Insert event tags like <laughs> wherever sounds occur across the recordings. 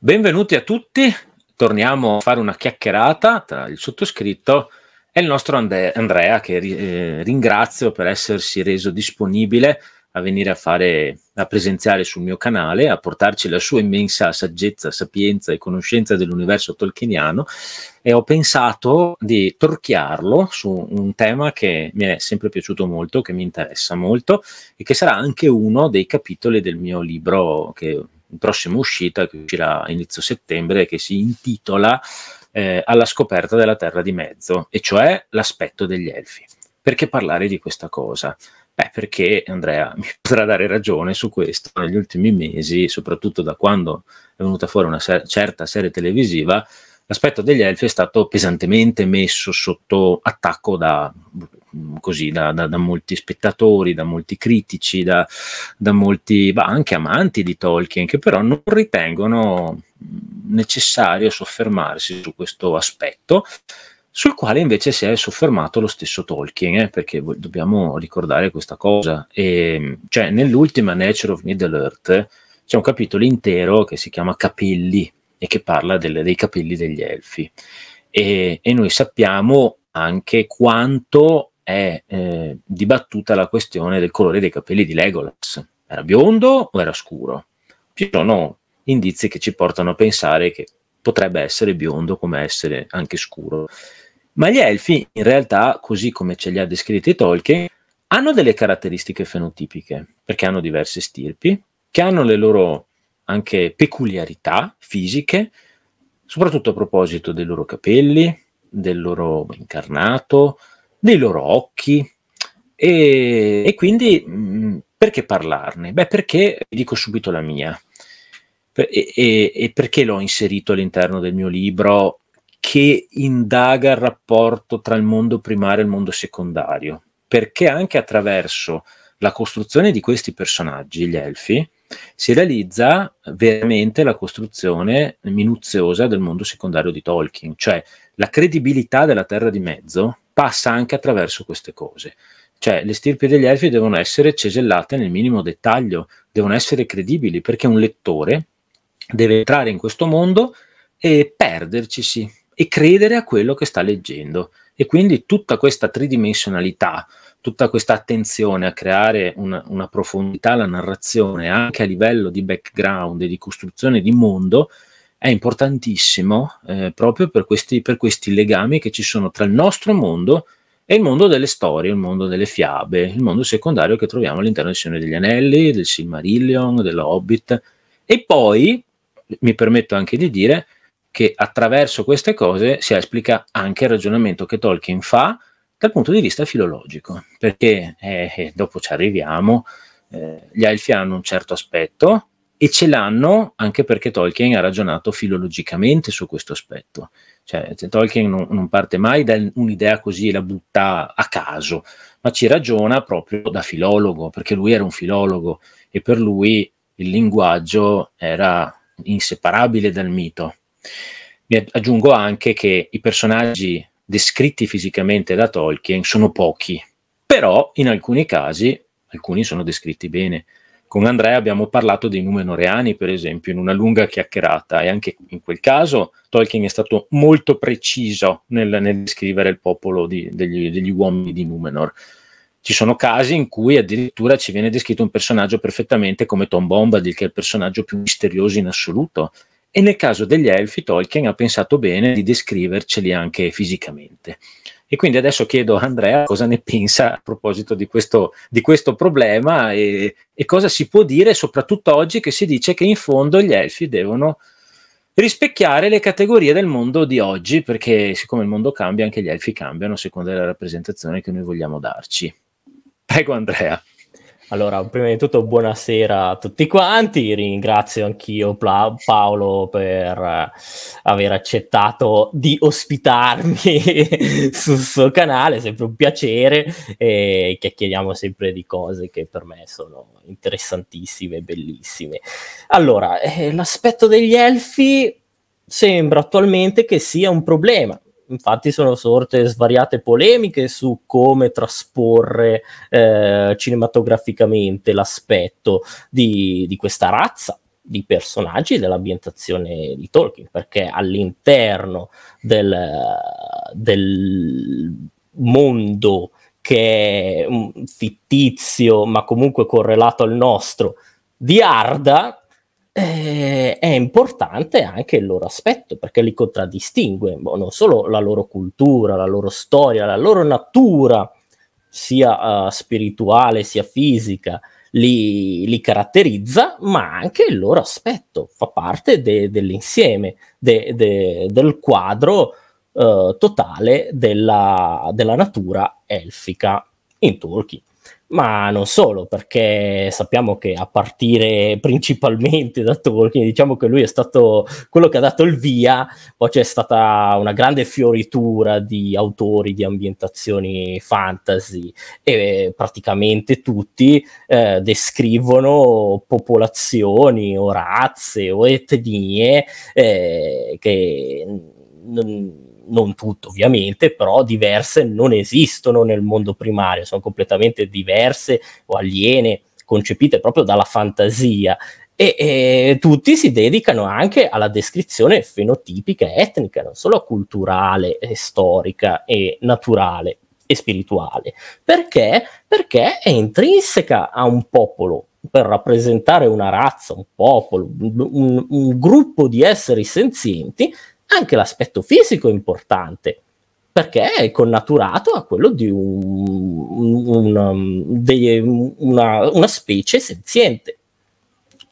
Benvenuti a tutti, torniamo a fare una chiacchierata tra il sottoscritto e il nostro And- Andrea che ri- eh, ringrazio per essersi reso disponibile a venire a, fare, a presenziare sul mio canale, a portarci la sua immensa saggezza, sapienza e conoscenza dell'universo tolkieniano e ho pensato di torchiarlo su un tema che mi è sempre piaciuto molto, che mi interessa molto e che sarà anche uno dei capitoli del mio libro che prossima uscita che uscirà a inizio settembre che si intitola eh, Alla scoperta della Terra di Mezzo, e cioè l'aspetto degli elfi. Perché parlare di questa cosa? Beh, perché Andrea <laughs> mi potrà dare ragione su questo. Negli ultimi mesi, soprattutto da quando è venuta fuori una ser- certa serie televisiva, l'aspetto degli elfi è stato pesantemente messo sotto attacco da Mm, così da, da, da, molti spettatori, da molti critici, da, da molti bah, anche amanti di Tolkien, che però non ritengono mm, necessario soffermarsi su questo aspetto sul quale invece si è soffermato lo stesso Tolkien, eh, perché dobbiamo ricordare questa cosa. E, cioè, nell'ultima Nature of Middle-earth c'è un capitolo intero che si chiama Capelli e che parla delle, dei capelli degli elfi. E, e, noi sappiamo anche quanto è eh, dibattuta la questione del colore dei capelli di Legolas. Era biondo o era scuro? Ci sono indizi che ci portano a pensare che potrebbe essere biondo come essere anche scuro. Ma gli elfi, in realtà, così come ce li ha descritti Tolkien, hanno delle caratteristiche fenotipiche, perché hanno diverse stirpi, che hanno le loro anche peculiarità fisiche, soprattutto a proposito dei loro capelli, del loro incarnato, nei loro occhi. E, e quindi mh, mm, perché parlarne? Beh, perché dico subito la mia. E, e, e, perché l'ho inserito all'interno del mio libro che indaga il rapporto tra il mondo primario e il mondo secondario? Perché anche attraverso la costruzione di questi personaggi, gli elfi, si realizza veramente la costruzione minuziosa del mondo secondario di Tolkien, cioè la credibilità della Terra di Mezzo passa anche attraverso queste cose. Cioè, le stirpi degli elfi devono essere cesellate nel minimo dettaglio, devono essere credibili, perché un lettore deve entrare in questo mondo e perdercisi e credere a quello che sta leggendo. E quindi tutta questa tridimensionalità, tutta questa attenzione a creare una, una profondità alla narrazione anche a livello di background e di costruzione di mondo è importantissimo eh, proprio per questi, per questi legami che ci sono tra il nostro mondo e il mondo delle storie, il mondo delle fiabe, il mondo secondario che troviamo all'interno del Signore degli Anelli, del Silmarillion, dell'Hobbit. E poi, mi permetto anche di dire, che attraverso queste cose si esplica anche il ragionamento che Tolkien fa dal punto di vista filologico, perché eh, dopo ci arriviamo, eh, gli Elfi hanno un certo aspetto, e ce l'hanno anche perché Tolkien ha ragionato filologicamente su questo aspetto. Cioè, Tolkien non, non, parte mai da un'idea così e la butta a caso, ma ci ragiona proprio da filologo, perché lui era un filologo e per lui il linguaggio era inseparabile dal mito. Mi aggiungo anche che i personaggi descritti fisicamente da Tolkien sono pochi, però in alcuni casi alcuni sono descritti bene con Andrea abbiamo parlato dei Numenoreani, per esempio, in una lunga chiacchierata e anche in quel caso Tolkien è stato molto preciso nel, nel descrivere il popolo di, degli, degli, uomini di Numenor. Ci sono casi in cui addirittura ci viene descritto un personaggio perfettamente come Tom Bombadil, che è il personaggio più misterioso in assoluto, e nel caso degli elfi Tolkien ha pensato bene di descriverceli anche fisicamente. E quindi adesso chiedo a Andrea cosa ne pensa a proposito di questo, di questo problema e, e, cosa si può dire, soprattutto oggi che si dice che in fondo gli elfi devono rispecchiare le categorie del mondo di oggi, perché siccome il mondo cambia, anche gli elfi cambiano secondo la rappresentazione che noi vogliamo darci. Prego Andrea. Allora, prima di tutto buonasera a tutti quanti, ringrazio anch'io Pla- Paolo per eh, aver accettato di ospitarmi <laughs> sul suo canale, sempre un piacere e chiacchieriamo sempre di cose che per me sono interessantissime e bellissime. Allora, eh, l'aspetto degli elfi sembra attualmente che sia un problema, infatti sono sorte svariate polemiche su come trasporre eh, cinematograficamente l'aspetto di, di questa razza di personaggi dell'ambientazione di Tolkien, perché all'interno del, del mondo che è mm, fittizio ma comunque correlato al nostro di Arda eh, è importante anche il loro aspetto perché li contraddistingue boh, non solo la loro cultura, la loro storia, la loro natura, sia uh, spirituale sia fisica, li, li, caratterizza, ma anche il loro aspetto fa parte de, dell'insieme, de, de, del quadro uh, totale della, della natura elfica in Tolkien ma non solo, perché sappiamo che a partire principalmente da Tolkien, diciamo che lui è stato quello che ha dato il via, poi c'è stata una grande fioritura di autori di ambientazioni fantasy e praticamente tutti eh, descrivono popolazioni o razze o etnie eh, che... Non, non tutto ovviamente, però diverse non esistono nel mondo primario, sono completamente diverse o aliene, concepite proprio dalla fantasia. E, e tutti si dedicano anche alla descrizione fenotipica etnica, non solo culturale, e storica e naturale e spirituale. Perché? Perché è intrinseca a un popolo per rappresentare una razza, un popolo, un, un, un gruppo di esseri senzienti, anche l'aspetto fisico è importante perché è connaturato a quello di un, un, un, um, una, una, specie senziente.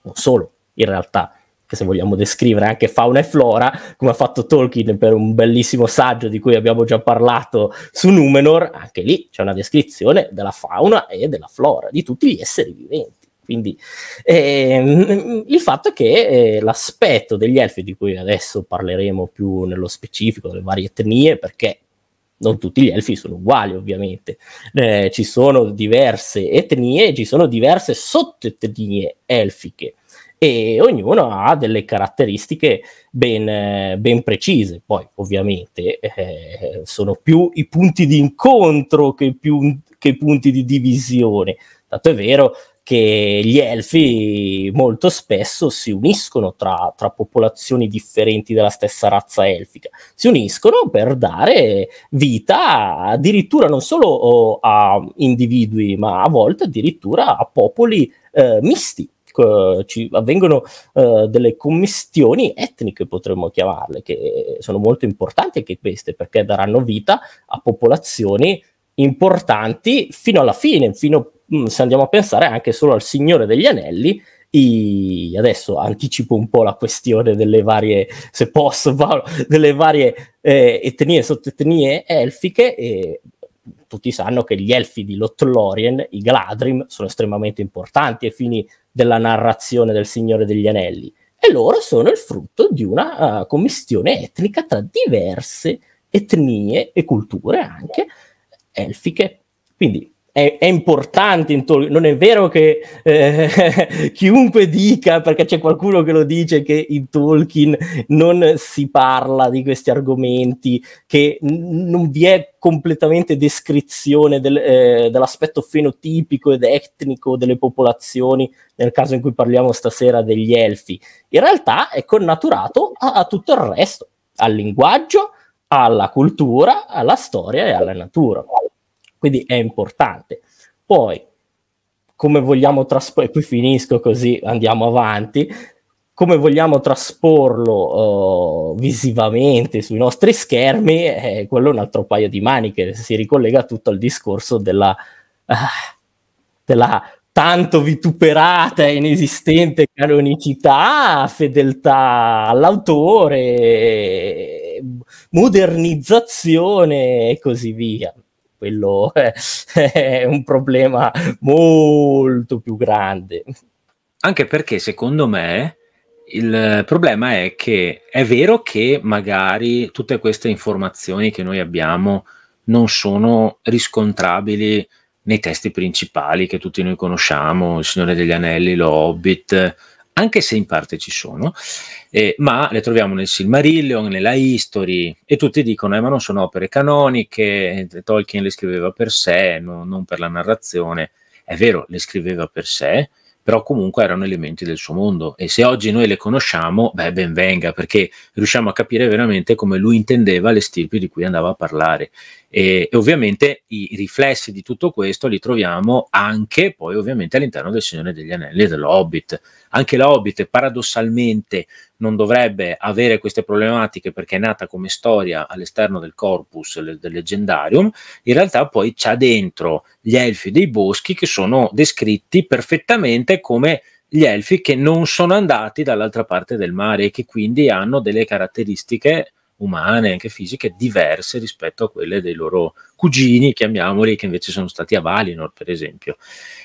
Non solo, in realtà, che se vogliamo descrivere anche fauna e flora, come ha fatto Tolkien per un bellissimo saggio di cui abbiamo già parlato su Numenor, anche lì c'è una descrizione della fauna e della flora, di tutti gli esseri viventi. Quindi ehm, il fatto è che eh, l'aspetto degli elfi, di cui adesso parleremo più nello specifico, delle varie etnie, perché non tutti gli elfi sono uguali ovviamente, eh, ci sono diverse etnie, ci sono diverse sottoetnie elfiche e ognuno ha delle caratteristiche ben, ben precise. Poi ovviamente eh, sono più i punti di incontro che, più, che i punti di divisione. Tanto è vero che gli elfi molto spesso si uniscono tra, tra, popolazioni differenti della stessa razza elfica, si uniscono per dare vita addirittura non solo oh, a individui, ma a volte addirittura a popoli eh, misti. Ecco, ci avvengono eh, delle commistioni etniche, potremmo chiamarle, che sono molto importanti anche queste, perché daranno vita a popolazioni importanti fino alla fine, fino, mm, se andiamo a pensare anche solo al Signore degli Anelli, i, adesso anticipo un po' la questione delle varie, se posso, <laughs> Paolo, delle varie eh, etnie e sottetnie elfiche. E tutti sanno che gli elfi di Lothlorien, i Gladrim, sono estremamente importanti ai fini della narrazione del Signore degli Anelli. E loro sono il frutto di una uh, commistione etnica tra diverse etnie e culture anche, elfiche. Quindi è, è importante, non è vero che eh, <laughs> chiunque dica, perché c'è qualcuno che lo dice, che in Tolkien non si parla di questi argomenti, che n- non vi è completamente descrizione del, eh, dell'aspetto fenotipico ed etnico delle popolazioni, nel caso in cui parliamo stasera degli elfi. In realtà è connaturato a, a tutto il resto, al linguaggio, alla cultura, alla storia e alla natura. Quindi è importante. Poi, come vogliamo trasporre, poi finisco così andiamo avanti, come vogliamo trasporlo uh, visivamente sui nostri schermi, eh, quello è un altro paio di maniche, si ricollega tutto al discorso della, uh, della tanto vituperata e inesistente canonicità, fedeltà all'autore, modernizzazione e così via quello <laughs> è un problema molto più grande. Anche perché secondo me il problema è che è vero che magari tutte queste informazioni che noi abbiamo non sono riscontrabili nei testi principali che tutti noi conosciamo, Il Signore degli Anelli, Lo Hobbit, anche se in parte ci sono, eh, ma le troviamo nel Silmarillion, nella History, e tutti dicono, eh, ma non sono opere canoniche, eh, Tolkien le scriveva per sé, no, non per la narrazione. È vero, le scriveva per sé, però comunque erano elementi del suo mondo e se oggi noi le conosciamo, beh, ben venga, perché riusciamo a capire veramente come lui intendeva le stirpi di cui andava a parlare e, e, ovviamente i riflessi di tutto questo li troviamo anche poi ovviamente all'interno del Signore degli Anelli e dell'Hobbit. Anche l'Hobbit paradossalmente non dovrebbe avere queste problematiche perché è nata come storia all'esterno del corpus le, del leggendarium, in realtà poi c'ha dentro gli elfi dei boschi che sono descritti perfettamente come gli elfi che non sono andati dall'altra parte del mare e che quindi hanno delle caratteristiche umane, anche fisiche, diverse rispetto a quelle dei loro cugini, chiamiamoli, che invece sono stati a Valinor, per esempio.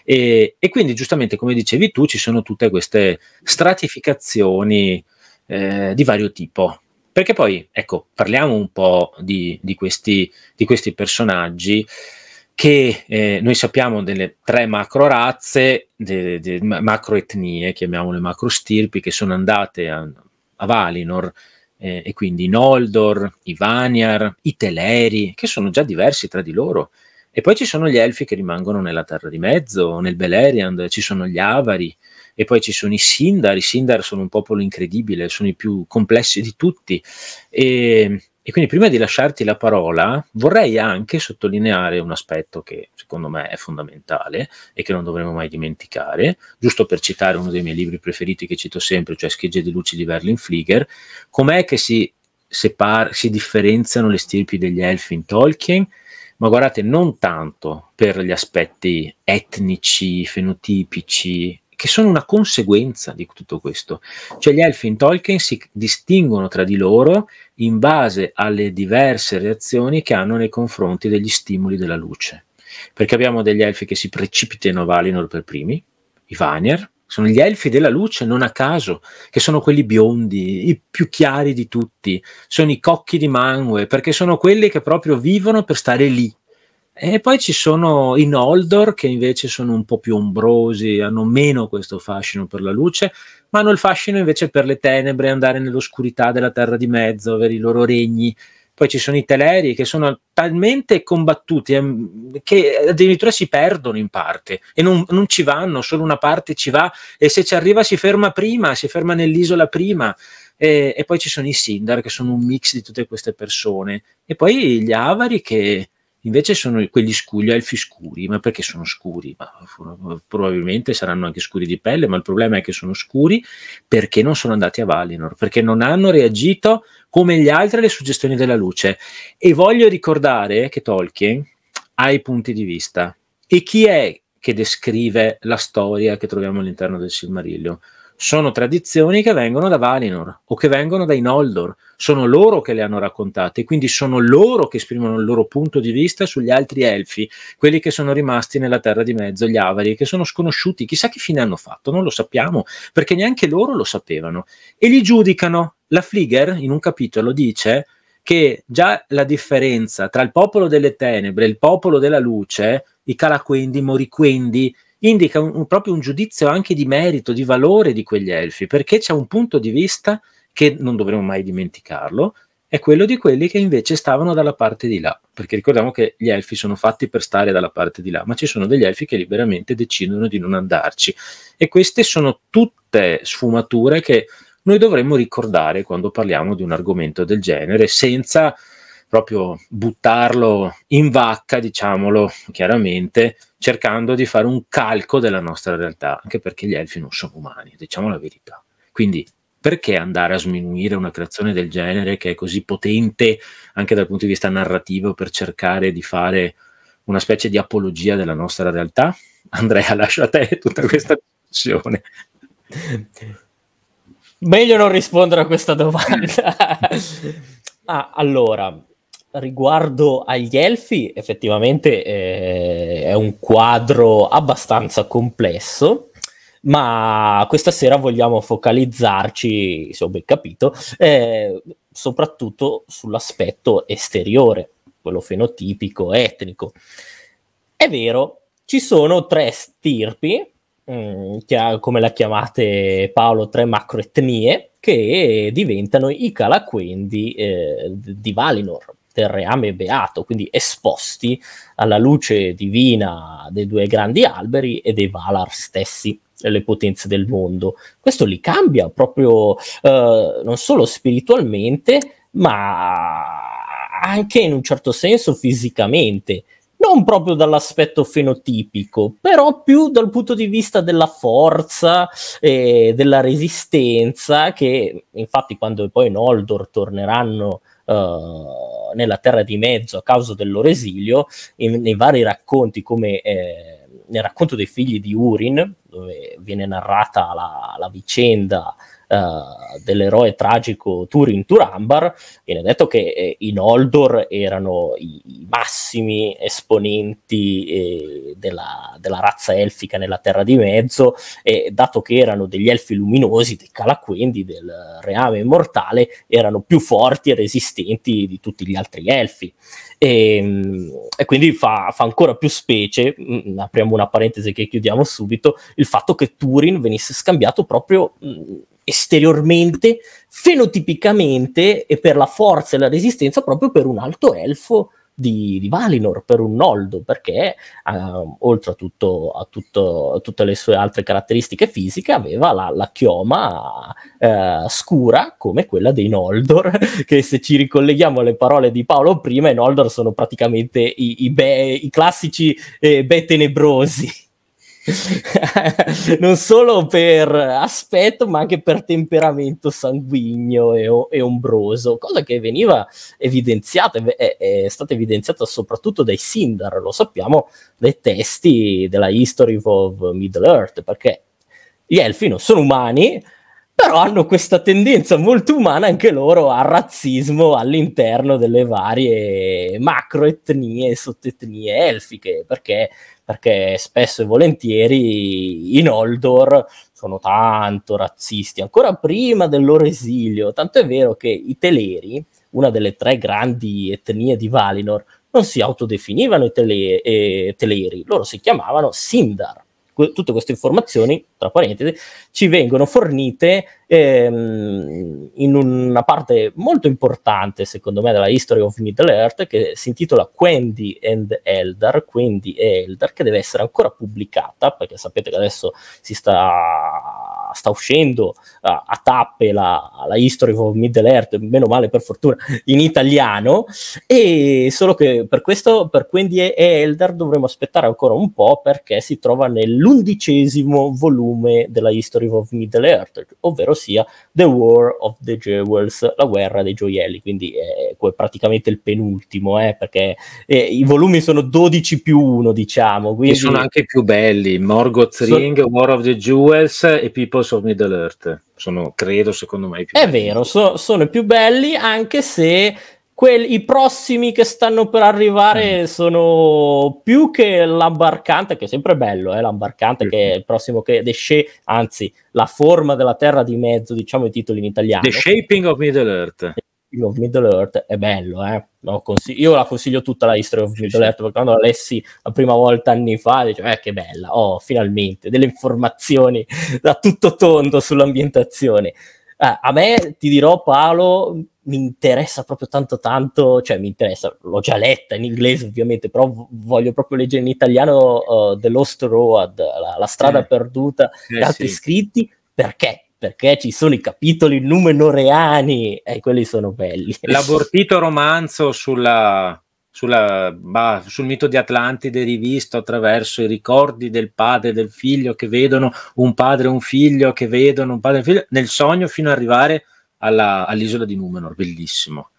E, e quindi, giustamente, come dicevi tu, ci sono tutte queste stratificazioni eh, di vario tipo. Perché poi, ecco, parliamo un po' di, di, questi, di questi, personaggi che eh, noi sappiamo delle tre macro razze, de, de, macro etnie, chiamiamole macro stirpi, che sono andate a, a Valinor eh, e quindi Noldor, i Vanyar, i Teleri, che sono già diversi tra di loro. E poi ci sono gli Elfi che rimangono nella Terra di Mezzo, nel Beleriand, ci sono gli Avari, e poi ci sono i Sindar, i Sindar sono un popolo incredibile, sono i più complessi di tutti, e e quindi prima di lasciarti la parola, vorrei anche sottolineare un aspetto che secondo me è fondamentale e che non dovremmo mai dimenticare, giusto per citare uno dei miei libri preferiti che cito sempre, cioè Schegge di luci di Berlin Flieger, com'è che si, separ- si differenziano le stirpi degli elfi in Tolkien? Ma guardate, non tanto per gli aspetti etnici, fenotipici, che sono una conseguenza di tutto questo. Cioè gli elfi in Tolkien si distinguono tra di loro in base alle diverse reazioni che hanno nei confronti degli stimoli della luce. Perché abbiamo degli elfi che si precipitano a Valinor per primi, i Vanir, sono gli elfi della luce, non a caso, che sono quelli biondi, i più chiari di tutti, sono i cocchi di Manwe, perché sono quelli che proprio vivono per stare lì, e poi ci sono i Noldor che invece sono un po' più ombrosi, hanno meno questo fascino per la luce, ma hanno il fascino invece per le tenebre, andare nell'oscurità della terra di mezzo, avere i loro regni. Poi ci sono i Teleri che sono talmente combattuti ehm, che addirittura si perdono in parte e non, non, ci vanno, solo una parte ci va e se ci arriva si ferma prima, si ferma nell'isola prima. E, e poi ci sono i Sindar che sono un mix di tutte queste persone e poi gli Avari che invece sono quegli scugli elfi scuri, ma perché sono scuri? Ma, eh, probabilmente saranno anche scuri di pelle, ma il problema è che sono scuri perché non sono andati a Valinor, perché non hanno reagito come gli altri alle suggestioni della luce. E voglio ricordare che Tolkien ha i punti di vista. E chi è che descrive la storia che troviamo all'interno del Silmarillion? sono tradizioni che vengono da Valinor o che vengono dai Noldor, sono loro che le hanno raccontate, quindi sono loro che esprimono il loro punto di vista sugli altri elfi, quelli che sono rimasti nella terra di mezzo, gli avari, che sono sconosciuti, chissà che fine hanno fatto, non lo sappiamo, perché neanche loro lo sapevano, e li giudicano. La Flieger in un capitolo dice che già la differenza tra il popolo delle tenebre e il popolo della luce, i calaquendi, i moriquendi, indica un, un, proprio un giudizio anche di merito, di valore di quegli elfi, perché c'è un punto di vista che non dovremmo mai dimenticarlo, è quello di quelli che invece stavano dalla parte di là, perché ricordiamo che gli elfi sono fatti per stare dalla parte di là, ma ci sono degli elfi che liberamente decidono di non andarci e queste sono tutte sfumature che noi dovremmo ricordare quando parliamo di un argomento del genere, senza proprio buttarlo in vacca, diciamolo chiaramente, cercando di fare un calco della nostra realtà, anche perché gli elfi non sono umani, diciamo la verità. Quindi perché andare a sminuire una creazione del genere che è così potente anche dal punto di vista narrativo per cercare di fare una specie di apologia della nostra realtà? Andrea, <laughs> lascia a te tutta questa discussione. Meglio non rispondere a questa domanda. <laughs> ah, allora, riguardo agli elfi, effettivamente eh, è un quadro abbastanza complesso, ma questa sera vogliamo focalizzarci, se ho ben capito, eh, soprattutto sull'aspetto esteriore, quello fenotipico, etnico. È vero, ci sono tre stirpi, mh, mm, come la chiamate Paolo, tre macroetnie, che diventano i calaquendi eh, di Valinor terreame beato, quindi esposti alla luce divina dei due grandi alberi e dei Valar stessi le potenze del mondo. Questo li cambia proprio eh, non solo spiritualmente, ma anche in un certo senso fisicamente, non proprio dall'aspetto fenotipico, però più dal punto di vista della forza e eh, della resistenza, che infatti quando poi Noldor torneranno uh, nella Terra di Mezzo a causa del loro esilio, in, nei vari racconti come... Eh, nel racconto dei figli di Urin, dove viene narrata la, la vicenda eh, dell'eroe tragico Turin Turambar, viene detto che eh, i Noldor erano i, i massimi esponenti eh, della, della, razza elfica nella Terra di Mezzo e dato che erano degli elfi luminosi, dei calaquendi, del reame immortale, erano più forti e resistenti di tutti gli altri elfi. E, ehm, e quindi fa, fa, ancora più specie, mh, mm, apriamo una parentesi che chiudiamo subito, il fatto che Turin venisse scambiato proprio... Mh, mm, esteriormente, fenotipicamente e per la forza e la resistenza proprio per un alto elfo di, di Valinor, per un Noldo, perché uh, oltre a, tutto, a, tutto, a, tutte le sue altre caratteristiche fisiche aveva la, la chioma uh, scura come quella dei Noldor, <laughs> che se ci ricolleghiamo alle parole di Paolo prima, i Noldor sono praticamente i, i, be- i classici eh, be tenebrosi. <laughs> non solo per aspetto, ma anche per temperamento sanguigno e, e ombroso, cosa che veniva evidenziata, è, è, stata evidenziata soprattutto dai Sindar, lo sappiamo, dai testi della History of Middle Earth, perché gli elfi non sono umani, però hanno questa tendenza molto umana anche loro al razzismo all'interno delle varie macroetnie e sottetnie elfiche, perché perché spesso e volentieri i Noldor sono tanto razzisti, ancora prima del loro esilio, tanto è vero che i Teleri, una delle tre grandi etnie di Valinor, non si autodefinivano i tele- eh, Teleri, loro si chiamavano Sindar tutte queste informazioni, tra parentesi, ci vengono fornite ehm, in una parte molto importante, secondo me, della History of Middle Earth, che si intitola Quendi and Eldar, Quendi e Eldar, che deve essere ancora pubblicata, perché sapete che adesso si sta sta uscendo a, a tappe la, la, History of Middle Earth, meno male per fortuna, in italiano, e solo che per questo, per quindi e Elder dovremo aspettare ancora un po' perché si trova nell'undicesimo volume della History of Middle Earth, ovvero sia The War of the Jewels, la guerra dei gioielli, quindi è praticamente il penultimo, eh, perché eh, i volumi sono 12 più 1, diciamo. Quindi... E sono anche più belli, Morgoth Ring, so... War of the Jewels e Peoples of Middle Earth sono, credo, secondo me, i più È belli. vero, so, sono i più belli, anche se quelli, I prossimi che stanno per arrivare mm. sono più che l'ambarcante, che è sempre bello, eh, l'ambarcante mm. che è il prossimo che esce, anzi, la forma della terra di mezzo, diciamo i titoli in italiano. The Shaping of Middle Earth. of Middle Earth è bello, eh? consig- io la consiglio tutta la History of Middle Earth perché quando la lessi la prima volta anni fa dicevo eh, che bella, oh finalmente delle informazioni <laughs> da tutto tondo sull'ambientazione. Eh, a me ti dirò Paolo, mi interessa proprio tanto tanto, cioè mi interessa, l'ho già letta in inglese ovviamente, però voglio proprio leggere in italiano uh, The Lost Road, la, la strada eh, perduta, eh, gli altri sì. scritti, perché? Perché ci sono i capitoli numenoreani e eh, quelli sono belli. L'abortito romanzo sulla, sulla, bah, sul mito di Atlantide rivisto attraverso i ricordi del padre e del figlio che vedono un padre e un figlio che vedono un padre e un figlio nel sogno fino ad arrivare a alla, all'isola di Numenor, bellissimo.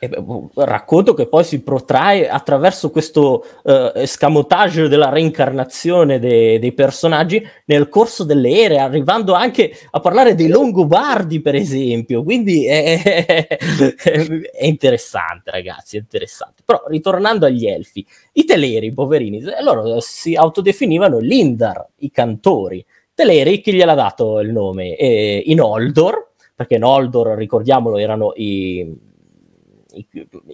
Eh. Beh, boh, racconto che poi si protrae attraverso questo eh, escamotage della reincarnazione de- dei personaggi nel corso delle ere, arrivando anche a parlare dei Longobardi, per esempio. Quindi è, è interessante, ragazzi, è interessante. Però ritornando agli elfi, i Teleri, poverini, eh, loro si autodefinivano Lindar, i cantori. Teleri, chi gliel'ha dato il nome? Eh, in Oldor perché Noldor, ricordiamolo, erano i, i,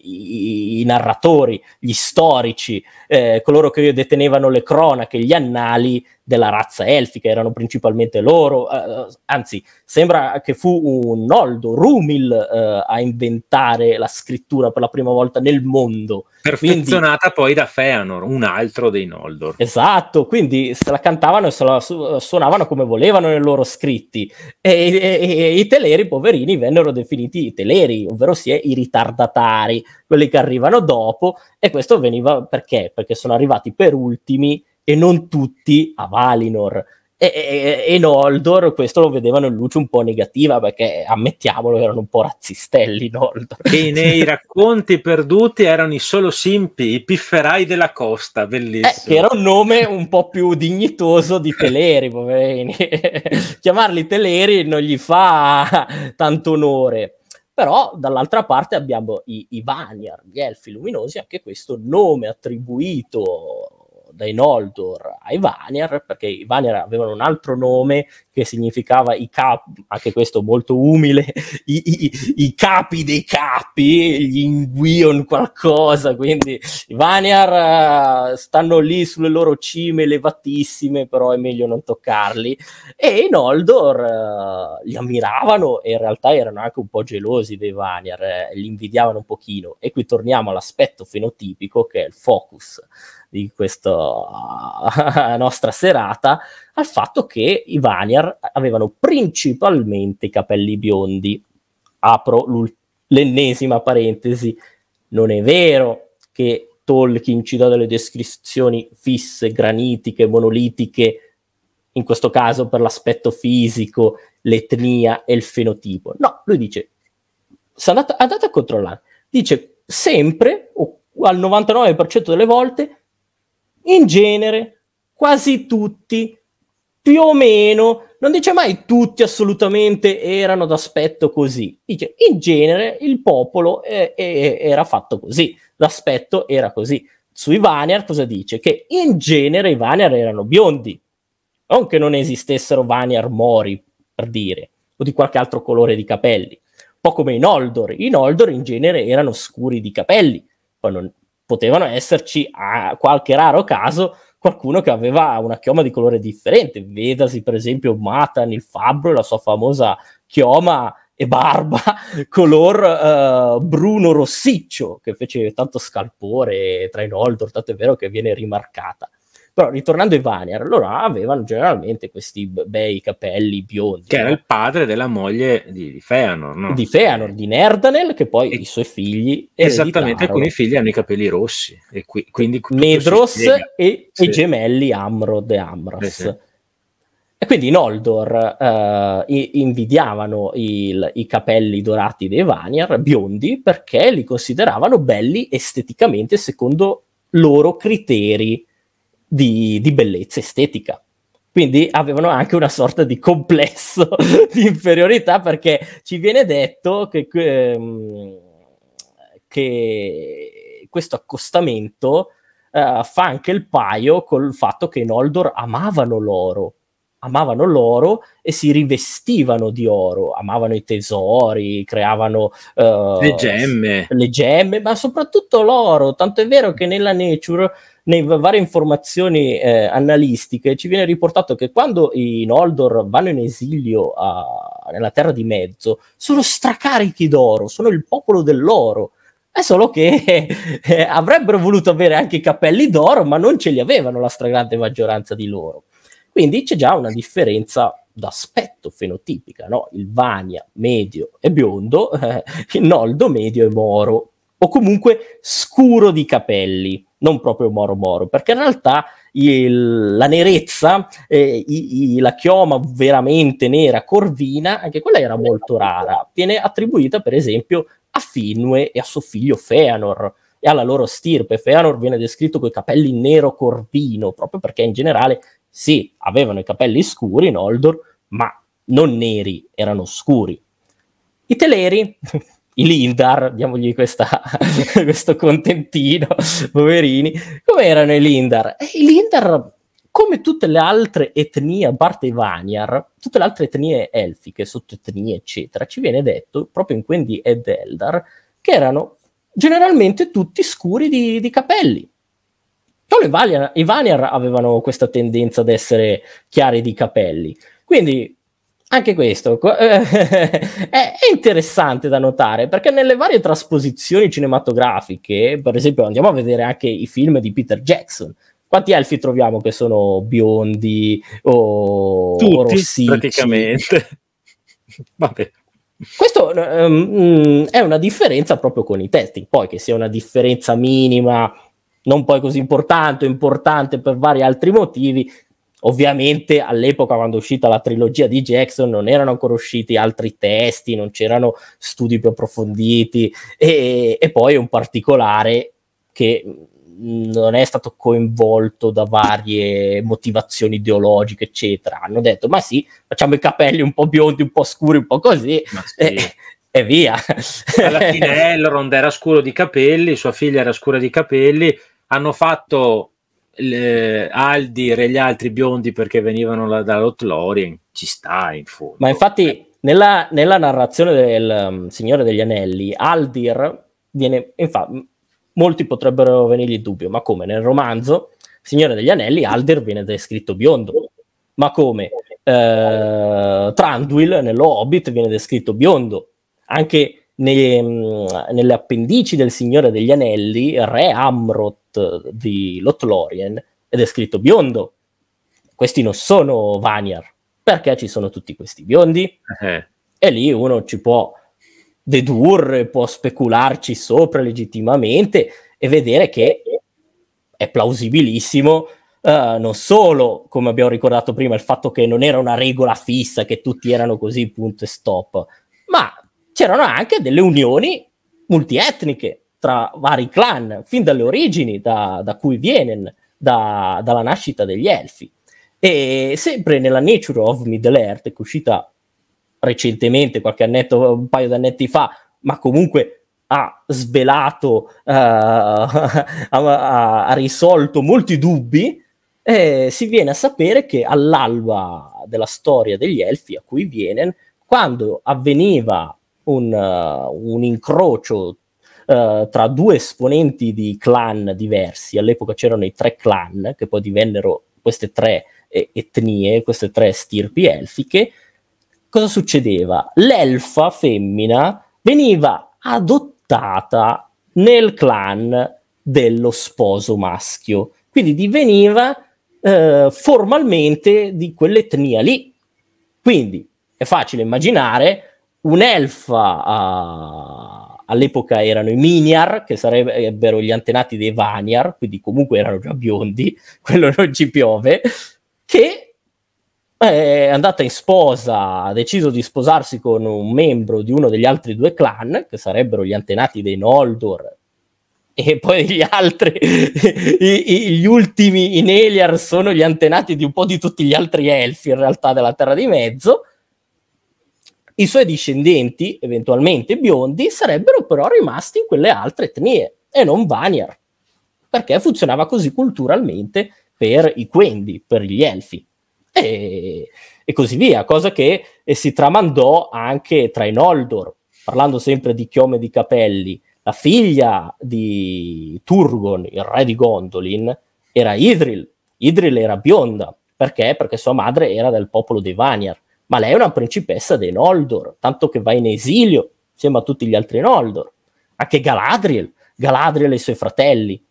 i, i narratori, gli storici, eh, coloro che detenevano le cronache, gli annali della razza elfica, erano principalmente loro, uh, anzi sembra che fu un Noldo, Rumil, uh, a inventare la scrittura per la prima volta nel mondo. Perfezionata quindi, poi da Feanor, un altro dei Noldor. Esatto, quindi se la cantavano e se la su- suonavano come volevano nei loro scritti e, e, e i teleri poverini vennero definiti i teleri, ovvero si i ritardatari, quelli che arrivano dopo e questo veniva perché? Perché sono arrivati per ultimi e non tutti a Valinor. E, e, e Noldor questo lo vedevano in luce un po' negativa perché ammettiamolo erano un po' razzistelli Noldor. E nei <laughs> racconti perduti erano i solo simpi, i pifferai della costa, bellissimo. Eh, che era un nome un po' più dignitoso di Teleri, poverini. <laughs> Chiamarli Teleri non gli fa tanto onore. Però dall'altra parte abbiamo i, i Vanyar, gli elfi luminosi, anche questo nome attribuito dai Noldor ai Vanir, perché i Vanir avevano un altro nome che significava i capi, anche questo molto umile, <laughs> i, i, i capi dei capi, gli inguion qualcosa, quindi i Vanir uh, stanno lì sulle loro cime elevatissime, però è meglio non toccarli, e i Noldor uh, li ammiravano e in realtà erano anche un po' gelosi dei Vanir, eh, li invidiavano un pochino, e qui torniamo all'aspetto fenotipico che è il focus di questa <laughs> nostra serata al fatto che i Vanier avevano principalmente i capelli biondi. Apro l'ennesima parentesi. Non è vero che Tolkien ci dà delle descrizioni fisse, granitiche, monolitiche, in questo caso per l'aspetto fisico, l'etnia e il fenotipo. No, lui dice, andate, a controllare, dice sempre o al 99% delle volte in genere quasi tutti, più o meno, non dice mai tutti assolutamente erano d'aspetto così, dice in genere il popolo eh, eh, eh era fatto così, l'aspetto era così. Sui Vaniar cosa dice? Che in genere i Vaniar erano biondi, non che non esistessero Vaniar mori, per dire, o di qualche altro colore di capelli, un po' come i Noldor, i Noldor in genere erano scuri di capelli, poi non, potevano esserci a qualche raro caso qualcuno che aveva una chioma di colore differente, vedasi per esempio Matan, il fabbro, e la sua famosa chioma e barba <laughs> color uh, bruno rossiccio che fece tanto scalpore tra i Noldor, tanto è vero che viene rimarcata. Però ritornando ai Vanier, loro avevano generalmente questi bei capelli biondi. Che no? era il padre della moglie di, di Feanor, no? Di Feanor, di Nerdanel, che poi e, i suoi figli Esattamente, alcuni figli hanno i capelli rossi. E qui, quindi Medros e sì. i gemelli Amrod e Amras. Eh sì. E quindi Noldor Oldor eh, invidiavano il, i capelli dorati dei Vanir, biondi, perché li consideravano belli esteticamente secondo loro criteri di, di bellezza estetica quindi avevano anche una sorta di complesso <laughs> di inferiorità perché ci viene detto che, que- ehm, che questo accostamento uh, fa anche il paio col fatto che i Noldor amavano l'oro amavano l'oro e si rivestivano di oro, amavano i tesori, creavano uh, le, gemme. le gemme, ma soprattutto l'oro, tanto è vero che nella Nature nelle varie informazioni eh, analistiche ci viene riportato che quando i Noldor vanno in esilio a, nella Terra di Mezzo sono stracarichi d'oro, sono il popolo dell'oro. È solo che <laughs> eh, avrebbero voluto avere anche i capelli d'oro, ma non ce li avevano la stragrande maggioranza di loro. Quindi c'è già una differenza d'aspetto fenotipica, no? Il Vania medio è biondo, eh, il Noldo medio è moro, o comunque scuro di capelli, non proprio moro moro, perché in realtà il, la nerezza, eh, i, i, la chioma veramente nera, corvina, anche quella era molto rara, viene attribuita per esempio a Finue e a suo figlio Feanor, e alla loro stirpe. Feanor viene descritto coi capelli nero corvino, proprio perché in generale sì, avevano i capelli scuri in Oldor, ma non neri, erano scuri. I Teleri, <laughs> i Lindar, diamogli questa, <laughs> questo contentino, <laughs> poverini, come erano i Lindar? Eh, I Lindar, come tutte le altre etnie, a parte i Vanyar, tutte le altre etnie elfiche, sottoetnie, eccetera, ci viene detto, proprio in Quendi ed Eldar, che erano generalmente tutti scuri di, di capelli Solo i Valiant, i Valiant avevano questa tendenza ad essere chiari di capelli. Quindi anche questo <laughs> è interessante da notare perché nelle varie trasposizioni cinematografiche, per esempio, andiamo a vedere anche i film di Peter Jackson. Quanti elfi troviamo che sono biondi o, Tutti, rossicci? Praticamente. <laughs> Vabbè. Questo um, è una differenza proprio con i testi, poi che sia una differenza minima non poi così importante, importante per vari altri motivi. Ovviamente all'epoca quando è uscita la trilogia di Jackson non erano ancora usciti altri testi, non c'erano studi più approfonditi e, e poi un particolare che mm, non è stato coinvolto da varie motivazioni ideologiche, eccetera. Hanno detto, ma sì, facciamo i capelli un po' biondi, un po' scuri, un po' così. e via. Alla fine <laughs> Elrond era scuro di capelli, sua figlia era scura di capelli, hanno fatto le, eh, Aldi e gli altri biondi perché venivano la, dall'Otlorien, ci sta in fondo. Ma infatti nella, nella narrazione del um, Signore degli Anelli, Aldir viene, infatti, molti potrebbero venirgli in dubbio, ma come nel romanzo Signore degli Anelli, Aldir viene descritto biondo, ma come eh, Tranduil nello Hobbit viene descritto biondo, anche nelle, mm, nelle, appendici del Signore degli Anelli, Re Amroth di Lothlorien, ed è scritto biondo. Questi non sono Vanyar. Perché ci sono tutti questi biondi? Uh-huh. E lì uno ci può dedurre, può specularci sopra legittimamente e vedere che è plausibilissimo Uh, non solo, come abbiamo ricordato prima, il fatto che non era una regola fissa, che tutti erano così, punto e stop, ma c'erano anche delle unioni multietniche tra vari clan, fin dalle origini da, da cui viene, da, dalla nascita degli elfi. E sempre nella Nature of Middle Earth, che è uscita recentemente, qualche annetto, un paio d'annetti fa, ma comunque ha svelato, uh, <laughs> ha, ha, risolto molti dubbi, eh, si viene a sapere che all'alba della storia degli elfi a cui viene, quando avveniva un, uh, un incrocio Uh, tra due esponenti di clan diversi. All'epoca c'erano i tre clan, che poi divennero queste tre eh, etnie, queste tre stirpi elfiche. Cosa succedeva? L'elfa femmina veniva adottata nel clan dello sposo maschio, quindi diveniva eh, formalmente di quell'etnia lì. Quindi è facile immaginare Un'elfa uh, all'epoca erano i Miniar, che sarebbero gli antenati dei Vaniar, quindi comunque erano già biondi, <laughs> quello non ci piove, che eh, è andata in sposa, ha deciso di sposarsi con un membro di uno degli altri due clan, che sarebbero gli antenati dei Noldor e poi gli altri, <laughs> i, i, gli ultimi, in Eliar sono gli antenati di un po' di tutti gli altri elfi in realtà della Terra di Mezzo, i suoi discendenti, eventualmente biondi, sarebbero però rimasti in quelle altre etnie e non Vanier, perché funzionava così culturalmente per i Quendi, per gli Elfi. E, e così via, cosa che eh, si tramandò anche tra i Noldor, parlando sempre di chiome di capelli, la figlia di Turgon, il re di Gondolin, era Idril. Idril era bionda, perché? Perché sua madre era del popolo dei Vanier ma lei è una principessa dei Noldor, tanto che va in esilio insieme a tutti gli altri Noldor, anche Galadriel, Galadriel e i suoi fratelli,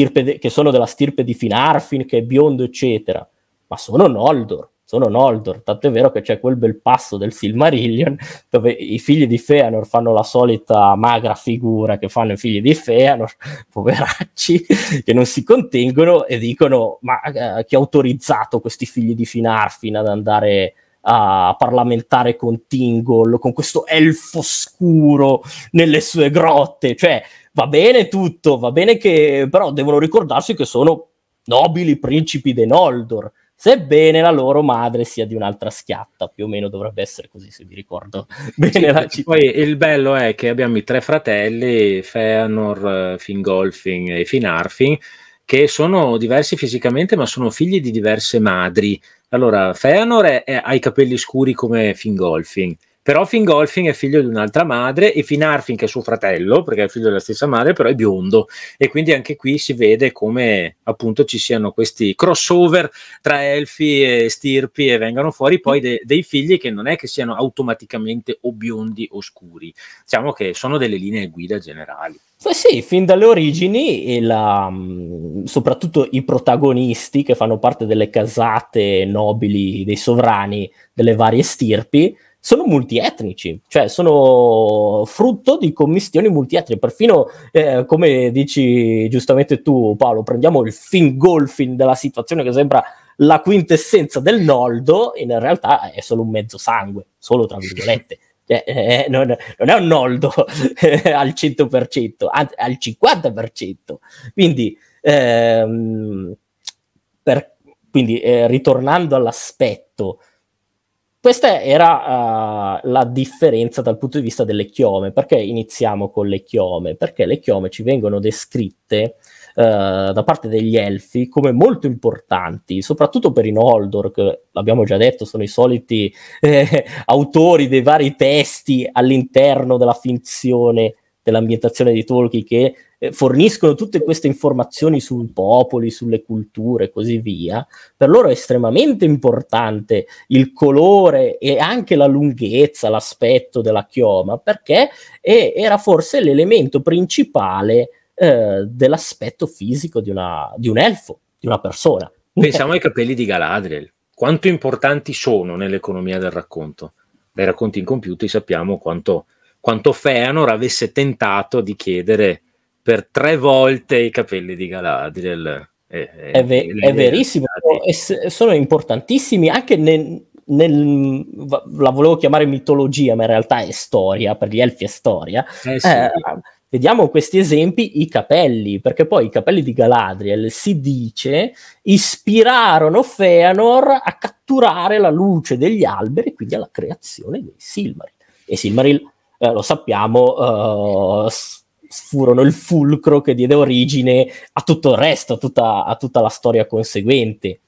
de- che sono della stirpe di Finarfin, che è biondo, eccetera, ma sono Noldor, sono Noldor, tanto è vero che c'è quel bel passo del Silmarillion <laughs> dove i figli di Feanor fanno la solita magra figura che fanno i figli di Feanor, <laughs> poveracci, <laughs> che non si contengono e dicono ma eh, chi ha autorizzato questi figli di Finarfin ad andare a parlamentare con Tingle, con questo elfo scuro nelle sue grotte. Cioè, va bene tutto, va bene che però devono ricordarsi che sono nobili principi dei Noldor, sebbene la loro madre sia di un'altra schiatta, più o meno dovrebbe essere così se vi ricordo <laughs> bene sì, Poi il bello è che abbiamo i tre fratelli, Feanor, Fingolfin e Finarfin, che sono diversi fisicamente ma sono figli di diverse madri, allora, Feanor è, è, ha i capelli scuri come Fingolfin, però Finn Golfing è figlio di un'altra madre e Finarfin, che è suo fratello, perché è figlio della stessa madre, però è biondo. E quindi anche qui si vede come appunto ci siano questi crossover tra elfi e stirpi e vengano fuori poi de- dei figli che non è che siano automaticamente o biondi o scuri. Diciamo che sono delle linee guida generali. Beh sì, fin dalle origini, la, mm, soprattutto i protagonisti che fanno parte delle casate nobili dei sovrani delle varie stirpi, sono multietnici, cioè sono frutto di commissioni multietniche, perfino eh, come dici giustamente tu Paolo, prendiamo il fingolfin della situazione che sembra la quintessenza del noldo, in realtà è solo un mezzo sangue, solo tra virgolette. <laughs> Cioè, eh, eh, non, non, è un noldo eh, <laughs> al 100%, anzi al 50%. Quindi, ehm, per, quindi eh, ritornando all'aspetto questa era uh, la differenza dal punto di vista delle chiome. Perché iniziamo con le chiome? Perché le chiome ci vengono descritte Uh, da parte degli elfi come molto importanti, soprattutto per i Noldor, che l'abbiamo già detto, sono i soliti <laughs> eh, autori dei vari testi all'interno della finzione dell'ambientazione di Tolkien che eh, forniscono tutte queste informazioni sui popoli, sulle culture e così via, per loro è estremamente importante il colore e anche la lunghezza, l'aspetto della chioma, perché è, era forse l'elemento principale eh, dell'aspetto fisico di, una, di un elfo, di una persona. Pensiamo ai capelli di Galadriel, quanto importanti sono nell'economia del racconto. Dai racconti incompiuti sappiamo quanto quanto Feanor avesse tentato di chiedere per tre volte i capelli di Galadriel. E, eh, e, eh, è, ve- è verissimo, sono importantissimi anche nel, nel, la volevo chiamare mitologia, ma in realtà è storia, per gli elfi è storia. Eh sì. eh, vediamo questi esempi, i capelli, perché poi i capelli di Galadriel si dice ispirarono Feanor a catturare la luce degli alberi, quindi alla creazione dei Silmaril. E Silmaril eh, lo sappiamo, eh, furono il fulcro che diede origine a tutto il resto, a tutta, a tutta la storia conseguente.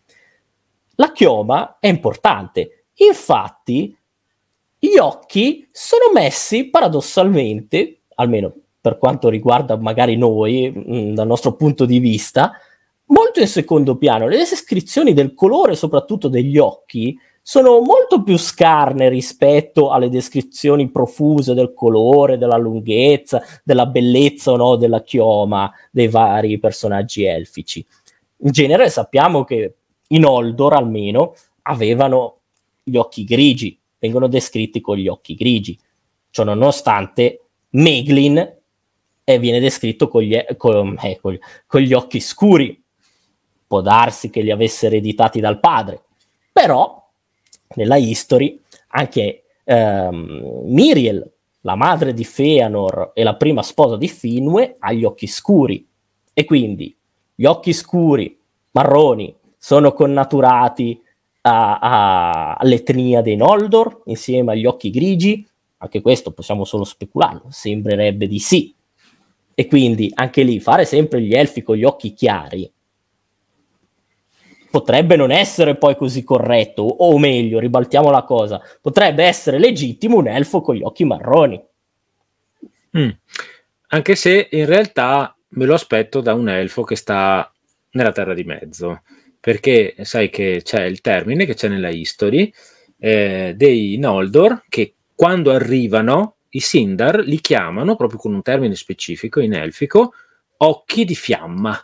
La chioma è importante, infatti gli occhi sono messi paradossalmente, almeno per quanto riguarda magari noi, mh, mm, dal nostro punto di vista, molto in secondo piano. Le descrizioni del colore, soprattutto degli occhi, sono molto più scarne rispetto alle descrizioni profuse del colore, della lunghezza, della bellezza o no della chioma dei vari personaggi elfici. In genere sappiamo che in Oldor almeno avevano gli occhi grigi, vengono descritti con gli occhi grigi. Ciò nonostante Meglin eh, viene descritto con gli, eh, con, eh, con, con gli occhi scuri. Può darsi che li avesse ereditati dal padre, però nella history, anche ehm, Miriel, la madre di Feanor e la prima sposa di Finwë, ha gli occhi scuri. E quindi gli occhi scuri, marroni, sono connaturati a, a, all'etnia dei Noldor, insieme agli occhi grigi. Anche questo possiamo solo speculare, sembrerebbe di sì. E quindi anche lì fare sempre gli elfi con gli occhi chiari potrebbe non essere poi così corretto, o meglio, ribaltiamo la cosa, potrebbe essere legittimo un elfo con gli occhi marroni. Mm. Anche se in realtà me lo aspetto da un elfo che sta nella Terra di Mezzo, perché sai che c'è il termine che c'è nella history eh, dei Noldor che quando arrivano i Sindar li chiamano proprio con un termine specifico in elfico occhi di fiamma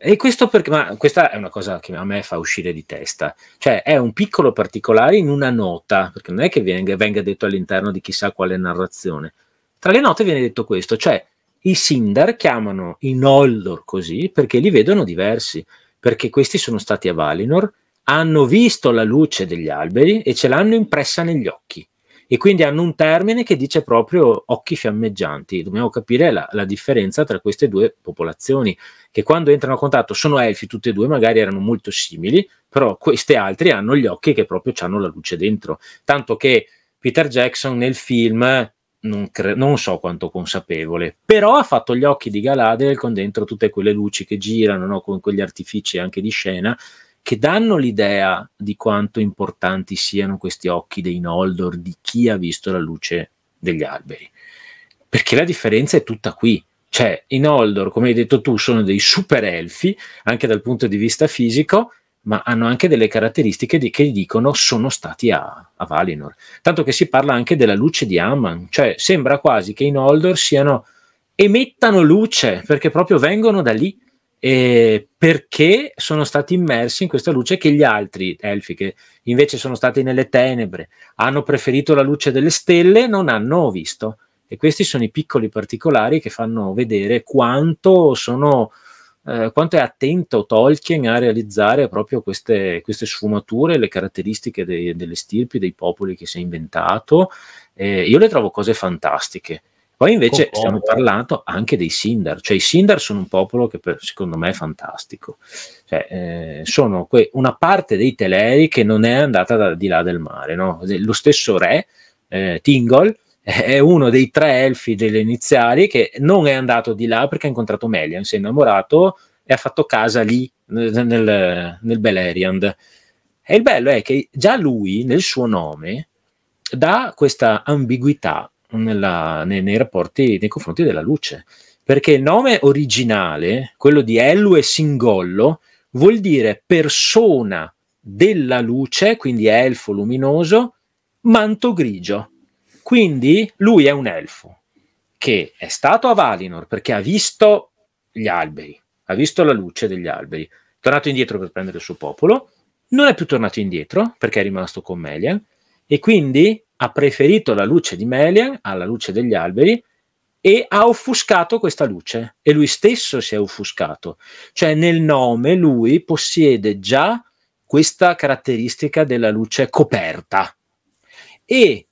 e questo perché, ma questa è una cosa che a me fa uscire di testa, cioè è un piccolo particolare in una nota, perché non è che venga, venga detto all'interno di chissà quale narrazione. Tra le note viene detto questo, cioè i Sindar chiamano i Noldor così perché li vedono diversi, perché questi sono stati a Valinor, hanno visto la luce degli alberi e ce l'hanno impressa negli occhi. E quindi hanno un termine che dice proprio occhi fiammeggianti. Dobbiamo capire la, la differenza tra queste due popolazioni che quando entrano a contatto sono elfi, tutte e due magari erano molto simili, però queste altre hanno gli occhi che proprio hanno la luce dentro. Tanto che Peter Jackson nel film non, cre- non, so quanto consapevole, però ha fatto gli occhi di Galadriel con dentro tutte quelle luci che girano, no? con quegli artifici anche di scena, che danno l'idea di quanto importanti siano questi occhi dei Noldor, di chi ha visto la luce degli alberi. Perché la differenza è tutta qui. Cioè, i Noldor, come hai detto tu, sono dei super elfi, anche dal punto di vista fisico, ma hanno anche delle caratteristiche di, che dicono sono stati a, a, Valinor. Tanto che si parla anche della luce di Amman, cioè sembra quasi che i Noldor siano, emettano luce, perché proprio vengono da lì, e perché sono stati immersi in questa luce che gli altri elfi, che invece sono stati nelle tenebre, hanno preferito la luce delle stelle, non hanno visto. E questi sono i piccoli particolari che fanno vedere quanto, sono, eh, quanto è attento Tolkien a realizzare proprio queste, queste sfumature, le caratteristiche dei, delle stirpi, dei popoli che si è inventato. Eh, io le trovo cose fantastiche. Poi invece Concordo. stiamo parlando anche dei Sindar, cioè i Sindar sono un popolo che per, secondo me è fantastico, cioè, eh, sono que- una parte dei Teleri che non è andata da, di là del mare, no? lo stesso re eh, Tingol è uno dei tre elfi delle iniziali che non è andato di là perché ha incontrato Melian, si è innamorato e ha fatto casa lì nel, nel Beleriand. E il bello è che già lui, nel suo nome, dà questa ambiguità nella, nei, nei, rapporti nei confronti della luce. Perché il nome originale, quello di Elue Singollo, vuol dire persona della luce, quindi elfo luminoso, manto grigio. Quindi lui è un elfo che è stato a Valinor perché ha visto gli alberi, ha visto la luce degli alberi, è tornato indietro per prendere il suo popolo, non è più tornato indietro perché è rimasto con Melian e quindi ha preferito la luce di Melian alla luce degli alberi e ha offuscato questa luce e lui stesso si è offuscato, cioè nel nome lui possiede già questa caratteristica della luce coperta e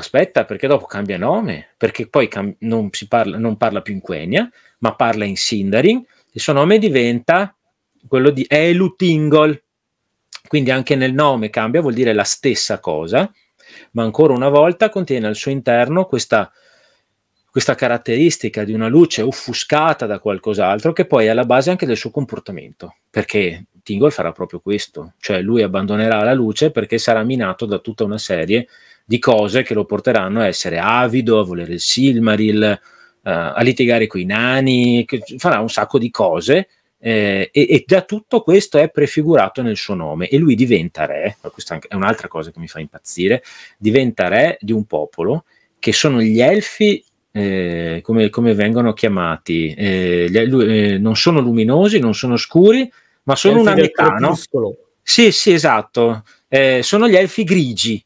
aspetta perché dopo cambia nome, perché poi cam- non, parla, non, parla, più in Quenya, ma parla in Sindarin, il suo nome diventa quello di Elutingol, quindi anche nel nome cambia, vuol dire la stessa cosa, ma ancora una volta contiene al suo interno questa, questa caratteristica di una luce offuscata da qualcos'altro che poi è alla base anche del suo comportamento, perché Tingol farà proprio questo, cioè lui abbandonerà la luce perché sarà minato da tutta una serie di di cose che lo porteranno a essere avido, a volere il Silmaril, eh, a litigare con i nani, farà un sacco di cose. Eh, e, e, da tutto questo è prefigurato nel suo nome e lui diventa re, questa è un'altra cosa che mi fa impazzire, diventa re di un popolo che sono gli elfi, eh, come, come, vengono chiamati, eh, gli, eh, non sono luminosi, non sono scuri, ma sono una metà, no? Sì, sì, esatto, eh, sono gli elfi grigi,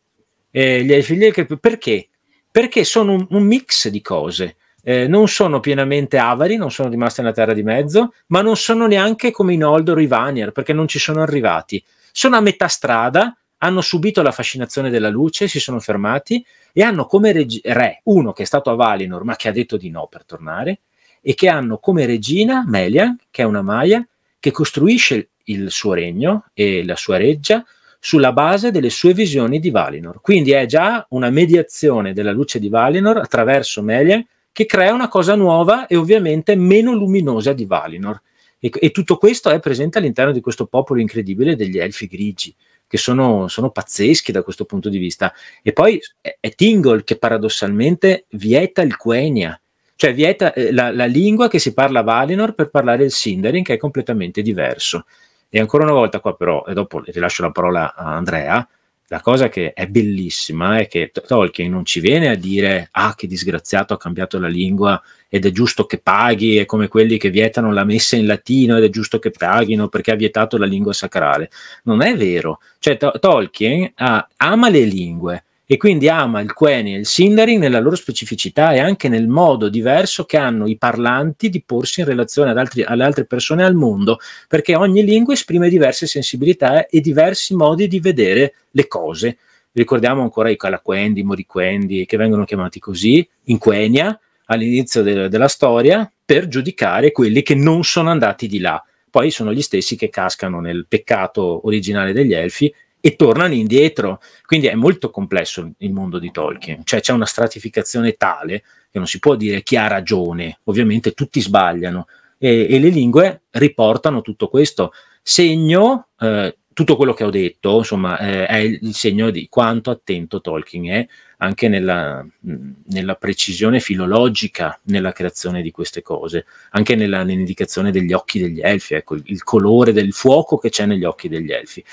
eh, gli elfi perché? Perché sono un, un mix di cose. Eh, non sono pienamente avari, non sono rimasti nella terra di mezzo, ma non sono neanche come i Noldor o i Vanier, perché non ci sono arrivati. Sono a metà strada, hanno subito la fascinazione della luce, si sono fermati e hanno come reg- re uno che è stato a Valinor, ma che ha detto di no per tornare, e che hanno come regina Melian, che è una Maia, che costruisce il suo regno e la sua reggia, sulla base delle sue visioni di Valinor. Quindi è già una mediazione della luce di Valinor attraverso Melian che crea una cosa nuova e ovviamente meno luminosa di Valinor. E, e tutto questo è presente all'interno di questo popolo incredibile degli elfi grigi che sono, sono, pazzeschi da questo punto di vista. E poi è, è Tingle che paradossalmente vieta il Quenya, cioè vieta eh, la, la, lingua che si parla Valinor per parlare il Sindarin, che è completamente diverso. E ancora una volta qua però, e dopo rilascio la parola a Andrea, la cosa che è bellissima è che Tolkien non ci viene a dire ah che disgraziato ha cambiato la lingua ed è giusto che paghi, è come quelli che vietano la messa in latino ed è giusto che paghino perché ha vietato la lingua sacrale. Non è vero, cioè to- Tolkien ha, ama le lingue, e quindi ama il queni e il Sindarin nella loro specificità e anche nel modo diverso che hanno i parlanti di porsi in relazione altri, alle altre persone al mondo, perché ogni lingua esprime diverse sensibilità e diversi modi di vedere le cose. Ricordiamo ancora i calaquendi, i moriquendi, che vengono chiamati così, in quenya, all'inizio de- della storia, per giudicare quelli che non sono andati di là. Poi sono gli stessi che cascano nel peccato originale degli elfi e tornano indietro. Quindi è molto complesso il mondo di Tolkien, cioè c'è una stratificazione tale che non si può dire chi ha ragione, ovviamente tutti sbagliano e, e le lingue riportano tutto questo. Segno, eh, tutto quello che ho detto, insomma, eh, è il segno di quanto attento Tolkien è anche nella, nella precisione filologica nella creazione di queste cose, anche nella, nell'indicazione degli occhi degli elfi, ecco, il, il colore del fuoco che c'è negli occhi degli elfi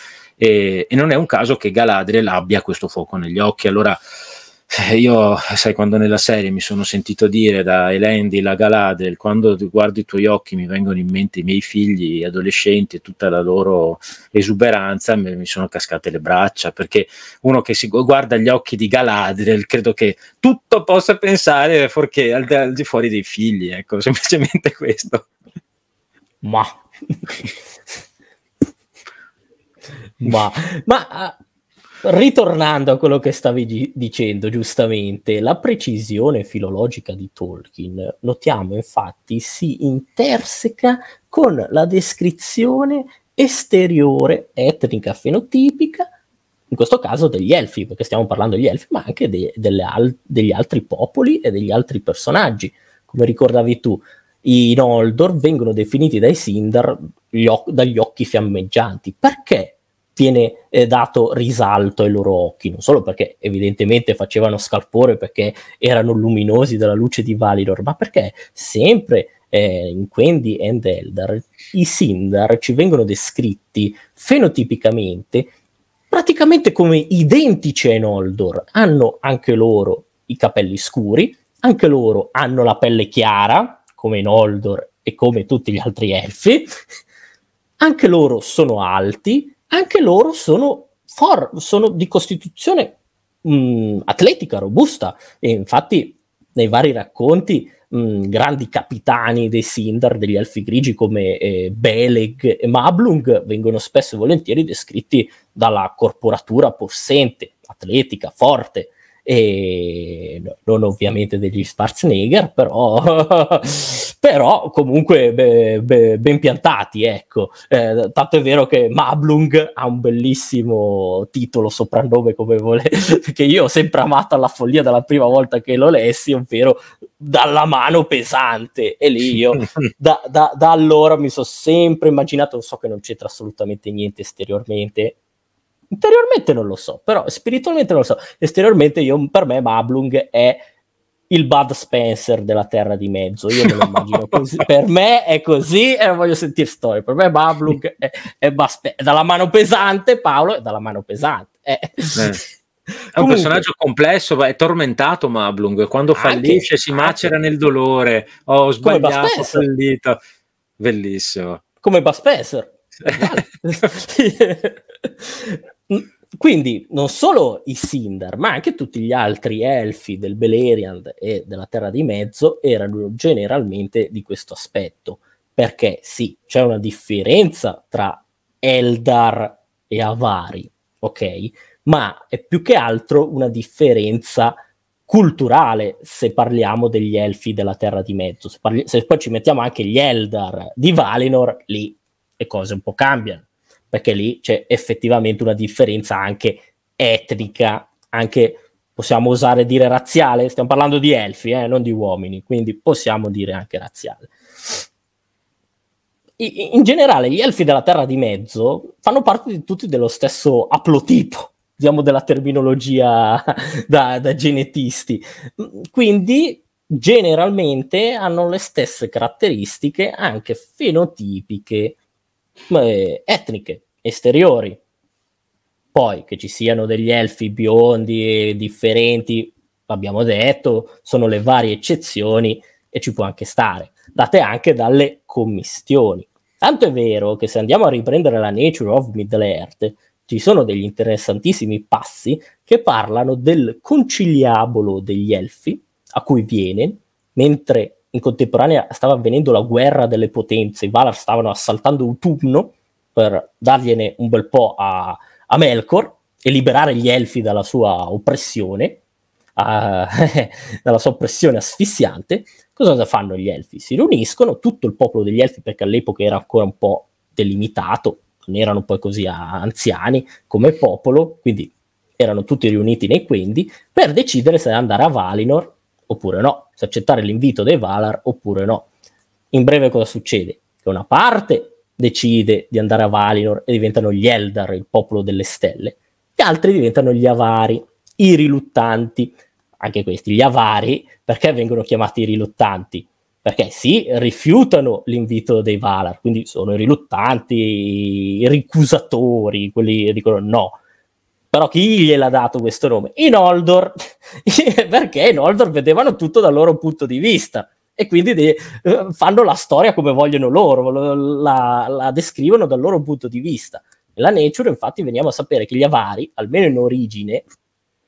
e, e non è un caso che Galadriel abbia questo fuoco negli occhi. Allora, eh, io, sai, quando nella serie mi sono sentito dire da Elendil a Galadriel, quando guardo i tuoi occhi mi vengono in mente i miei figli adolescenti e tutta la loro esuberanza, mi sono cascate le braccia, perché uno che si guarda gli occhi di Galadriel credo che tutto possa pensare fuorché al di fuori dei figli, ecco, <laughs> semplicemente questo. Ma... <laughs> ma, ma ah, ritornando a quello che stavi gi- dicendo, giustamente, la precisione filologica di Tolkien, notiamo infatti, si interseca con la descrizione esteriore, etnica, fenotipica, in questo caso degli elfi, perché stiamo parlando degli elfi, ma anche de- al- degli altri popoli e degli altri personaggi. Come ricordavi tu, i Noldor vengono definiti dai Sindar oc- dagli occhi fiammeggianti. Perché viene eh, dato risalto ai loro occhi? Non solo perché evidentemente facevano scalpore perché erano luminosi dalla luce di Valinor, ma perché sempre eh, in Quendi and Eldar i Sindar ci vengono descritti fenotipicamente praticamente come identici ai Noldor. Hanno anche loro i capelli scuri, anche loro hanno la pelle chiara, come i Noldor e come tutti gli altri elfi, anche loro sono alti, anche loro sono, for- sono di costituzione mh, mm, atletica, robusta. E infatti nei vari racconti mh, mm, grandi capitani dei Sindar, degli elfi grigi come eh, Beleg e Mablung vengono spesso e volentieri descritti dalla corporatura possente, atletica, forte e non ovviamente degli Schwarzenegger, però, <laughs> però comunque be, be, ben piantati, ecco. Eh, tanto è vero che Mablung ha un bellissimo titolo, soprannome come vuole, <laughs> che io ho sempre amato alla follia dalla prima volta che lo lessi, ovvero dalla mano pesante e lì io <laughs> da, da, da allora mi sono sempre immaginato so che non c'entra assolutamente niente esteriormente Interiormente non lo so, però spiritualmente non lo so. Esteriormente io, per me Mablung è il Bud Spencer della Terra di Mezzo. Io me lo immagino <laughs> così. per me è così e non voglio sentire storie. Per me Mablung è, è, Baspe- è dalla mano pesante, Paolo, è dalla mano pesante. È... Eh. eh. <laughs> È un Comunque, personaggio complesso, è tormentato Mablung, quando anche, fallisce si anche. macera nel dolore, oh, ho oh, sbagliato, ho fallito. Bellissimo. Come Bud Spencer. <laughs> Quindi non solo i Sindar, ma anche tutti gli altri elfi del Beleriand e della Terra di Mezzo erano generalmente di questo aspetto. Perché sì, c'è una differenza tra Eldar e Avari, ok? Ma è più che altro una differenza culturale se parliamo degli elfi della Terra di Mezzo. Se, parli- se poi ci mettiamo anche gli Eldar di Valinor, lì le cose un po' cambiano perché lì c'è effettivamente una differenza anche etnica, anche possiamo osare dire razziale, stiamo parlando di elfi, eh, non di uomini, quindi possiamo dire anche razziale. I, in generale, gli elfi della Terra di Mezzo fanno parte di tutti dello stesso aplotipo, diciamo della terminologia <laughs> da, da genetisti. Quindi, generalmente hanno le stesse caratteristiche anche fenotipiche eh, etniche, esteriori. Poi che ci siano degli elfi biondi e differenti, abbiamo detto, sono le varie eccezioni e ci può anche stare, date anche dalle commistioni. Tanto è vero che se andiamo a riprendere la Nature of Middle Earth, ci sono degli interessantissimi passi che parlano del conciliabolo degli elfi, a cui viene, mentre in contemporanea stava avvenendo la guerra delle potenze, i Valar stavano assaltando Utumno per dargliene un bel po' a, a Melkor e liberare gli elfi dalla sua oppressione, a, <laughs> dalla sua oppressione asfissiante. Cosa fanno gli elfi? Si riuniscono, tutto il popolo degli elfi, perché all'epoca era ancora un po' delimitato, non erano poi così anziani come popolo, quindi erano tutti riuniti nei Quendi, per decidere se andare a Valinor oppure no, se accettare l'invito dei Valar oppure no. In breve cosa succede? Che una parte decide di andare a Valinor e diventano gli Eldar, il popolo delle stelle, gli altri diventano gli avari, i riluttanti, anche questi, gli avari, perché vengono chiamati i riluttanti? Perché sì, rifiutano l'invito dei Valar, quindi sono i riluttanti, i ricusatori, quelli che dicono no, però chi gliel'ha dato questo nome? I Noldor, <laughs> perché i Noldor vedevano tutto dal loro punto di vista e quindi de- eh, fanno la storia come vogliono loro, la, la descrivono dal loro punto di vista. La Nature, infatti, veniamo a sapere che gli avari, almeno in origine,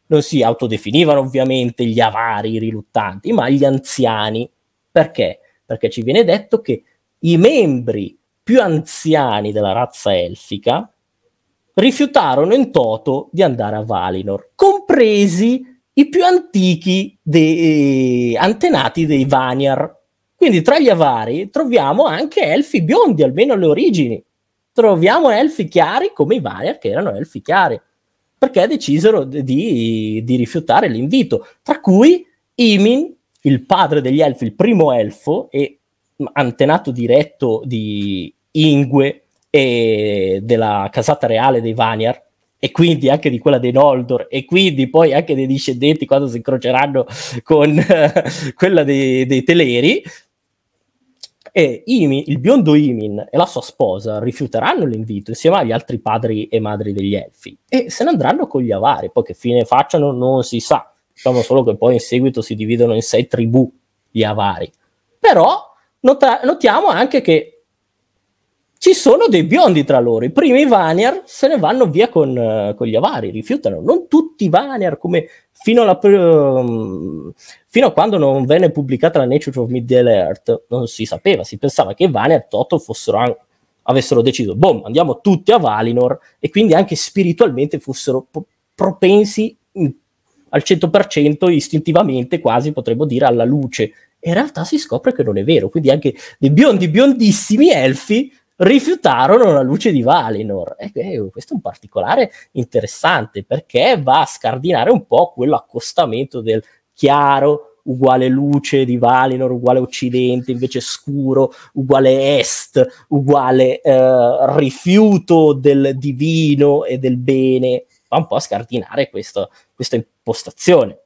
non si autodefinivano ovviamente gli avari, i riluttanti, ma gli anziani. Perché? Perché ci viene detto che i membri più anziani della razza elfica rifiutarono in toto di andare a Valinor, compresi i più antichi dei, eh, antenati dei Vaniar. Quindi tra gli avari troviamo anche elfi biondi, almeno alle origini. Troviamo elfi chiari come i Vaniar che erano elfi chiari, perché decisero di, di rifiutare l'invito, tra cui Imin, il padre degli elfi, il primo elfo e antenato diretto di Ingue, e della casata reale dei Vaniar e quindi anche di quella dei Noldor e quindi poi anche dei discendenti quando si incroceranno con <laughs> quella dei, dei Teleri e Imin, il biondo Imin e la sua sposa rifiuteranno l'invito insieme agli altri padri e madri degli elfi e se ne andranno con gli avari. Poi che fine facciano non si sa. Diciamo solo che poi in seguito si dividono in sei tribù gli avari. Però nota- notiamo anche che ci sono dei biondi tra loro. I primi Vanier se ne vanno via con, uh, con gli avari, rifiutano. Non tutti i Vanier, come fino, alla, uh, fino, a quando non venne pubblicata la Nature of Middle Earth, non si sapeva, si pensava che i Vanier Toto fossero anche avessero deciso, boh, andiamo tutti a Valinor e quindi anche spiritualmente fossero po- propensi mh, mm, al 100% istintivamente, quasi potremmo dire, alla luce. E in realtà si scopre che non è vero, quindi anche dei biondi biondissimi elfi rifiutarono la luce di Valinor. E oh, questo è un particolare interessante perché va a scardinare un po' quell'accostamento del chiaro uguale luce di Valinor, uguale occidente, invece scuro, uguale est, uguale eh, rifiuto del divino e del bene. Va un po' a scardinare questo, questa impostazione.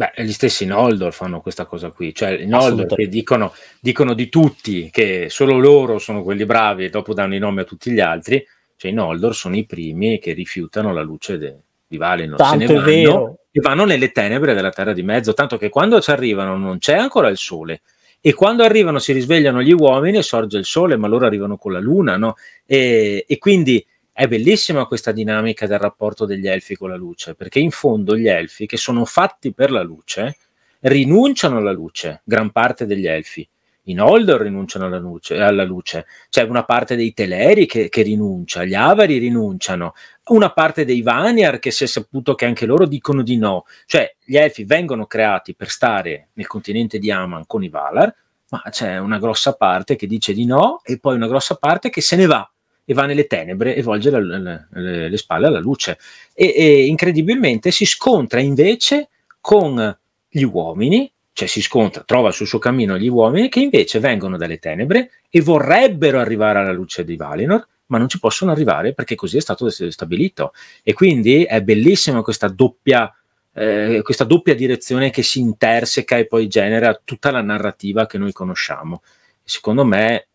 Beh, gli stessi Noldor fanno questa cosa qui, cioè i Noldor che dicono, dicono, di tutti che solo loro sono quelli bravi e dopo danno i nomi a tutti gli altri, cioè i Noldor sono i primi che rifiutano la luce de, di Valinor, tanto se ne vanno e vanno nelle tenebre della Terra di Mezzo, tanto che quando ci arrivano non c'è ancora il sole e quando arrivano si risvegliano gli uomini e sorge il sole, ma loro arrivano con la luna, no? e, e quindi è bellissima questa dinamica del rapporto degli elfi con la luce, perché in fondo gli elfi, che sono fatti per la luce, rinunciano alla luce, gran parte degli elfi. I Noldor rinunciano alla luce, alla luce. c'è una parte dei Teleri che, che, rinuncia, gli Avari rinunciano, una parte dei Vaniar che si è saputo che anche loro dicono di no. Cioè, gli Elfi vengono creati per stare nel continente di Aman con i Valar, ma c'è una grossa parte che dice di no e poi una grossa parte che se ne va e va nelle tenebre e volge la, le, le, spalle alla luce. E, e incredibilmente si scontra invece con gli uomini, cioè si scontra, trova sul suo cammino gli uomini che invece vengono dalle tenebre e vorrebbero arrivare alla luce di Valinor, ma non ci possono arrivare perché così è stato stabilito. E quindi è bellissima questa doppia, eh, questa doppia direzione che si interseca e poi genera tutta la narrativa che noi conosciamo. Secondo me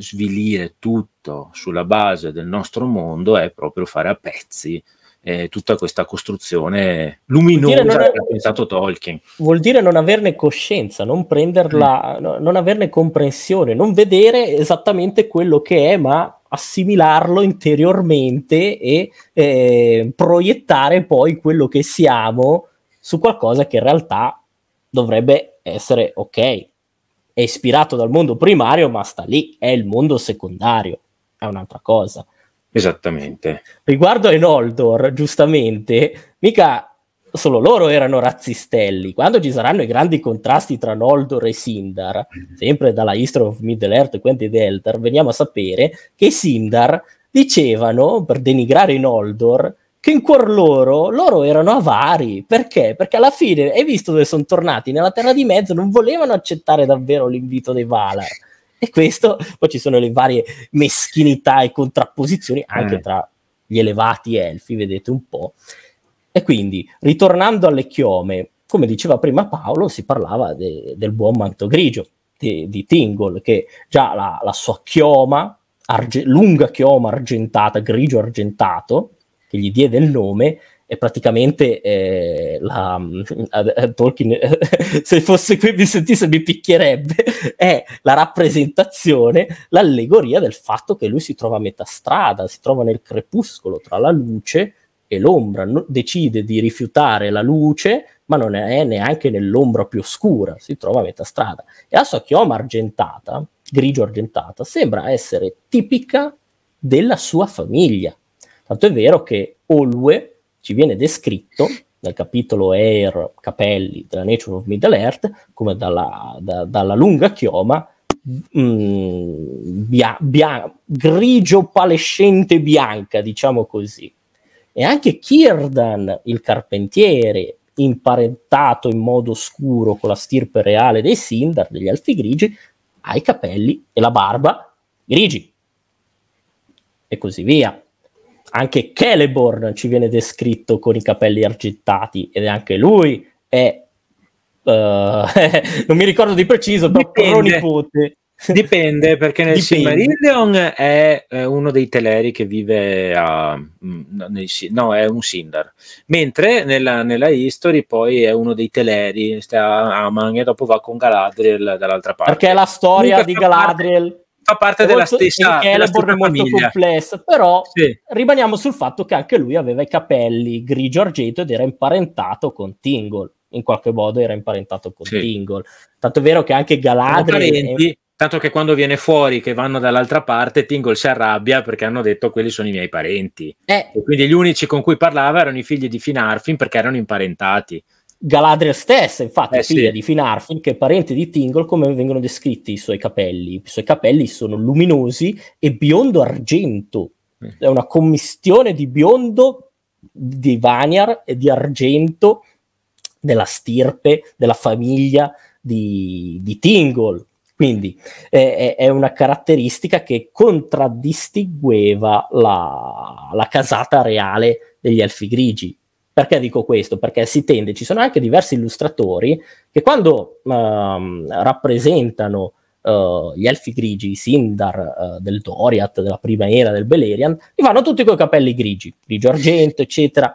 svilire tutto sulla base del nostro mondo è proprio fare a pezzi eh, tutta questa costruzione luminosa che ha pensato Tolkien. Vuol dire non averne coscienza, non prenderla, mm. no, non averne comprensione, non vedere esattamente quello che è, ma assimilarlo interiormente e eh, proiettare poi quello che siamo su qualcosa che in realtà dovrebbe essere ok, è ispirato dal mondo primario, ma sta lì, è il mondo secondario, è un'altra cosa. Esattamente. Riguardo ai Noldor, giustamente, mica solo loro erano razzistelli. Quando ci saranno i grandi contrasti tra Noldor e Sindar, sempre dalla History of Middle Earth e Quentin Deltar, veniamo a sapere che i Sindar dicevano, per denigrare i Noldor, che in cuor loro, loro erano avari. Perché? Perché alla fine, hai visto dove sono tornati? Nella Terra di Mezzo non volevano accettare davvero l'invito dei Valar. E questo, poi ci sono le varie meschinità e contrapposizioni anche mm. tra gli elevati elfi, vedete un po'. E quindi, ritornando alle chiome, come diceva prima Paolo, si parlava de- del buon manto grigio de- di Tingol, che già la, la sua chioma, arge- lunga chioma argentata, grigio argentato, che gli diede il nome e praticamente eh, la, mm, eh, Tolkien, <laughs> se fosse qui mi sentisse mi picchierebbe, <laughs> è la rappresentazione, l'allegoria del fatto che lui si trova a metà strada, si trova nel crepuscolo tra la luce e l'ombra, no, decide di rifiutare la luce, ma non è neanche nell'ombra più oscura, si trova a metà strada. E la sua chioma argentata, grigio argentata, sembra essere tipica della sua famiglia Tanto è vero che Olue ci viene descritto nel capitolo Air, Capelli, della Nature of Middle Earth, come dalla, da, dalla lunga chioma mh, mm, bia, bia, grigio palescente bianca, diciamo così. E anche Kirdan, il carpentiere, imparentato in modo scuro con la stirpe reale dei Sindar, degli Alfi Grigi, ha i capelli e la barba grigi. E così via anche Celeborn ci viene descritto con i capelli argentati ed anche lui è uh, <laughs> non mi ricordo di preciso però pronipote Dipende perché nel Dipende. Silmarillion è, è, eh, uno dei teleri che vive a. Mm, nei, no, è un Sindar. Mentre nella, nella, History poi è uno dei teleri, sta a Aman e dopo va con Galadriel dall'altra parte. Perché è la storia Luca di Galadriel fa parte della molto, stessa, è della stessa famiglia. Complessa, però sì. rimaniamo sul fatto che anche lui aveva i capelli grigio argento ed era imparentato con Tingle. In qualche modo era imparentato con sì. Tingle. Tanto è vero che anche Galadriel tanto che quando viene fuori che vanno dall'altra parte Tingle si arrabbia perché hanno detto quelli sono i miei parenti eh. e quindi gli unici con cui parlava erano i figli di Finarfin perché erano imparentati Galadriel stessa, infatti, eh, figlia sì. di Finarfin, che è parente di Tingle, come vengono descritti i suoi capelli? I suoi capelli sono luminosi e biondo argento. Mm. È una commistione di biondo di Vanyar e di argento della stirpe, della famiglia di, di Tingle. Quindi eh, è una caratteristica che contraddistingueva la, la casata reale degli elfi grigi perché dico questo? Perché si tende, ci sono anche diversi illustratori che quando um, rappresentano uh, gli elfi grigi, i Sindar uh, del Doriath, della prima era, del Beleriand, li fanno tutti con i capelli grigi, grigio argento, eccetera.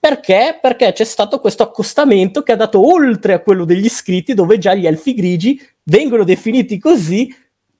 Perché? Perché c'è stato questo accostamento che ha dato oltre a quello degli scritti, dove già gli elfi grigi vengono definiti così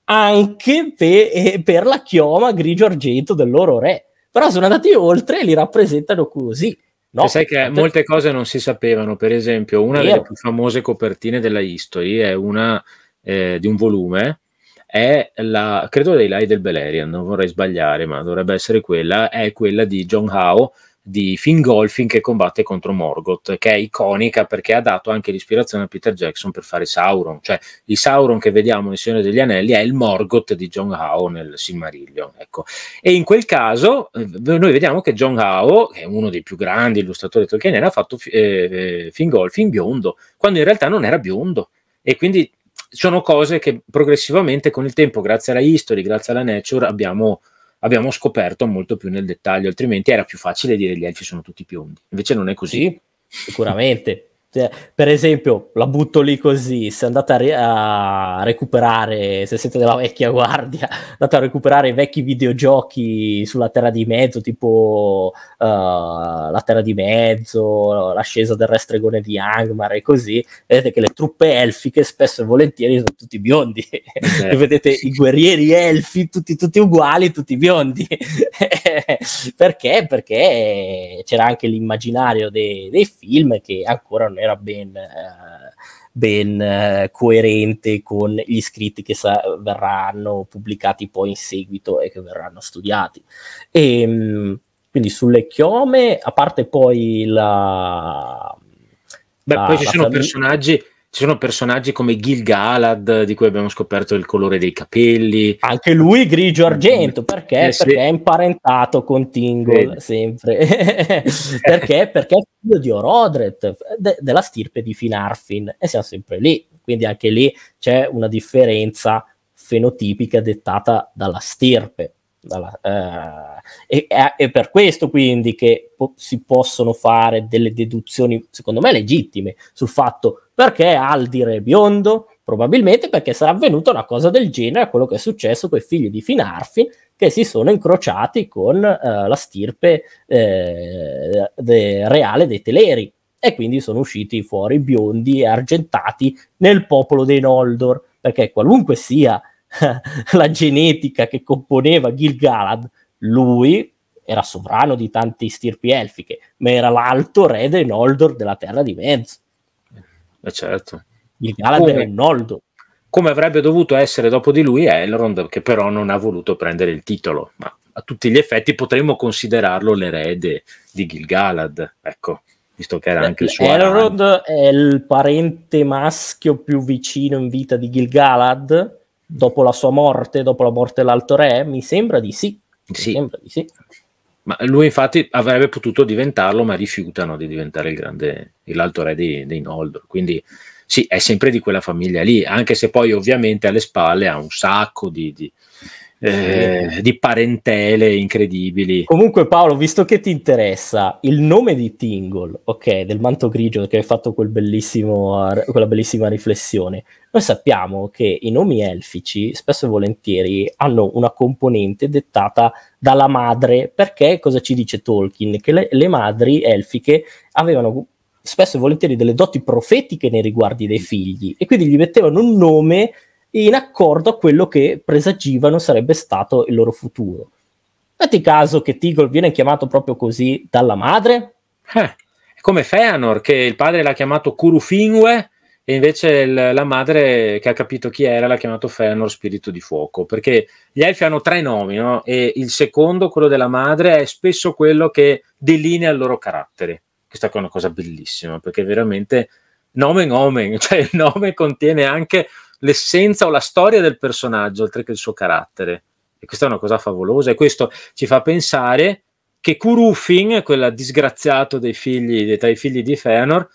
anche pe- eh, per la chioma grigio argento del loro re. Però sono andati oltre e li rappresentano così. No, cioè, sai che te... molte cose non si sapevano, per esempio una yeah. delle più famose copertine della History è una eh, di un volume, è la, credo dei Lai del Beleriand, non vorrei sbagliare, ma dovrebbe essere quella, è quella di John Howe di Fingolfin che combatte contro Morgoth, che è iconica perché ha dato anche l'ispirazione a Peter Jackson per fare Sauron, cioè il Sauron che vediamo nel Signore degli Anelli è il Morgoth di John Howe nel Silmarillion, ecco. E in quel caso eh, noi vediamo che John Howe, che è uno dei più grandi illustratori tolkieniani, ha fatto eh, eh Fingolfin biondo, quando in realtà non era biondo. E quindi sono cose che progressivamente con il tempo, grazie alla history, grazie alla nature, abbiamo abbiamo scoperto molto più nel dettaglio, altrimenti era più facile dire gli elfi sono tutti biondi. Invece non è così. Sicuramente. Cioè, per esempio, la butto lì così, se andate a, re- a, recuperare, se siete della vecchia guardia, <laughs> andate a recuperare i vecchi videogiochi sulla Terra di Mezzo, tipo uh, la Terra di Mezzo, l'ascesa del Re Stregone di Angmar e così, vedete che le truppe elfiche spesso e volentieri sono tutti biondi. <laughs> e vedete i guerrieri elfi, tutti, tutti uguali, tutti biondi. <laughs> Perché? Perché c'era anche l'immaginario dei, dei film che ancora non era ben, eh, ben eh, coerente con gli scritti che sa- verranno pubblicati poi in seguito e che verranno studiati. E, ehm, mh, quindi sulle chiome, a parte poi la... Beh, la, poi ci sono famig- personaggi ci sono personaggi come Gil Galad, di cui abbiamo scoperto il colore dei capelli. Anche lui grigio argento, perché? Eh, perché è imparentato con Tingle, sì. sempre. <laughs> perché? Perché è figlio di Orodret, de- della stirpe di Finarfin, e siamo sempre lì. Quindi anche lì c'è una differenza fenotipica dettata dalla stirpe. Dalla, eh, è, è, per questo quindi che po- si possono fare delle deduzioni, secondo me legittime, sul fatto perché Aldir è biondo? Probabilmente perché sarà avvenuta una cosa del genere a quello che è successo con i figli di Finarfin che si sono incrociati con eh, la stirpe eh, de, reale dei Teleri e quindi sono usciti fuori biondi e argentati nel popolo dei Noldor, perché qualunque sia <laughs> la genetica che componeva Gilgalad, lui era sovrano di tante stirpi elfiche, ma era l'alto re dei Noldor della terra di mezzo eh certo. Il Gallagher come, è Noldo. Come avrebbe dovuto essere dopo di lui Elrond, che però non ha voluto prendere il titolo, ma a tutti gli effetti potremmo considerarlo l'erede di Gilgalad, ecco, visto che era eh, anche il suo Elrond è il parente maschio più vicino in vita di Gilgalad dopo la sua morte, dopo la morte dell'Alto Re, mi sembra di sì. Sì. Mi sembra di sì. Ma lui infatti avrebbe potuto diventarlo, ma rifiutano di diventare il grande, l'alto re dei, dei Noldor. Quindi sì, è sempre di quella famiglia lì, anche se poi ovviamente alle spalle ha un sacco di, di, eh, di parentele incredibili. Comunque, Paolo, visto che ti interessa il nome di Tingle, ok, del manto grigio che hai fatto quel quella bellissima riflessione, noi sappiamo che i nomi elfici spesso e volentieri hanno una componente dettata dalla madre, perché cosa ci dice Tolkien? Che le, le madri elfiche avevano spesso e volentieri delle doti profetiche nei riguardi dei figli e quindi gli mettevano un nome in accordo a quello che presagivano sarebbe stato il loro futuro. Metti caso che Tigol viene chiamato proprio così dalla madre? Eh, come Feanor, che il padre l'ha chiamato Kurufingue e invece il, la madre, che ha capito chi era, l'ha chiamato Feanor Spirito di Fuoco, perché gli elfi hanno tre nomi, no? E il secondo, quello della madre, è spesso quello che delinea il loro carattere. Questa è una cosa bellissima, perché veramente nome nomen omen, <laughs> cioè il nome contiene anche l'essenza o la storia del personaggio oltre che il suo carattere. E questa è una cosa favolosa e questo ci fa pensare che Kurufin, quel disgraziato dei figli, dei, dei figli di Feanor,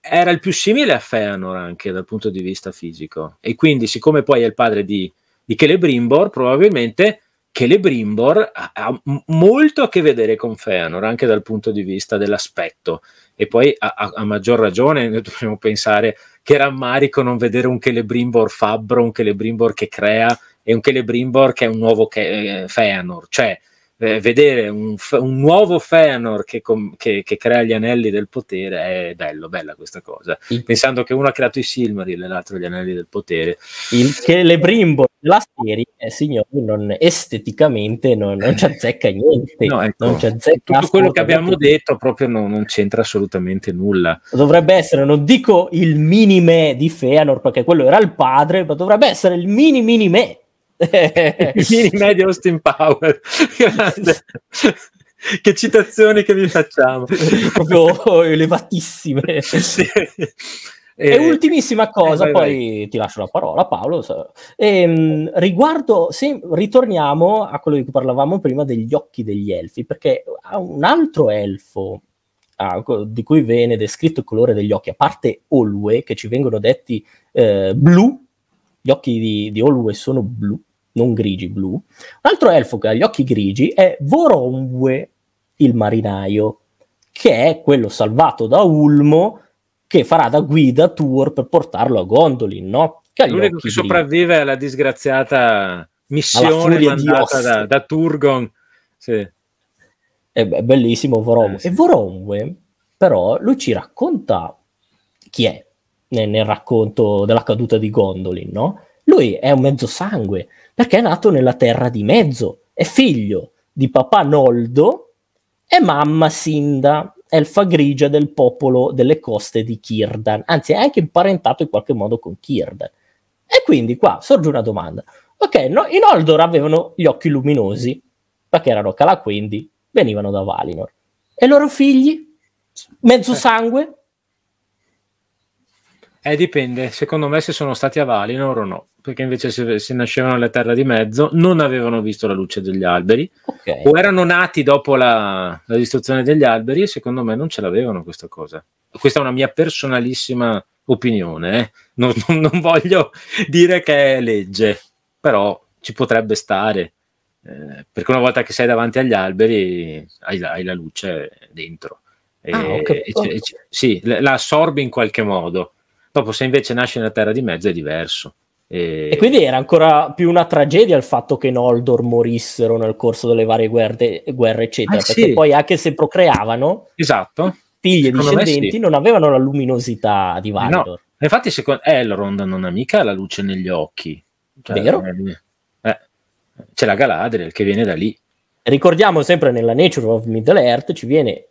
era il più simile a Feanor anche dal punto di vista fisico. E quindi, siccome poi è il padre di, di Celebrimbor, probabilmente che Lebrimbor ha, ha molto a che vedere con Feanor, anche dal punto di vista dell'aspetto. E poi a, a maggior ragione noi dobbiamo pensare che rammarico non vedere un Celebrimbor fabbro, un Celebrimbor che crea e un Celebrimbor che è un nuovo che- eh, Feanor. Cioè, vedere un, un, nuovo Feanor che, com- che, che, crea gli anelli del potere è bello, bella questa cosa. Il... Pensando che uno ha creato i Silmaril e l'altro gli anelli del potere. Il che le brimbo della serie, eh, signori, non, esteticamente non, non ci azzecca niente. No, ecco, non ci azzecca tutto quello che abbiamo detto proprio non, non, c'entra assolutamente nulla. Dovrebbe essere, non dico il minime di Feanor perché quello era il padre, ma dovrebbe essere il mini mini me <laughs> Mini media Austin Power. Grande. <laughs> che citazioni che vi facciamo. Proprio eh, elevatissime. <laughs> Sì. E, e, eh, ultimissima eh, cosa, vai, poi ti lascio la parola Paolo. E, ehm, riguardo, se, ritorniamo a quello di cui parlavamo prima degli occhi degli elfi, perché un altro elfo ah, di cui viene descritto il colore degli occhi, a parte Olwe, che ci vengono detti eh, blu, gli occhi di, di Olwe sono blu, non grigi, blu. Un altro elfo che ha gli occhi grigi è Voronwe, il marinaio, che è quello salvato da Ulmo che farà da guida a tour per portarlo a Gondolin, no? Che L'unico che grigi. sopravvive alla disgraziata missione alla mandata da, da, Turgon. Sì. È bellissimo Voronwe. Eh, sì. E Vorongwe, però, lui ci racconta chi è nel, racconto della caduta di Gondolin, no? Lui è un mezzo sangue, perché è nato nella terra di mezzo, è figlio di papà Noldo e mamma Sinda, elfa grigia del popolo delle coste di Kirdan, anzi è anche imparentato in qualche modo con Kirdan. E quindi qua sorge una domanda. Ok, no, i Noldor avevano gli occhi luminosi, perché erano Cala, quindi venivano da Valinor. E i loro figli? Mezzo eh. sangue? Eh, dipende, secondo me se sono stati a Valinor o no perché invece se, se nascevano alla terra di mezzo non avevano visto la luce degli alberi okay. o erano nati dopo la, la, distruzione degli alberi e secondo me non ce l'avevano questa cosa. Questa è una mia personalissima opinione, eh. non, <laughs> non, non, voglio dire che è legge, però ci potrebbe stare, eh, perché una volta che sei davanti agli alberi hai, hai la luce dentro. E, ah, okay. e, e, sì, la assorbi in qualche modo. Dopo, se invece nasci nella terra di mezzo, è diverso. E... e... quindi era ancora più una tragedia il fatto che Noldor morissero nel corso delle varie guerre, guerre eccetera, ah, perché sì. poi anche se procreavano, esatto. figli e discendenti sì. non avevano la luminosità di Valinor. No. Infatti secondo eh, Elrond non ha mica la luce negli occhi. Cioè, Vero? Eh, eh, c'è la Galadriel che viene da lì. Ricordiamo sempre nella Nature of Middle Earth ci viene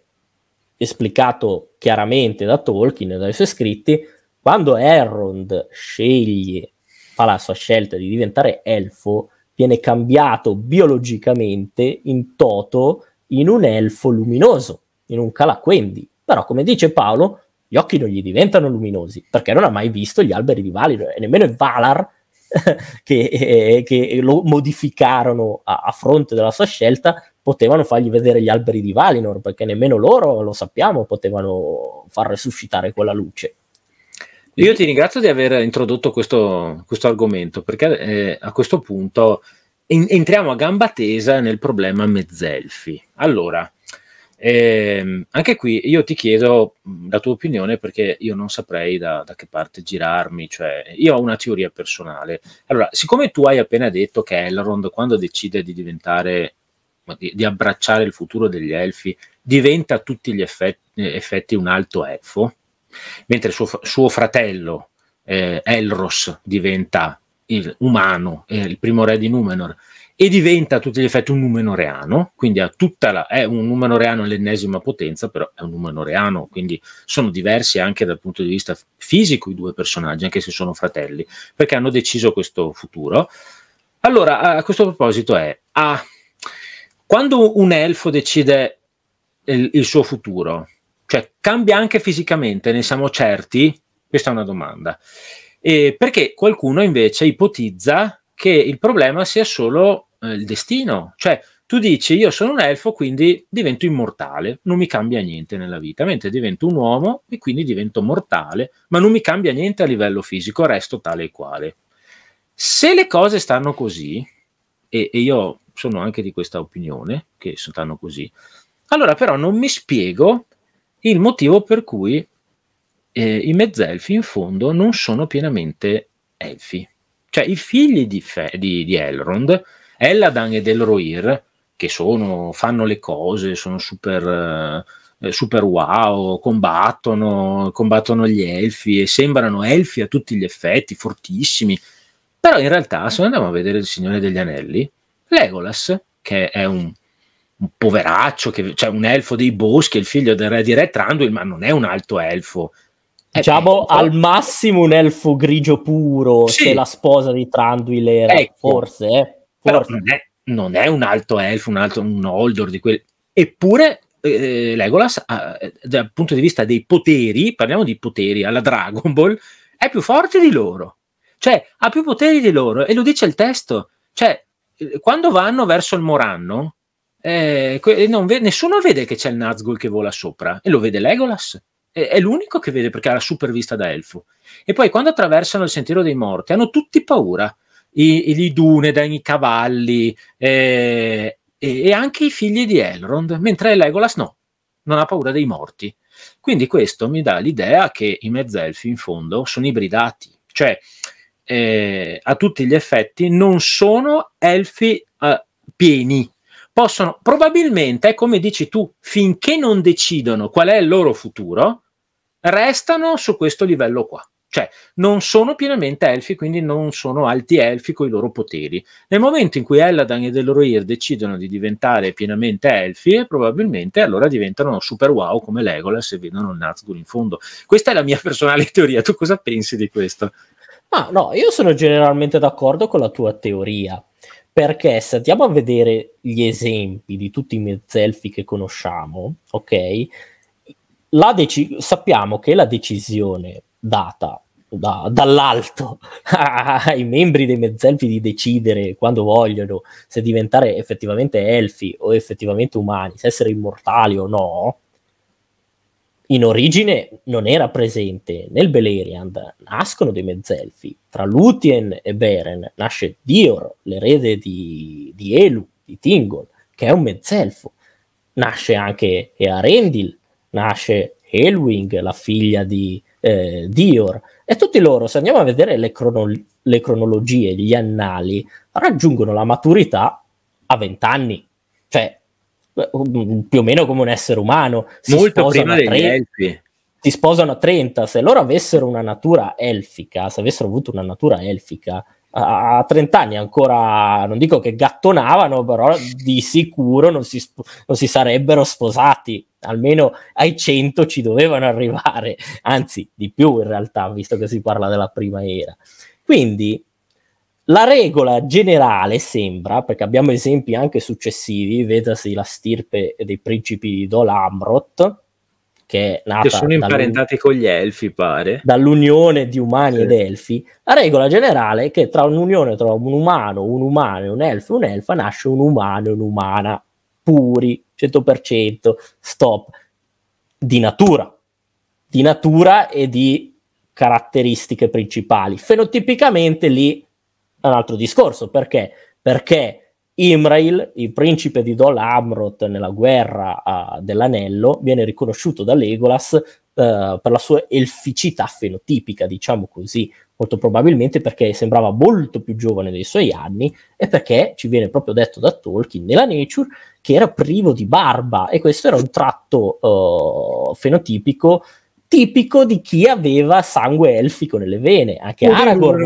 esplicato chiaramente da Tolkien e dai suoi scritti quando Elrond sceglie fa la sua scelta di diventare elfo, viene cambiato biologicamente in toto in un elfo luminoso, in un calaquendi. Però, come dice Paolo, gli occhi non gli diventano luminosi, perché non ha mai visto gli alberi di Valinor, e nemmeno il Valar <laughs> che, eh, che, lo modificarono a, a, fronte della sua scelta, potevano fargli vedere gli alberi di Valinor, perché nemmeno loro, lo sappiamo, potevano far resuscitare quella luce. Io ti ringrazio di aver introdotto questo, questo argomento perché eh, a questo punto in, entriamo a gamba tesa nel problema mezzelfi. Allora, eh, anche qui io ti chiedo la tua opinione perché io non saprei da, da, che parte girarmi, cioè io ho una teoria personale. Allora, siccome tu hai appena detto che Elrond quando decide di diventare, di, di abbracciare il futuro degli elfi, diventa a tutti gli effetti, effetti un alto elfo, mentre suo, suo fratello eh, Elros diventa il umano, eh, il primo re di Numenor, e diventa a tutti gli effetti un numenoreano, quindi la, è un numenoreano all'ennesima potenza, però è un numenoreano, quindi sono diversi anche dal punto di vista fisico i due personaggi, anche se sono fratelli, perché hanno deciso questo futuro. Allora, a questo proposito è, ah, quando un elfo decide il, il suo futuro, cioè, cambia anche fisicamente, ne siamo certi? Questa è una domanda. Eh, perché qualcuno invece ipotizza che il problema sia solo eh, il destino, cioè tu dici io sono un elfo quindi divento immortale, non mi cambia niente nella vita, mentre divento un uomo e quindi divento mortale, ma non mi cambia niente a livello fisico, resto tale e quale. Se le cose stanno così, e, e io sono anche di questa opinione, che stanno così, allora però non mi spiego il motivo per cui eh, i mezzelfi in fondo non sono pienamente elfi. Cioè i figli di, Fe, di, di Elrond, Eladan e Delroir, che sono, fanno le cose, sono super, eh, super wow, combattono, combattono gli elfi e sembrano elfi a tutti gli effetti, fortissimi. Però in realtà, se andiamo a vedere il Signore degli Anelli, Legolas, che è un un poveraccio, che, cioè un elfo dei boschi, il figlio del re di Re Tranduil, ma non è un alto elfo. È eh, diciamo penso. Eh, al massimo un elfo grigio puro, sì. se la sposa di Tranduil era, ecco. forse. Eh? forse. Non, è, non, è, un alto elfo, un, alto, un Oldor di quel... Eppure eh, Legolas, eh, dal punto di vista dei poteri, parliamo di poteri, alla Dragon Ball, è più forte di loro. Cioè, ha più poteri di loro, e lo dice il testo. Cioè, eh, quando vanno verso il Moranno, eh, ve- nessuno vede che c'è il Nazgul che vola sopra e lo vede Legolas. E- è l'unico che vede perché ha la super vista da elfo. E poi quando attraversano il sentiero dei morti hanno tutti paura. I, i, i Dunedain, i cavalli eh, e-, e anche i figli di Elrond, mentre Legolas no, non ha paura dei morti. Quindi questo mi dà l'idea che i mezzelfi in fondo sono ibridati, cioè eh, a tutti gli effetti non sono elfi eh, pieni, possono, probabilmente, come dici tu, finché non decidono qual è il loro futuro, restano su questo livello qua. Cioè, non sono pienamente elfi, quindi non sono alti elfi con i loro poteri. Nel momento in cui Elladan e Elroir decidono di diventare pienamente elfi, probabilmente allora diventano super wow come Legolas e vedono il Nazgul in fondo. Questa è la mia personale <laughs> teoria. Tu cosa pensi di questo? Ma no, io sono generalmente d'accordo con la tua teoria, perché se andiamo a vedere gli esempi di tutti i mezzelfi che conosciamo, ok? Deci- sappiamo che la decisione data da- dall'alto <laughs> ai membri dei mezzelfi di decidere quando vogliono se diventare effettivamente elfi o effettivamente umani, se essere immortali o no, in origine non era presente nel Beleriand, nascono dei mezzelfi, tra Lutien e Beren nasce Dior, l'erede di, di Elu, di Tingol, che è un mezzelfo, nasce anche Earendil, nasce Elwing, la figlia di eh, Dior, e tutti loro, se andiamo a vedere le, crono- le cronologie, gli annali, raggiungono la maturità a vent'anni, cioè più o meno come un essere umano. Si Molto prima degli tre, elfi. Si sposano a 30. Se loro avessero una natura elfica, se avessero avuto una natura elfica, a, 30 anni ancora, non dico che gattonavano, però di sicuro non si, non si sarebbero sposati. Almeno ai 100 ci dovevano arrivare, anzi di più in realtà, visto che si parla della prima era. Quindi la regola generale sembra, perché abbiamo esempi anche successivi, vedasi la stirpe dei principi di Dol Amroth, che, è nata che sono imparentati con gli elfi, pare. Dall'unione di umani sì. ed elfi. La regola generale è che tra un'unione tra un umano, un umano, un elfo e un'elfa nasce un umano e un'umana, puri, 100%, stop, di natura, di natura e di caratteristiche principali. Fenotipicamente lì è un altro discorso. Perché? Perché Imrail, il principe di Dol Amroth nella guerra uh, dell'anello, viene riconosciuto da Legolas uh, per la sua elficità fenotipica, diciamo così, molto probabilmente perché sembrava molto più giovane dei suoi anni e perché ci viene proprio detto da Tolkien nella Nature che era privo di barba e questo era un tratto uh, fenotipico tipico di chi aveva sangue elfico nelle vene, anche Aragorn.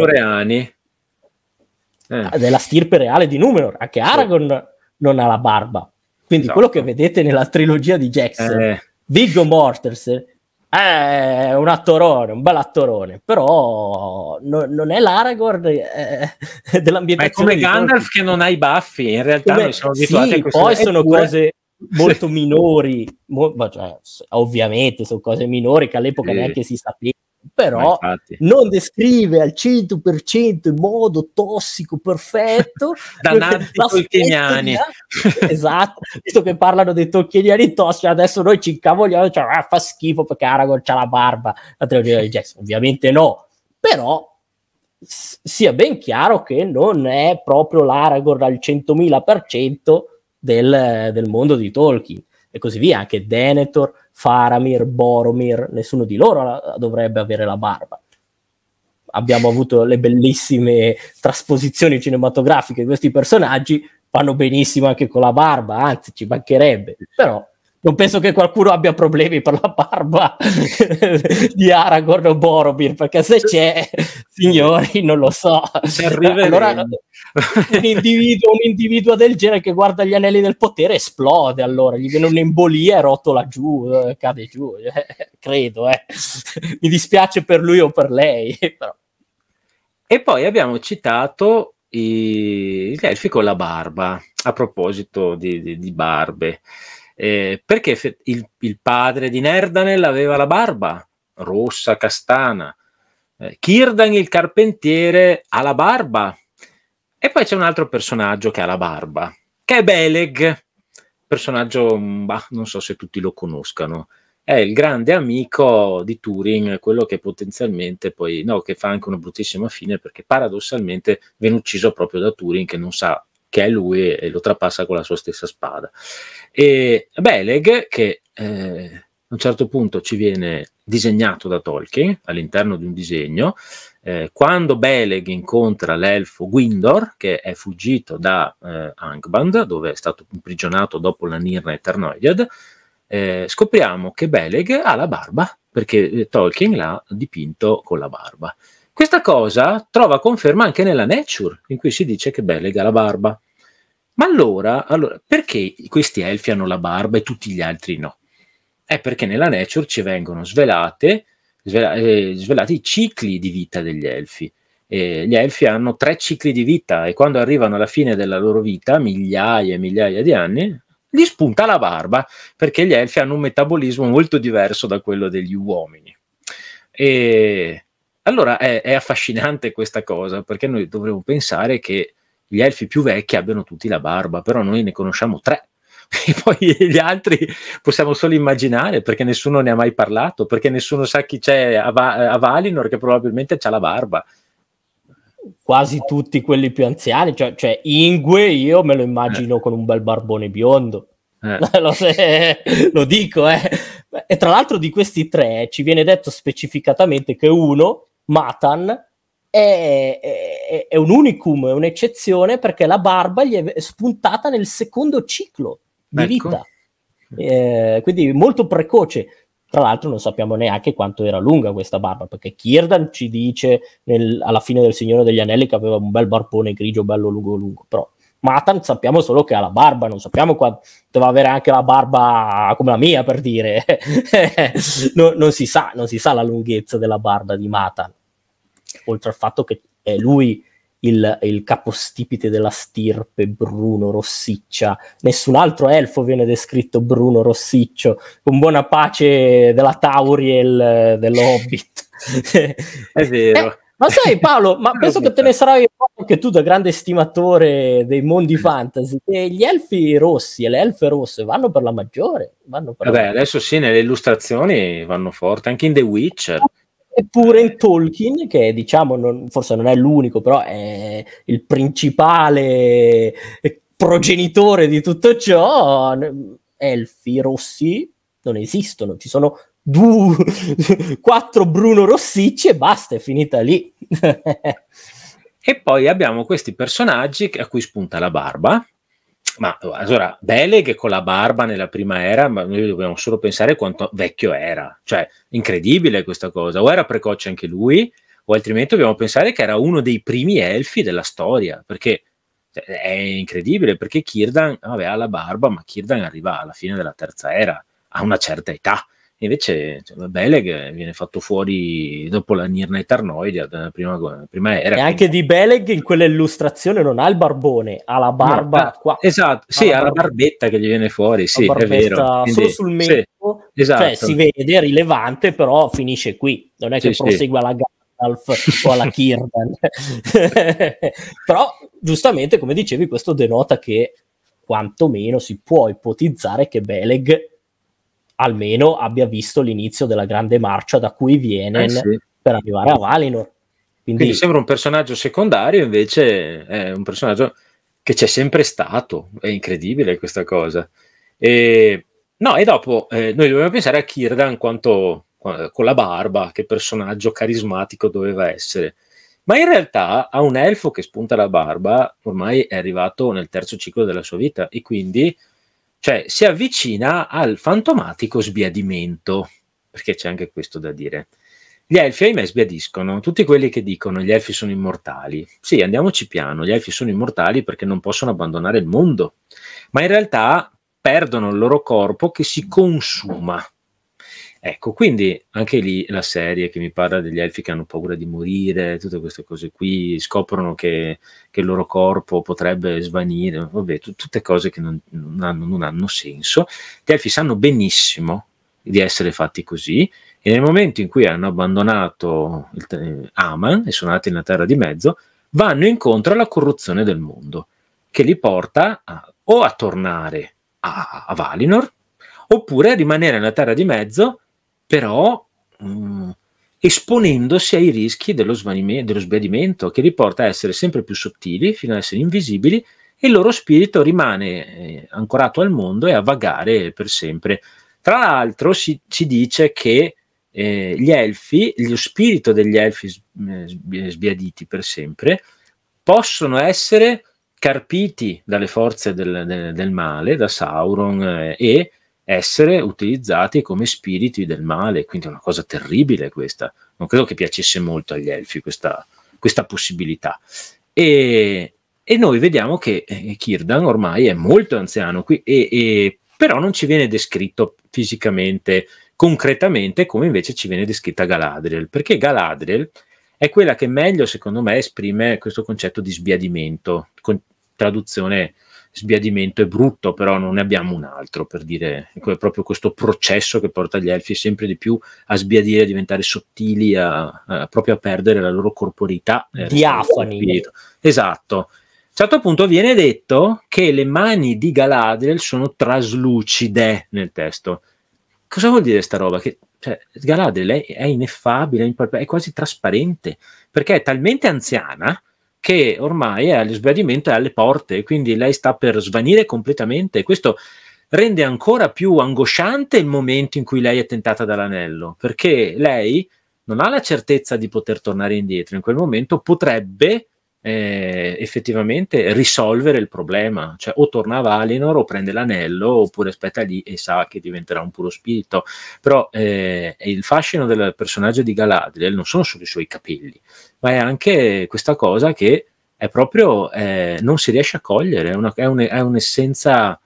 Eh. Ah, della stirpe reale di Numenor. Anche Aragorn sì. non ha la barba. Quindi esatto. quello che vedete nella trilogia di Jackson, eh. Viggo Mortensen, è un attorone, un bel attorone, però no, non è l'Aragorn eh, eh dell'ambientazione. Ma è come Gandalf che non ha i baffi, in realtà come, sono sì, Poi sono pure... cose <laughs> molto minori, mo- cioè, ovviamente sono cose minori che all'epoca sì. neanche si sapeva però non descrive al 100% in modo tossico perfetto <laughs> dannati tolkieniani esatto, visto che parlano dei tolkieniani tossici, adesso noi ci incavoliamo cioè, ah, fa schifo perché Aragorn c'ha la barba la trilogia di Jackson, ovviamente no però s- sia ben chiaro che non è proprio l'Aragorn al 100.000% del, del mondo di Tolkien e così via, anche Denethor Faramir, Boromir, nessuno di loro la, dovrebbe avere la barba. Abbiamo avuto le bellissime trasposizioni cinematografiche di questi personaggi, vanno benissimo anche con la barba, anzi ci mancherebbe, però non penso che qualcuno abbia problemi per la barba <laughs> di Aragorn o Borobir, perché se c'è, signori, non lo so. Allora, un, individuo, un individuo del genere che guarda gli anelli del potere esplode, allora gli viene un'embolia e rotola giù, eh, cade giù, eh, credo. Eh. Mi dispiace per lui o per lei. <laughs> Però. E poi abbiamo citato i... gli elfi con la barba, a proposito di, di, di barbe. Eh, perché fe- il, il, padre di Nerdanel aveva la barba rossa, castana. Eh, Kirdan il carpentiere ha la barba. E poi c'è un altro personaggio che ha la barba, che è Beleg. Personaggio, mm, bah, non so se tutti lo conoscano è il grande amico di Turing, quello che potenzialmente poi, no, che fa anche una bruttissima fine perché paradossalmente viene ucciso proprio da Turing che non sa che è lui e lo trapassa con la sua stessa spada. E Beleg, che eh, a un certo punto ci viene disegnato da Tolkien all'interno di un disegno, eh, quando Beleg incontra l'elfo Gwindor, che è fuggito da eh, Angband, dove è stato imprigionato dopo la Nirna Eternoided, eh, scopriamo che Beleg ha la barba, perché eh, Tolkien l'ha dipinto con la barba. Questa cosa trova conferma anche nella Nature, in cui si dice che Bellega ha la barba. Ma allora, allora, perché questi elfi hanno la barba e tutti gli altri no? È perché nella Nature ci vengono svelate, svela, eh, svelati i cicli di vita degli elfi. Eh, gli elfi hanno tre cicli di vita e quando arrivano alla fine della loro vita, migliaia e migliaia di anni, gli spunta la barba perché gli elfi hanno un metabolismo molto diverso da quello degli uomini. E allora è, è, affascinante questa cosa perché noi dovremmo pensare che gli elfi più vecchi abbiano tutti la barba, però noi ne conosciamo tre. E <laughs> poi gli altri possiamo solo immaginare perché nessuno ne ha mai parlato, perché nessuno sa chi c'è a, eh, Valinor che probabilmente ha la barba. Quasi tutti quelli più anziani, cioè, cioè Ingue io me lo immagino eh. con un bel barbone biondo. Eh. <laughs> Lo, se, eh, lo, dico, eh. E tra l'altro di questi tre ci viene detto specificatamente che uno Matan è, è, è, un unicum, è un'eccezione perché la barba gli è spuntata nel secondo ciclo di ecco. vita, eh, quindi molto precoce. Tra l'altro non sappiamo neanche quanto era lunga questa barba, perché Kirdan ci dice nel, alla fine del Signore degli Anelli che aveva un bel barbone grigio bello lungo lungo, però Matan sappiamo solo che ha la barba, non sappiamo quanto doveva avere anche la barba come la mia per dire, <laughs> non, non, si sa, non si sa la lunghezza della barba di Matan oltre al fatto che è lui il, il, capostipite della stirpe Bruno Rossiccia. Nessun altro elfo viene descritto Bruno Rossiccio, con buona pace della Tauriel dell'Hobbit. <laughs> È vero. Eh, ma sai Paolo, ma <laughs> penso che te ne sarai anche tu da grande stimatore dei mondi mm. fantasy, che gli elfi rossi e le elfe rosse vanno per la maggiore. Vanno per Vabbè, la maggiore. adesso sì, nelle illustrazioni vanno forte, anche in The Witcher Eppure in Tolkien, che diciamo non, forse non è l'unico, però è il principale progenitore di tutto ciò, elfi rossi non esistono, ci sono due, <laughs> quattro Bruno Rossicci e basta, è finita lì. <laughs> e poi abbiamo questi personaggi a cui spunta la barba, ma allora Beleg con la barba nella prima era, ma noi dobbiamo solo pensare quanto vecchio era, cioè incredibile questa cosa, o era precoce anche lui, o altrimenti dobbiamo pensare che era uno dei primi elfi della storia, perché cioè, è incredibile, perché Kirdan, aveva la barba, ma Kirdan arriva alla fine della terza era, a una certa età, invece cioè, Beleg eh, viene fatto fuori dopo la Nirna Eternoide, eh, prima, prima era. E anche quindi... di Beleg in quell'illustrazione non ha il barbone, ha la barba no, qua. Esatto, sì, ha la, barbetta che gli viene fuori, sì, è vero. Quindi, solo sul mento, sì, cioè, esatto. cioè si vede è rilevante, però finisce qui, non è che sì, prosegua sì. la gara o alla <laughs> Kirdan. <laughs> Però, giustamente, come dicevi, questo denota che quantomeno si può ipotizzare che Beleg almeno abbia visto l'inizio della grande marcia da cui viene eh sì. per arrivare a Valinor. Quindi... Quindi, sembra un personaggio secondario, invece è un personaggio che c'è sempre stato. È incredibile questa cosa. E, no, e dopo eh, noi dobbiamo pensare a Kirdan quanto, con la barba, che personaggio carismatico doveva essere. Ma in realtà a un elfo che spunta la barba ormai è arrivato nel terzo ciclo della sua vita e quindi cioè si avvicina al fantomatico sbiadimento, perché c'è anche questo da dire. Gli elfi, ahimè, sbiadiscono. Tutti quelli che dicono gli elfi sono immortali. Sì, andiamoci piano, gli elfi sono immortali perché non possono abbandonare il mondo, ma in realtà perdono il loro corpo che si consuma Ecco, quindi anche lì la serie che mi parla degli elfi che hanno paura di morire, tutte queste cose qui, scoprono che, che il loro corpo potrebbe svanire, vabbè, t- tutte cose che non, non, hanno, non hanno senso. Gli elfi sanno benissimo di essere fatti così e nel momento in cui hanno abbandonato il, Aman e sono andati nella Terra di Mezzo, vanno incontro alla corruzione del mondo, che li porta a, o a tornare a, a Valinor, oppure a rimanere nella Terra di Mezzo però mh, mm, esponendosi ai rischi dello, dello sbiadimento che li porta a essere sempre più sottili fino ad essere invisibili e il loro spirito rimane eh, ancorato al mondo e a vagare per sempre. Tra l'altro si, si dice che eh, gli elfi, lo spirito degli elfi eh, sbiaditi per sempre, possono essere carpiti dalle forze del, del, del male, da Sauron eh, e essere utilizzati come spiriti del male, quindi è una cosa terribile questa. Non credo che piacesse molto agli elfi questa, questa possibilità. E, e, noi vediamo che eh, Kirdan ormai è molto anziano qui, e, e, però non ci viene descritto fisicamente, concretamente, come invece ci viene descritta Galadriel, perché Galadriel è quella che meglio, secondo me, esprime questo concetto di sbiadimento, con, traduzione sbiadimento è brutto, però non ne abbiamo un altro per dire è proprio questo processo che porta gli elfi sempre di più a sbiadire, a diventare sottili, a, a proprio a perdere la loro corporeità. Eh, Diafani. Esatto. A un certo punto viene detto che le mani di Galadriel sono traslucide nel testo. Cosa vuol dire sta roba? Che cioè, Galadriel è, è ineffabile, è quasi trasparente, perché è talmente anziana che ormai è agli e alle porte, quindi lei sta per svanire completamente. Questo rende ancora più angosciante il momento in cui lei è tentata dall'anello, perché lei non ha la certezza di poter tornare indietro. In quel momento potrebbe eh, effettivamente risolvere il problema, cioè o torna a Valinor o prende l'anello oppure aspetta lì e sa che diventerà un puro spirito, però eh, il fascino del personaggio di Galadriel non sono solo i suoi capelli, ma è anche questa cosa che è proprio, eh, non si riesce a cogliere, è, una, è, un, è un'essenza...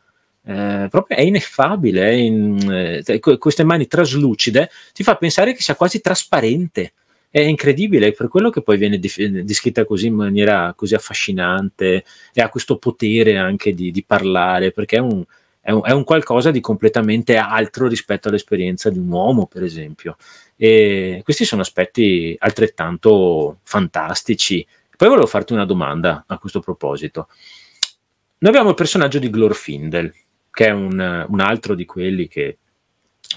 Eh, proprio è ineffabile, è in, eh, queste mani traslucide ti fa pensare che sia quasi trasparente, è incredibile, per quello che poi viene descritta così in maniera così affascinante e ha questo potere anche di, di parlare, perché è un, è, un, è un, qualcosa di completamente altro rispetto all'esperienza di un uomo, per esempio. E questi sono aspetti altrettanto fantastici. Poi volevo farti una domanda a questo proposito. Noi abbiamo il personaggio di Glorfindel, che è un, un altro di quelli che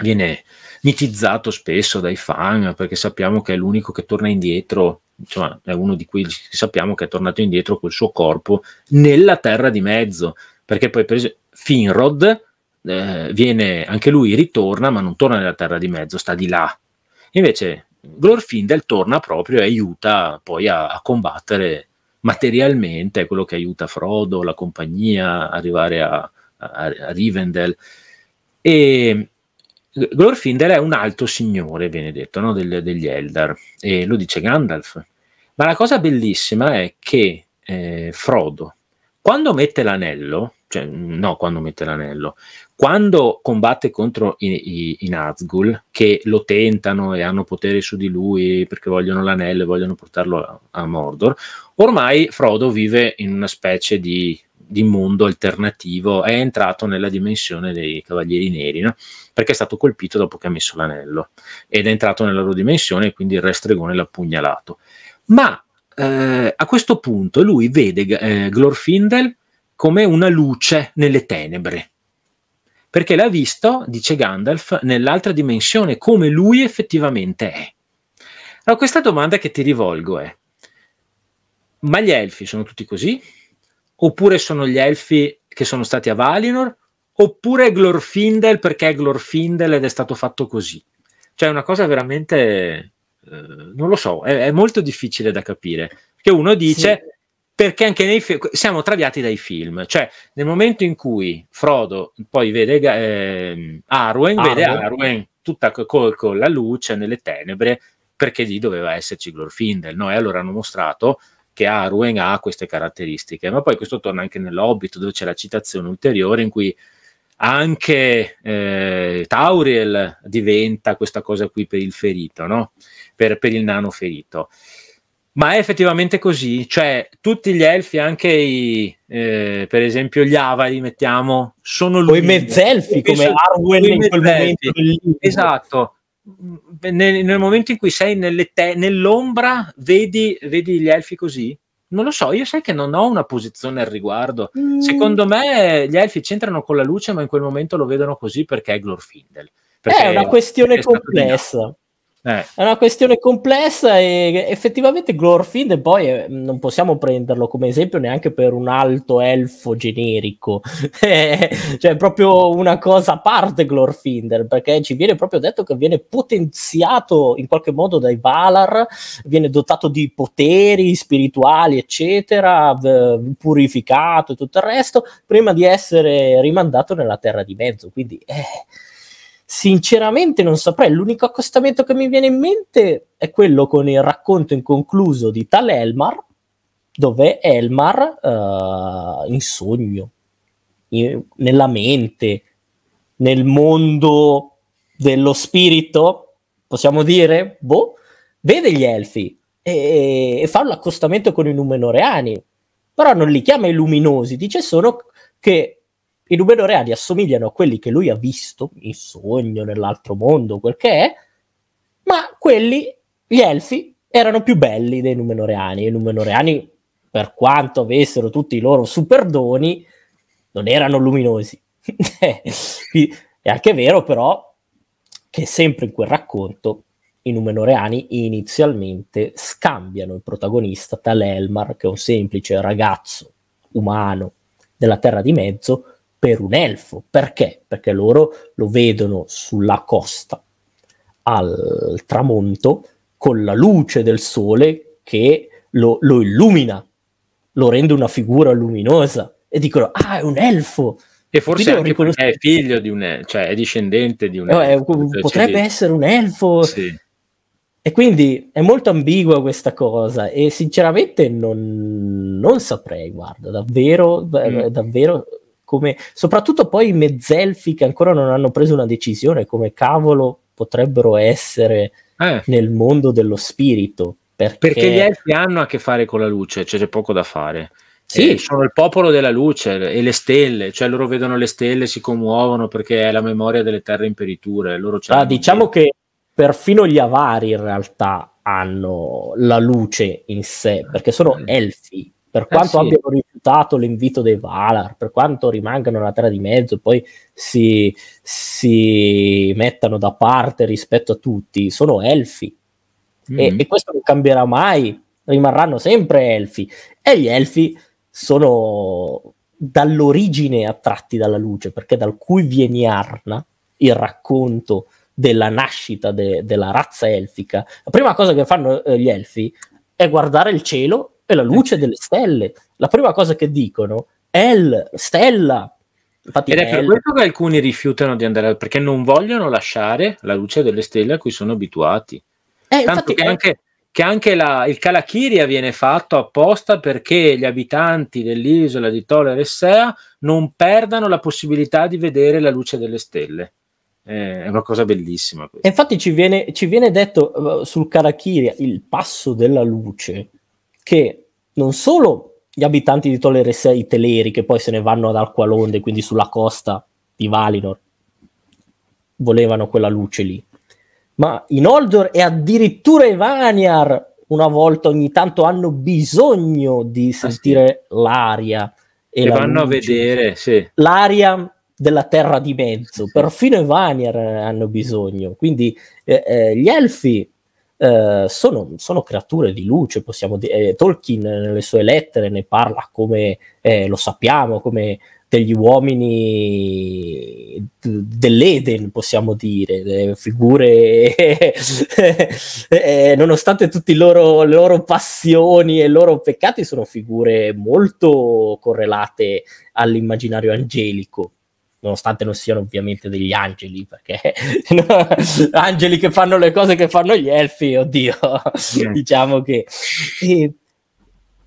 viene mitizzato spesso dai fan perché sappiamo che è l'unico che torna indietro, insomma è uno di quelli che sappiamo che è tornato indietro col suo corpo nella terra di mezzo, perché poi per esempio Finrod eh, viene, anche lui ritorna ma non torna nella terra di mezzo, sta di là. Invece Glorfindel torna proprio e aiuta poi a, a combattere materialmente, è quello che aiuta Frodo, la compagnia, arrivare a, a, a Rivendell. E Glorfindel è un alto signore, viene detto, no? Del, degli Eldar, e lo dice Gandalf. Ma la cosa bellissima è che eh, Frodo, quando mette l'anello, cioè no, quando mette l'anello, quando combatte contro i, i, i, Nazgul, che lo tentano e hanno potere su di lui perché vogliono l'anello e vogliono portarlo a, a Mordor, ormai Frodo vive in una specie di di mondo alternativo, è entrato nella dimensione dei Cavalieri Neri, no? perché è stato colpito dopo che ha messo l'anello ed è entrato nella loro dimensione e quindi il re stregone l'ha pugnalato. Ma eh, a questo punto lui vede eh, Glorfindel come una luce nelle tenebre, perché l'ha visto, dice Gandalf, nell'altra dimensione, come lui effettivamente è. Allora, questa domanda che ti rivolgo è, ma gli elfi sono tutti così? oppure sono gli elfi che sono stati a Valinor, oppure Glorfindel perché è Glorfindel ed è stato fatto così. Cioè è una cosa veramente, eh, non lo so, è, è, molto difficile da capire. Che uno dice, sì. perché anche nei film, siamo traviati dai film. Cioè nel momento in cui Frodo poi vede eh, Arwen, Arwen, vede Arwen tutta co- la luce nelle tenebre, perché lì doveva esserci Glorfindel, no? E allora hanno mostrato che ha Arwen ha queste caratteristiche. Ma poi questo torna anche nell'Hobbit, dove c'è la citazione ulteriore in cui anche eh, Tauriel diventa questa cosa qui per il ferito, no? per, per il nano ferito. Ma è effettivamente così, cioè tutti gli elfi, anche i, eh, per esempio gli avari, mettiamo, sono lui. O i mezzelfi, come Arwen in quel momento. Esatto, nel, nel, momento in cui sei te- nell'ombra vedi, vedi, gli elfi così? Non lo so, io sai che non ho una posizione al riguardo. Mm. Secondo me gli elfi c'entrano con la luce, ma in quel momento lo vedono così perché è Glorfindel. Perché, è una questione è complessa. Eh. È una questione complessa e effettivamente Glorfind poi eh, non possiamo prenderlo come esempio neanche per un alto elfo generico, <laughs> eh, cioè proprio una cosa a parte Glorfinder perché ci viene proprio detto che viene potenziato in qualche modo dai Valar, viene dotato di poteri spirituali eccetera, v- purificato e tutto il resto prima di essere rimandato nella Terra di Mezzo, quindi eh, Sinceramente non saprei, l'unico accostamento che mi viene in mente è quello con il racconto inconcluso di tale Elmar, dove Elmar uh, in sogno, in, nella mente, nel mondo dello spirito, possiamo dire, boh, vede gli elfi e, e fa l'accostamento con i Numenoreani, però non li chiama i luminosi, dice solo che i Ruben Oreali assomigliano a quelli che lui ha visto in sogno, nell'altro mondo, quel che è, ma quelli, gli elfi, erano più belli dei Numenoreani. I Numenoreani, per quanto avessero tutti i loro superdoni, non erano luminosi. <laughs> è anche vero, però, che sempre in quel racconto i Numenoreani inizialmente scambiano il protagonista Tal Elmar, che è un semplice ragazzo umano della Terra di Mezzo, per un elfo. Perché? Perché loro lo vedono sulla costa al tramonto con la luce del sole che lo, lo illumina, lo rende una figura luminosa e dicono, ah, è un elfo. E forse anche riconosco... è figlio di un elfo, cioè è discendente di un no, elfo. È, cioè potrebbe essere un elfo. Sì. E quindi è molto ambigua questa cosa e sinceramente non, non saprei, guarda, davvero, mm. davvero come, soprattutto poi i mezzelfi che ancora non hanno preso una decisione, come cavolo potrebbero essere eh. nel mondo dello spirito. Perché... perché... gli elfi hanno a che fare con la luce, cioè c'è poco da fare. Sì, e eh, sono il popolo della luce e le stelle, cioè loro vedono le stelle, si commuovono perché è la memoria delle terre imperiture. Loro ah, diciamo che perfino gli avari in realtà hanno la luce in sé, perché sono eh. elfi per eh, quanto eh sì. abbiano rifiutato l'invito dei Valar, per quanto rimangano nella terra di mezzo e poi si, si, mettano da parte rispetto a tutti, sono elfi. Mm. E, e, questo non cambierà mai, rimarranno sempre elfi. E gli elfi sono dall'origine attratti dalla luce, perché dal cui viene Arna, il racconto della nascita de, della razza elfica, la prima cosa che fanno eh, gli elfi è guardare il cielo è la eh luce delle stelle. La prima cosa che dicono è L, stella. Infatti Ed è per questo che alcuni rifiutano di andare perché non vogliono lasciare la luce delle stelle a cui sono abituati. Eh, Tanto che anche, che anche la, il Kalakiria viene fatto apposta perché gli abitanti dell'isola di Toler e Sea non perdano la possibilità di vedere la luce delle stelle. Eh, è una cosa bellissima. Questa. Infatti ci viene, ci viene detto uh, sul Kalakiria il passo della luce che non solo gli abitanti di Toleresia, i Teleri, che poi se ne vanno ad Alqualonde, quindi sulla costa di Valinor, volevano quella luce lì, ma in Oldor e addirittura i Vaniar una volta ogni tanto hanno bisogno di sentire ah, sì. l'aria. E, la vanno luce. a vedere, sì. L'aria della terra di mezzo, perfino i Vanier hanno bisogno. Quindi eh, eh, gli elfi eh, sono, sono, creature di luce, possiamo dire. Eh, Tolkien nelle sue lettere ne parla come, eh, lo sappiamo, come degli uomini dell'Eden, possiamo dire, figure <laughs> eh, nonostante tutte le loro passioni e i loro peccati, sono figure molto correlate all'immaginario angelico nonostante non siano ovviamente degli angeli, perché <laughs> angeli che fanno le cose che fanno gli elfi, oddio, mm. diciamo che... E,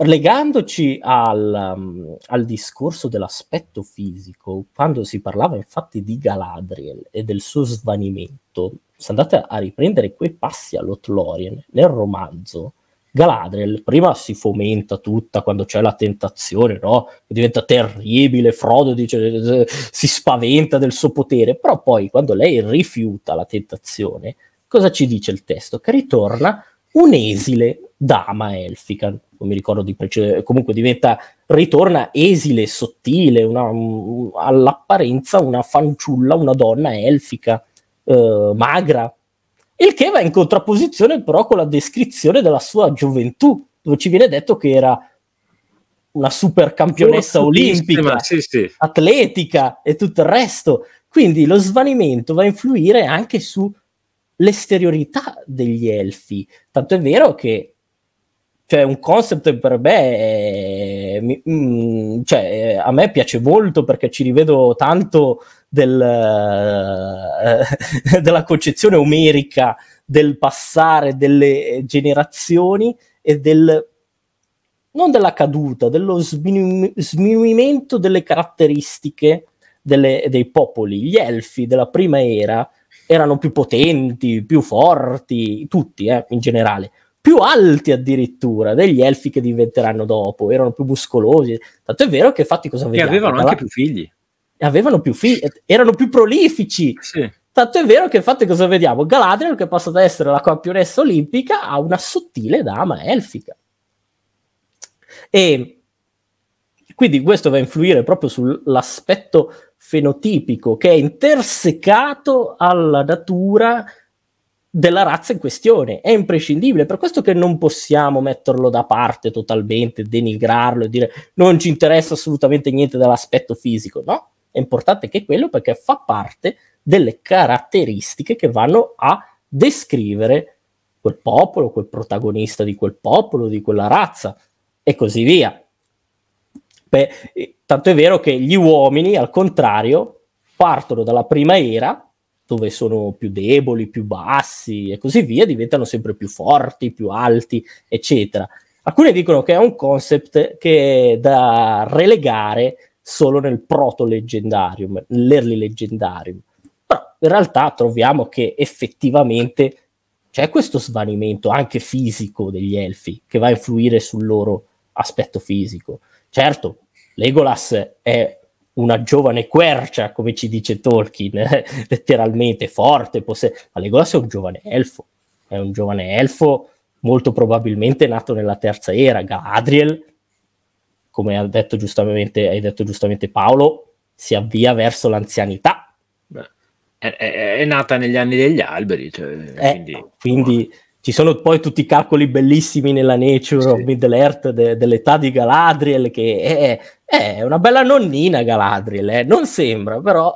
legandoci al, um, al, discorso dell'aspetto fisico, quando si parlava infatti di Galadriel e del suo svanimento, se andate a riprendere quei passi all'Otlorien nel romanzo, Galadriel prima si fomenta tutta quando c'è la tentazione, no? diventa terribile, Frodo dice, si spaventa del suo potere, però poi quando lei rifiuta la tentazione, cosa ci dice il testo? Che ritorna un'esile dama elfica, non mi ricordo di precedere, comunque diventa, ritorna esile, sottile, una, all'apparenza una fanciulla, una donna elfica, eh, magra, il che va in contrapposizione però con la descrizione della sua gioventù, dove ci viene detto che era una super campionessa olimpica, sì, sì. atletica e tutto il resto. Quindi lo svanimento va a influire anche sull'esteriorità degli elfi. Tanto è vero che cioè un concept per me è, mm, cioè, a me piace molto perché ci rivedo tanto del, eh, <laughs> della concezione omerica del passare delle generazioni e del non della caduta, dello sminu- sminuimento delle caratteristiche delle, dei popoli. Gli elfi della prima era erano più potenti, più forti, tutti eh, in generale più alti addirittura degli elfi che diventeranno dopo, erano più muscolosi. Tanto è vero che infatti cosa vediamo? E avevano anche più figli. Avevano più figli, erano più prolifici. Sì. Tanto è vero che infatti cosa vediamo? Galadriel che passa da essere la campionessa olimpica a una sottile dama elfica. E quindi questo va a influire proprio sull'aspetto fenotipico che è intersecato alla natura della razza in questione, è imprescindibile, per questo che non possiamo metterlo da parte totalmente, denigrarlo e dire non ci interessa assolutamente niente dell'aspetto fisico, no? È importante che quello perché fa parte delle caratteristiche che vanno a descrivere quel popolo, quel protagonista di quel popolo, di quella razza e così via. Beh, tanto è vero che gli uomini, al contrario, partono dalla prima era dove sono più deboli, più bassi e così via, diventano sempre più forti, più alti, eccetera. Alcuni dicono che è un concept che è da relegare solo nel proto-leggendarium, nell'early leggendarium. Però in realtà troviamo che effettivamente c'è questo svanimento anche fisico degli elfi che va a influire sul loro aspetto fisico. Certo, Legolas è una giovane quercia, come ci dice Tolkien, <laughs> letteralmente forte, posse- ma Legolas è un giovane elfo, è un giovane elfo molto probabilmente nato nella terza era, Galadriel, come ha detto giustamente, hai detto giustamente Paolo, si avvia verso l'anzianità. Beh, è, è, è, nata negli anni degli alberi, cioè, eh, quindi, quindi ci sono poi tutti i calcoli bellissimi nella Nature sì. of Middle Earth de- dell'età di Galadriel, che è, è una bella nonnina Galadriel, eh? non sembra però.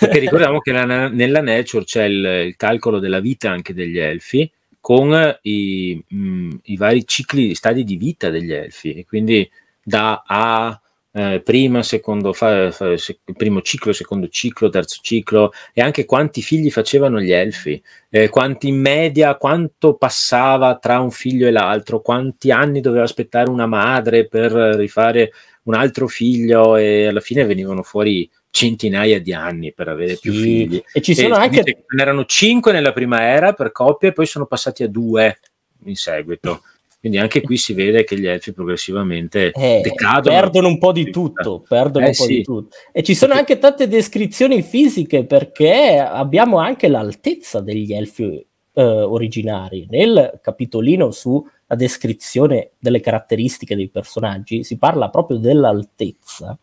Perché ricordiamo che la, nella Nature c'è il, il, calcolo della vita anche degli elfi, con i, mh, mm, i vari cicli, stadi di vita degli elfi, e quindi da A eh, prima, secondo, fa, fa, se, primo ciclo, secondo ciclo, terzo ciclo e anche quanti figli facevano gli elfi, eh, quanti in media, quanto passava tra un figlio e l'altro, quanti anni doveva aspettare una madre per rifare un altro figlio e alla fine venivano fuori centinaia di anni per avere sì. più figli. E ci sono e, anche... Ne erano cinque nella prima era per coppia e poi sono passati a due in seguito. Quindi anche qui si vede che gli elfi progressivamente eh, eh decadono. Perdono un po' di tutto, eh, un po' sì. di tutto. E ci sono anche tante descrizioni fisiche perché abbiamo anche l'altezza degli elfi eh, originari. Nel capitolino sulla descrizione delle caratteristiche dei personaggi si parla proprio dell'altezza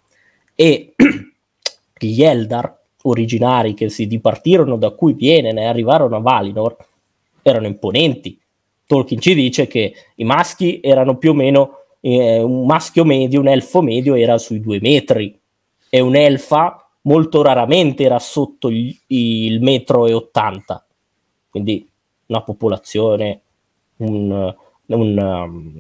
e <clears throat> gli Eldar originari che si dipartirono da cui viene e arrivarono a Valinor erano imponenti Tolkien ci dice che i maschi erano più o meno eh, un maschio medio, un elfo medio era sui due metri e un'elfa molto raramente era sotto gli, il metro e ottanta. quindi una popolazione, un, un, um,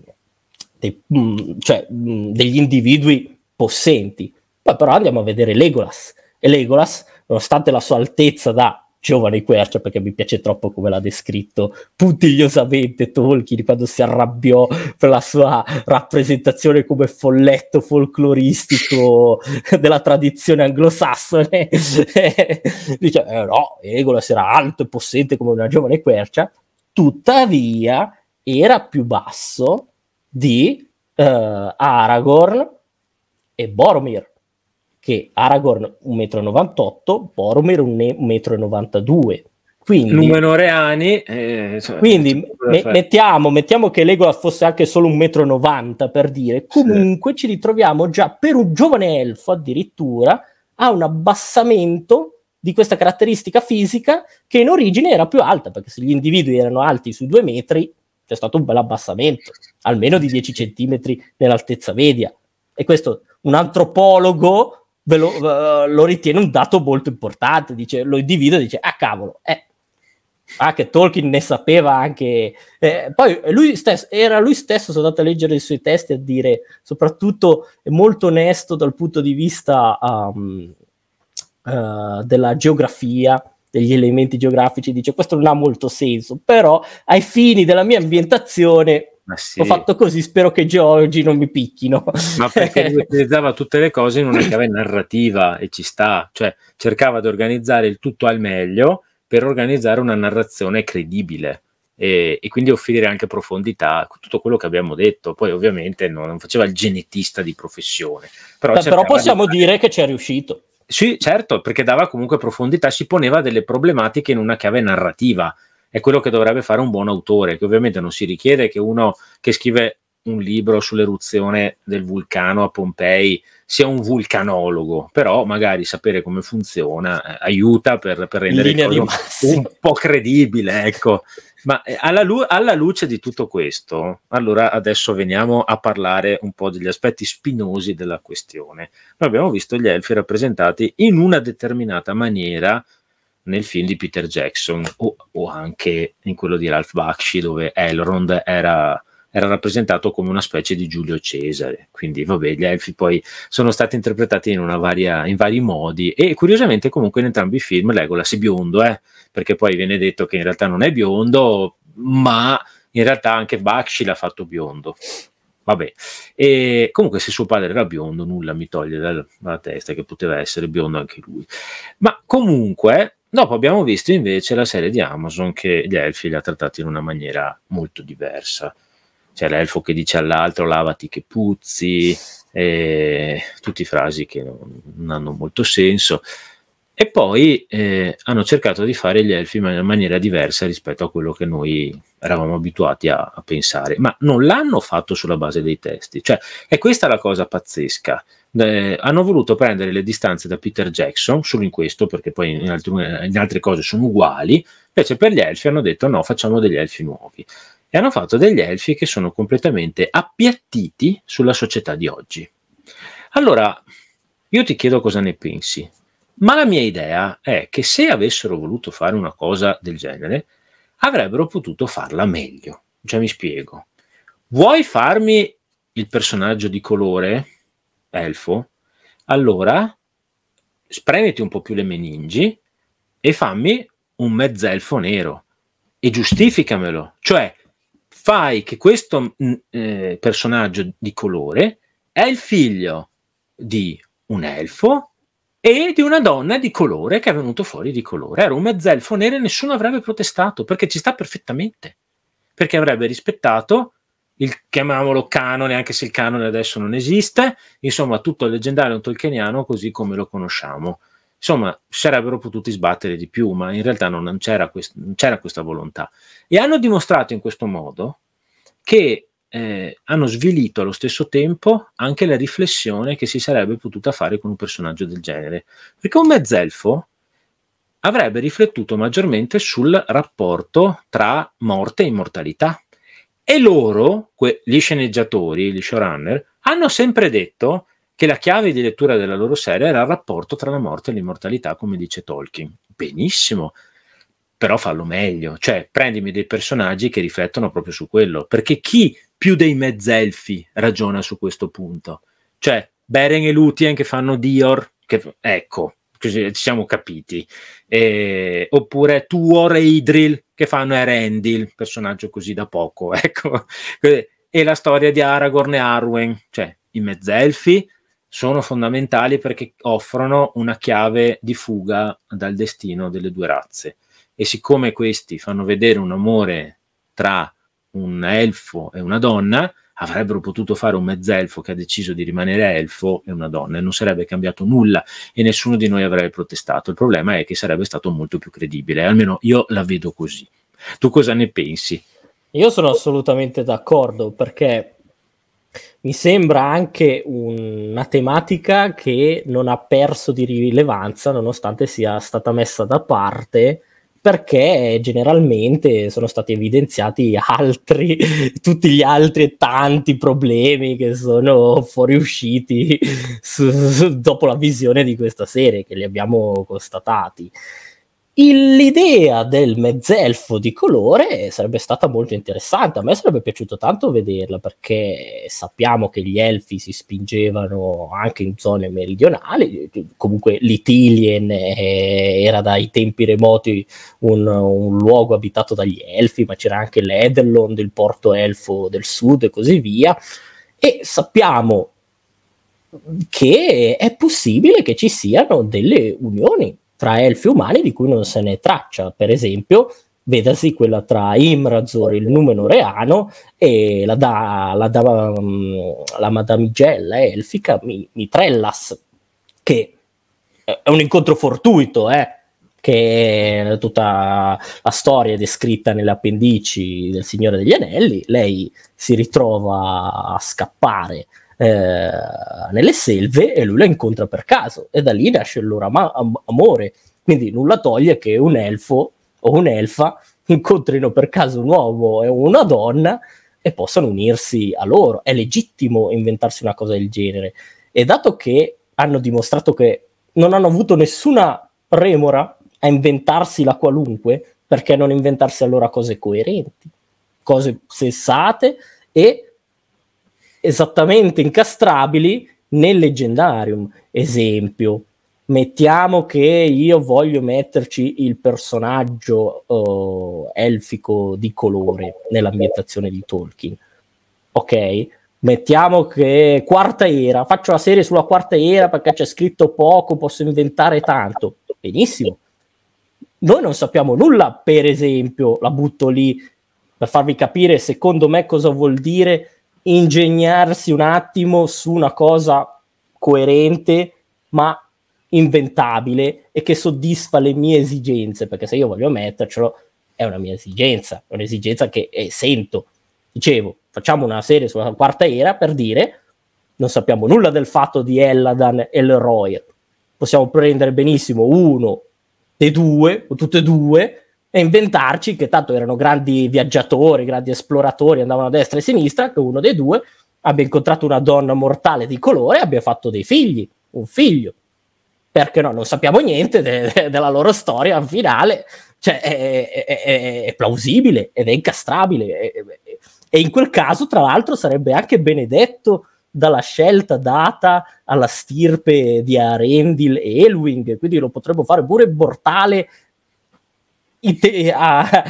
dei, um, cioè, um, degli individui possenti. Poi però andiamo a vedere Legolas e Legolas, nonostante la sua altezza da giovane quercia perché mi piace troppo come l'ha descritto puntigliosamente Tolkien quando si arrabbiò per la sua rappresentazione come folletto folcloristico <laughs> della tradizione anglosassone. <laughs> Dice, eh, no, Legolas era alto e possente come una giovane quercia, tuttavia era più basso di uh, Aragorn e Boromir che Aragorn 1,98 m, Boromir 1,92 m. Quindi, Numenoreani, eh, cioè, quindi cioè, me- cioè, mettiamo, mettiamo, che Legolas fosse anche solo 1,90 m per dire, comunque sì. ci ritroviamo già per un giovane elfo addirittura a un abbassamento di questa caratteristica fisica che in origine era più alta, perché se gli individui erano alti sui due metri c'è stato un bel abbassamento, almeno di 10 centimetri nell'altezza media. E questo un antropologo lo, uh, lo, ritiene un dato molto importante, dice, lo individua e dice, ah cavolo, eh, ah che Tolkien ne sapeva anche... Eh, poi lui stesso, era lui stesso, sono andato a leggere i suoi testi a dire, soprattutto è molto onesto dal punto di vista um, uh, della geografia, degli elementi geografici, dice questo non ha molto senso, però ai fini della mia ambientazione sì. ho fatto così, spero che Georgi non mi picchino. Ma perché <laughs> lui utilizzava tutte le cose in una chiave narrativa e ci sta, cioè cercava di organizzare il tutto al meglio per organizzare una narrazione credibile. E, e, quindi offrire anche profondità a tutto quello che abbiamo detto. Poi, ovviamente, no, non faceva il genetista di professione, però, però possiamo di... dire che ci è riuscito. Sì, certo, perché dava comunque profondità, si poneva delle problematiche in una chiave narrativa è quello che dovrebbe fare un buon autore, che ovviamente non si richiede che uno che scrive un libro sull'eruzione del vulcano a Pompei sia un vulcanologo, però magari sapere come funziona eh, aiuta per, per rendere il il un po' credibile, ecco. Ma eh, alla, lu- alla, luce di tutto questo, allora adesso veniamo a parlare un po' degli aspetti spinosi della questione. Noi abbiamo visto gli elfi rappresentati in una determinata maniera nel film di Peter Jackson o, o anche in quello di Ralph Bakshi dove Elrond era, era, rappresentato come una specie di Giulio Cesare. Quindi vabbè, gli elfi poi sono stati interpretati in, varia, in vari modi e curiosamente comunque in entrambi i film Legolas è biondo, eh? perché poi viene detto che in realtà non è biondo, ma in realtà anche Bakshi l'ha fatto biondo vabbè. E comunque, se suo padre era biondo, nulla mi toglie dalla, testa che poteva essere biondo anche lui. Ma comunque, Dopo abbiamo visto invece la serie di Amazon che gli elfi li ha trattati in una maniera molto diversa. C'è cioè, l'elfo che dice all'altro lavati che puzzi, e tutte frasi che non, non hanno molto senso. E poi eh, hanno cercato di fare gli elfi in maniera diversa rispetto a quello che noi eravamo abituati a, a pensare, ma non l'hanno fatto sulla base dei testi. Cioè, è questa la cosa pazzesca hanno voluto prendere le distanze da Peter Jackson, solo in questo, perché poi in, altre, in altre cose sono uguali, invece per gli elfi hanno detto no, facciamo degli elfi nuovi. E hanno fatto degli elfi che sono completamente appiattiti sulla società di oggi. Allora, io ti chiedo cosa ne pensi, ma la mia idea è che se avessero voluto fare una cosa del genere, avrebbero potuto farla meglio. Già mi spiego. Vuoi farmi il personaggio di colore elfo, allora spremiti un po' più le meningi e fammi un mezzelfo nero e giustificamelo. Cioè, fai che questo mm, eh, personaggio di colore è il figlio di un elfo e di una donna di colore che è venuto fuori di colore. Era un mezzelfo nero e nessuno avrebbe protestato perché ci sta perfettamente, perché avrebbe rispettato il, chiamiamolo canone, anche se il canone adesso non esiste, insomma tutto il leggendario tolkieniano così come lo conosciamo. Insomma, sarebbero potuti sbattere di più, ma in realtà non, non, c'era, quest- non c'era, questa volontà. E hanno dimostrato in questo modo che eh, hanno svilito allo stesso tempo anche la riflessione che si sarebbe potuta fare con un personaggio del genere. Perché un mezzelfo avrebbe riflettuto maggiormente sul rapporto tra morte e immortalità e loro, que- gli sceneggiatori, gli showrunner, hanno sempre detto che la chiave di lettura della loro serie era il rapporto tra la morte e l'immortalità, come dice Tolkien. Benissimo, però fallo meglio, cioè prendimi dei personaggi che riflettono proprio su quello, perché chi più dei mezzelfi ragiona su questo punto? Cioè Beren e Lutien che fanno Dior, che, ecco, ci siamo capiti. Eh, oppure Tuor e Idril che fanno Erendil, personaggio così da poco, <laughs> ecco. E la storia di Aragorn e Arwen, cioè i mezzelfi, sono fondamentali perché offrono una chiave di fuga dal destino delle due razze. E siccome questi fanno vedere un amore tra un elfo e una donna, avrebbero potuto fare un mezzelfo che ha deciso di rimanere elfo e una donna e non sarebbe cambiato nulla e nessuno di noi avrebbe protestato. Il problema è che sarebbe stato molto più credibile, almeno io la vedo così. Tu cosa ne pensi? Io sono assolutamente d'accordo perché mi sembra anche una tematica che non ha perso di rilevanza nonostante sia stata messa da parte perché generalmente sono stati evidenziati altri, <laughs> tutti gli altri tanti problemi che sono fuoriusciti <laughs> su, su, dopo la visione di questa serie, che li abbiamo constatati l'idea del mezzelfo di colore sarebbe stata molto interessante. A me sarebbe piaciuto tanto vederla perché sappiamo che gli elfi si spingevano anche in zone meridionali. Comunque, l'Itilien eh, era dai tempi remoti un, un, luogo abitato dagli elfi, ma c'era anche l'Edelond, il porto elfo del sud e così via. E sappiamo che è possibile che ci siano delle unioni tra elfi umani di cui non se ne traccia, per esempio vedasi quella tra Imrazor, il Numenoreano, e la, da, la, da, mm, la Madamigella elfica Mitrellas, che è un incontro fortuito, eh? che tutta la storia è descritta nelle appendici del Signore degli Anelli, lei si ritrova a scappare eh, nelle selve e lui la incontra per caso e da lì nasce il loro am- amore. Quindi nulla toglie che un elfo o un'elfa incontrino per caso un uomo e una donna e possano unirsi a loro. È legittimo inventarsi una cosa del genere. E dato che hanno dimostrato che non hanno avuto nessuna remora a inventarsi la qualunque, perché non inventarsi allora cose coerenti, cose sensate e esattamente incastrabili nel leggendarium. Esempio, mettiamo che io voglio metterci il personaggio uh, elfico di colore nell'ambientazione di Tolkien. Ok, mettiamo che quarta era, faccio la serie sulla quarta era perché c'è scritto poco, posso inventare tanto. Benissimo. Noi non sappiamo nulla, per esempio, la butto lì per farvi capire secondo me cosa vuol dire ingegnarsi un attimo su una cosa coerente ma inventabile e che soddisfa le mie esigenze, perché se io voglio mettercelo è una mia esigenza, è un'esigenza che eh, sento. Dicevo, facciamo una serie sulla quarta era per dire non sappiamo nulla del fatto di Elladan e Leroy. Possiamo prendere benissimo uno dei due, o tutte e due, e inventarci che tanto erano grandi viaggiatori, grandi esploratori, andavano a destra e a sinistra, che uno dei due abbia incontrato una donna mortale di colore e abbia fatto dei figli, un figlio. Perché no, non sappiamo niente de- de- della loro storia finale, cioè è, è, è, è plausibile ed è incastrabile. e in quel caso, tra l'altro, sarebbe anche benedetto dalla scelta data alla stirpe di Arendil e Elwing, quindi lo potremmo fare pure mortale a, <laughs>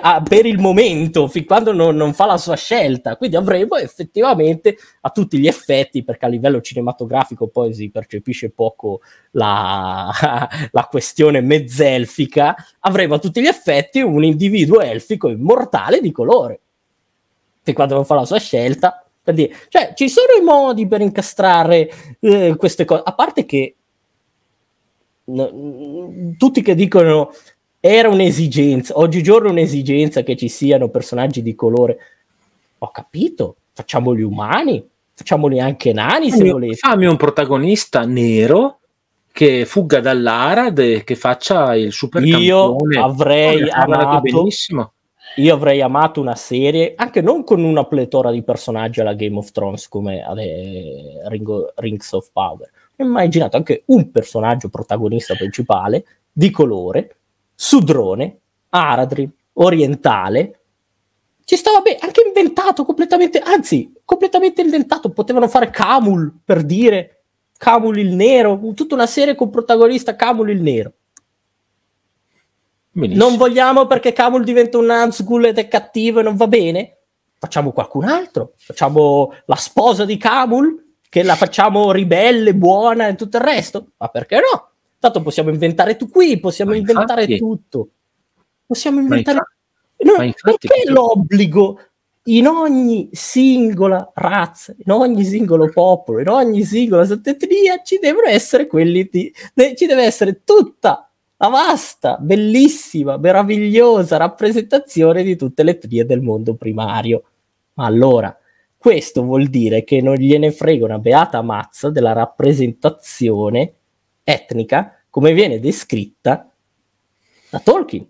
a, per il momento, fin quando non, non, fa la sua scelta. Quindi avremo effettivamente a tutti gli effetti, perché a livello cinematografico poi si percepisce poco la, <laughs> la questione mezzelfica, avremo a tutti gli effetti un individuo elfico immortale di colore. Fin quando non fa la sua scelta. Per dire. Cioè, ci sono i modi per incastrare eh, queste cose, a parte che mm, tutti che dicono era un'esigenza, oggigiorno è un'esigenza che ci siano personaggi di colore. Ho capito, facciamoli umani, facciamoli anche nani se volete. Fammi un protagonista nero che fugga dall'Arad e che faccia il super Io avrei amato io avrei amato una serie, anche non con una pletora di personaggi alla Game of Thrones come alle Ringo, Rings of Power, Immaginate anche un personaggio protagonista principale di colore sudrone, aradri, orientale. Ci stava bene, anche inventato completamente, anzi, completamente inventato. Potevano fare Camul per dire Camul il nero, tutta una serie con protagonista Camul il nero. Benissimo. Non vogliamo perché Camul diventa un Nazgul ed è cattivo e non va bene. Facciamo qualcun altro, facciamo la sposa di Camul, che la facciamo ribelle, buona e tutto il resto. Ma perché no? Tanto possiamo inventare tu qui, possiamo ma inventare infatti, tutto. Possiamo inventare... Ma infatti, no, ma perché l'obbligo in ogni singola razza, in ogni singolo popolo, in ogni singola sottetnia ci devono essere quelli di... ci deve essere tutta la vasta, bellissima, meravigliosa rappresentazione di tutte le etnie del mondo primario. Ma allora, questo vuol dire che non gliene frega una beata mazza della rappresentazione etnica come viene descritta da Tolkien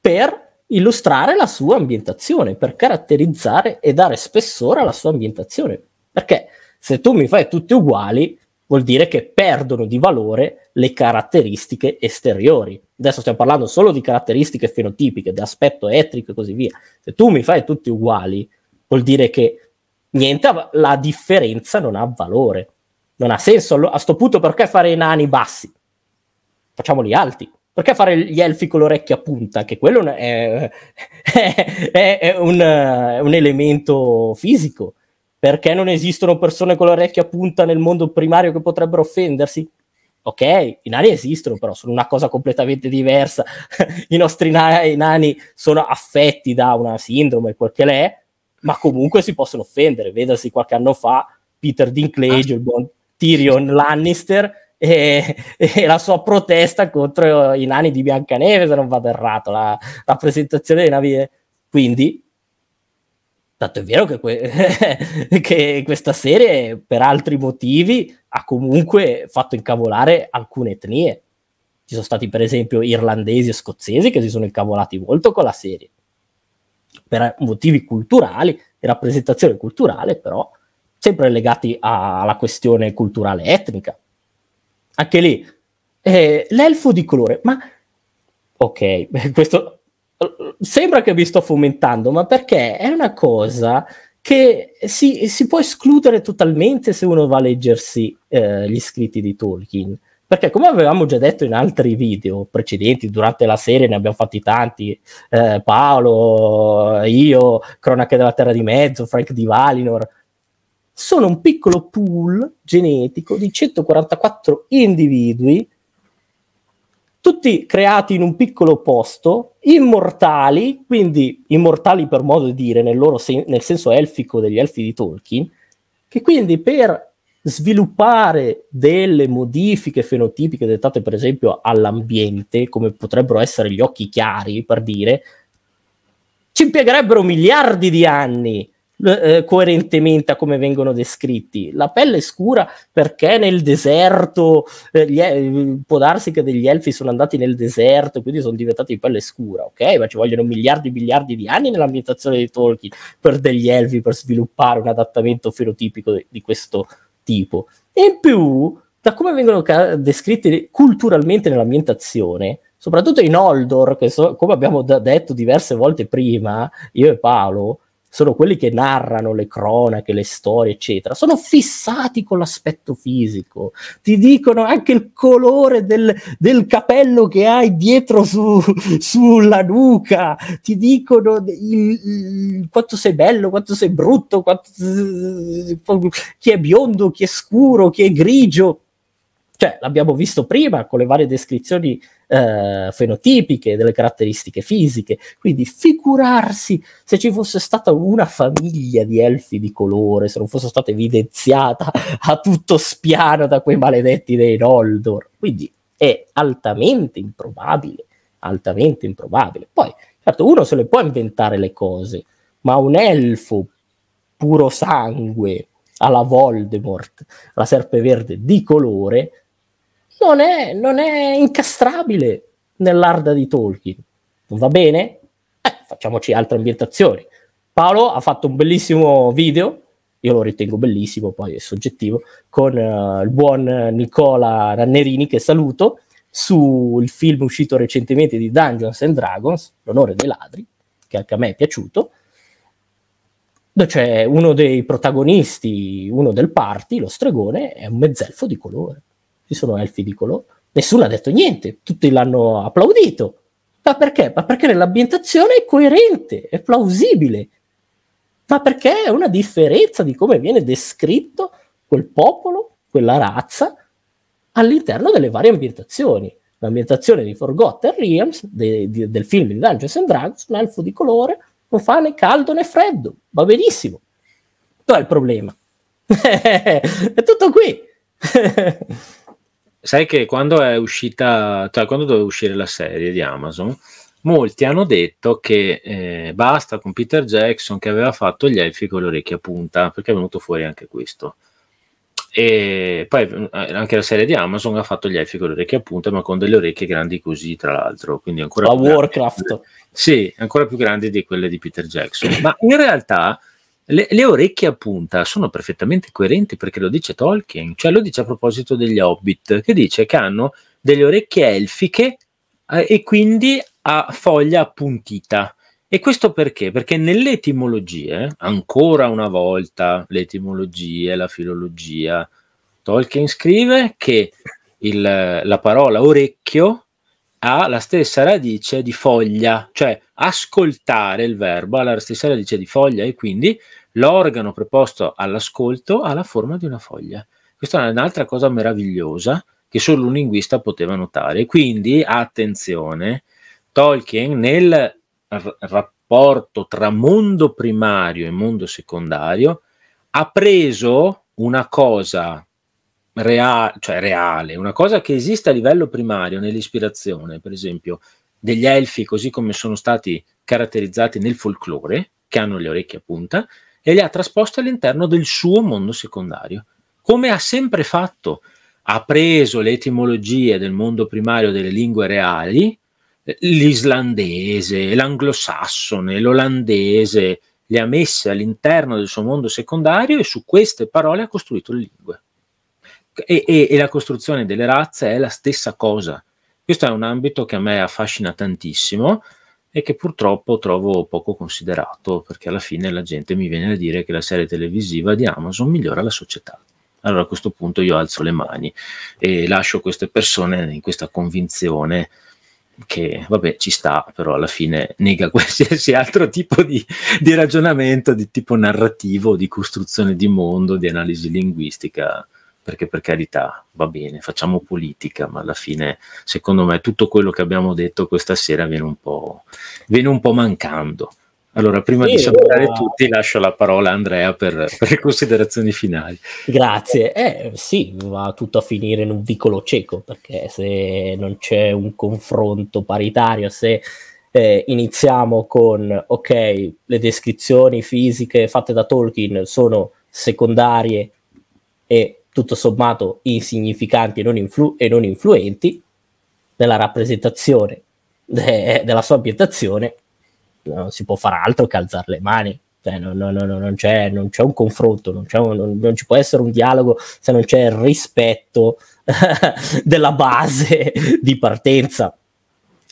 per illustrare la sua ambientazione, per caratterizzare e dare spessore alla sua ambientazione. Perché se tu mi fai tutti uguali, vuol dire che perdono di valore le caratteristiche esteriori. Adesso stiamo parlando solo di caratteristiche fenotipiche, di aspetto etnico e così via. Se tu mi fai tutti uguali, vuol dire che niente, la differenza non ha valore. Non ha senso. A sto punto perché fare i nani bassi? Facciamoli alti. Perché fare gli elfi con l'orecchia a punta? Che quello è, <laughs> è, è, è un, un elemento fisico. Perché non esistono persone con l'orecchia a punta nel mondo primario che potrebbero offendersi? ok, i nani esistono, però sono una cosa completamente diversa. <laughs> I nostri nani, nani sono affetti da una sindrome, quel che l'è, ma comunque si possono offendere. Vedersi qualche anno fa Peter Dinklage, ah. il buon Tyrion Lannister e, e, la sua protesta contro i nani di Biancaneve, se non vado errato, la, la presentazione dei navi. Eh. Quindi, tanto è vero che, que- <laughs> che, questa serie, per altri motivi, ha comunque fatto incavolare alcune etnie. Ci sono stati, per esempio, irlandesi e scozzesi che si sono incavolati molto con la serie. Per motivi culturali e rappresentazione culturale, però, sempre legati alla questione culturale etnica. Anche lì, eh, l'elfo di colore, ma ok, <laughs> questo sembra che vi sto fomentando, ma perché è una cosa che si, si può escludere totalmente se uno va a leggersi eh, gli scritti di Tolkien. Perché, come avevamo già detto in altri video precedenti, durante la serie ne abbiamo fatti tanti, eh, Paolo, io, Cronache della Terra di Mezzo, Frank di Valinor, sono un piccolo pool genetico di 144 individui, tutti creati in un piccolo posto, immortali, quindi immortali per modo di dire, nel, sen- nel senso elfico degli elfi di Tolkien, che quindi per sviluppare delle modifiche fenotipiche dettate per esempio all'ambiente, come potrebbero essere gli occhi chiari, per dire, ci impiegherebbero miliardi di anni eh, eh, coerentemente a come vengono descritti. La pelle è scura perché nel deserto, eh, gli, può darsi che degli elfi sono andati nel deserto, quindi sono diventati di pelle scura, ok? Ma ci vogliono miliardi e miliardi di anni nell'ambientazione di Tolkien per degli elfi per sviluppare un adattamento fenotipico di, di questo tipo. In più, da come vengono ca- descritti culturalmente nell'ambientazione, soprattutto in Oldor, che so, come abbiamo da- detto diverse volte prima, io e Paolo, sono quelli che narrano le cronache, le storie, eccetera, sono fissati con l'aspetto fisico, ti dicono anche il colore del, del capello che hai dietro su, sulla nuca, ti dicono il, il, quanto sei bello, quanto sei brutto, quanto, chi è biondo, chi è scuro, chi è grigio cioè, l'abbiamo visto prima con le varie descrizioni eh, fenotipiche delle caratteristiche fisiche. Quindi, figurarsi se ci fosse stata una famiglia di elfi di colore, se non fosse stata evidenziata a tutto spiano da quei maledetti dei Noldor. Quindi, è altamente improbabile. Altamente improbabile. Poi, certo, uno se le può inventare le cose, ma un elfo puro sangue alla Voldemort, la serpe verde di colore, non è, non è incastrabile nell'arda di Tolkien. Non Va bene? Eh, facciamoci altre ambientazioni. Paolo ha fatto un bellissimo video, io lo ritengo bellissimo, poi è soggettivo, con uh, il buon Nicola Rannerini, che saluto, sul film uscito recentemente di Dungeons and Dragons, L'onore dei ladri, che anche a me è piaciuto. c'è uno dei protagonisti, uno del party, lo stregone, è un mezzelfo di colore ci sono elfi di colore. Nessuno ha detto niente, tutti l'hanno applaudito. Ma perché? Ma perché l'ambientazione è coerente, è plausibile. Ma perché è una differenza di come viene descritto quel popolo, quella razza, all'interno delle varie ambientazioni. L'ambientazione di Forgotten Realms, de, de, del film di Dungeons and Dragons, un elfo di colore non fa né caldo né freddo, va benissimo. Qual è il problema? <laughs> è tutto qui. <laughs> sai che quando è uscita, cioè quando doveva uscire la serie di Amazon, molti hanno detto che eh, basta con Peter Jackson che aveva fatto gli elfi con le orecchie a punta, perché è venuto fuori anche questo. E poi eh, anche la serie di Amazon ha fatto gli elfi con le orecchie a punta, ma con delle orecchie grandi così, tra l'altro. Quindi ancora la Warcraft. Grandi, sì, ancora più grandi di quelle di Peter Jackson. Ma in realtà le, le, orecchie a punta sono perfettamente coerenti perché lo dice Tolkien, cioè lo dice a proposito degli hobbit, che dice che hanno delle orecchie elfiche eh, e quindi a foglia appuntita. E questo perché? Perché nelle etimologie, ancora una volta, le etimologie, la filologia, Tolkien scrive che il, la parola orecchio ha la stessa radice di foglia, cioè ascoltare il verbo ha la stessa radice di foglia e quindi l'organo preposto all'ascolto ha la forma di una foglia. Questa è un'altra cosa meravigliosa che solo un linguista poteva notare. Quindi, attenzione, Tolkien nel rapporto tra mondo primario e mondo secondario ha preso una cosa rea- cioè reale, una cosa che esiste a livello primario nell'ispirazione, per esempio, degli elfi così come sono stati caratterizzati nel folklore, che hanno le orecchie a punta, e li ha trasposti all'interno del suo mondo secondario, come ha sempre fatto. Ha preso le etimologie del mondo primario delle lingue reali, l'islandese, l'anglosassone, l'olandese, le ha messe all'interno del suo mondo secondario e su queste parole ha costruito le lingue e, e, e la costruzione delle razze è la stessa cosa. Questo è un ambito che a me affascina tantissimo e che purtroppo trovo poco considerato perché alla fine la gente mi viene a dire che la serie televisiva di Amazon migliora la società. Allora a questo punto io alzo le mani e lascio queste persone in questa convinzione che vabbè ci sta, però alla fine nega <laughs> qualsiasi altro tipo di, di ragionamento di tipo narrativo, di costruzione di mondo, di analisi linguistica perché per carità va bene, facciamo politica, ma alla fine secondo me tutto quello che abbiamo detto questa sera viene un po', viene un po mancando. Allora, prima sì, di salutare tutti, lascio la parola a Andrea per, per le considerazioni finali. Grazie. Eh, sì, va tutto a finire in un vicolo cieco, perché se non c'è un confronto paritario, se eh, iniziamo con, ok, le descrizioni fisiche fatte da Tolkien sono secondarie e tutto sommato insignificanti e non, influ- e non influenti nella rappresentazione de- della sua ambientazione, non si può fare altro che alzare le mani. Cioè, no, no, no, non, c'è, non, c'è, un confronto, non, c'è un, non, non, ci può essere un dialogo se non c'è il rispetto <laughs> della base di partenza.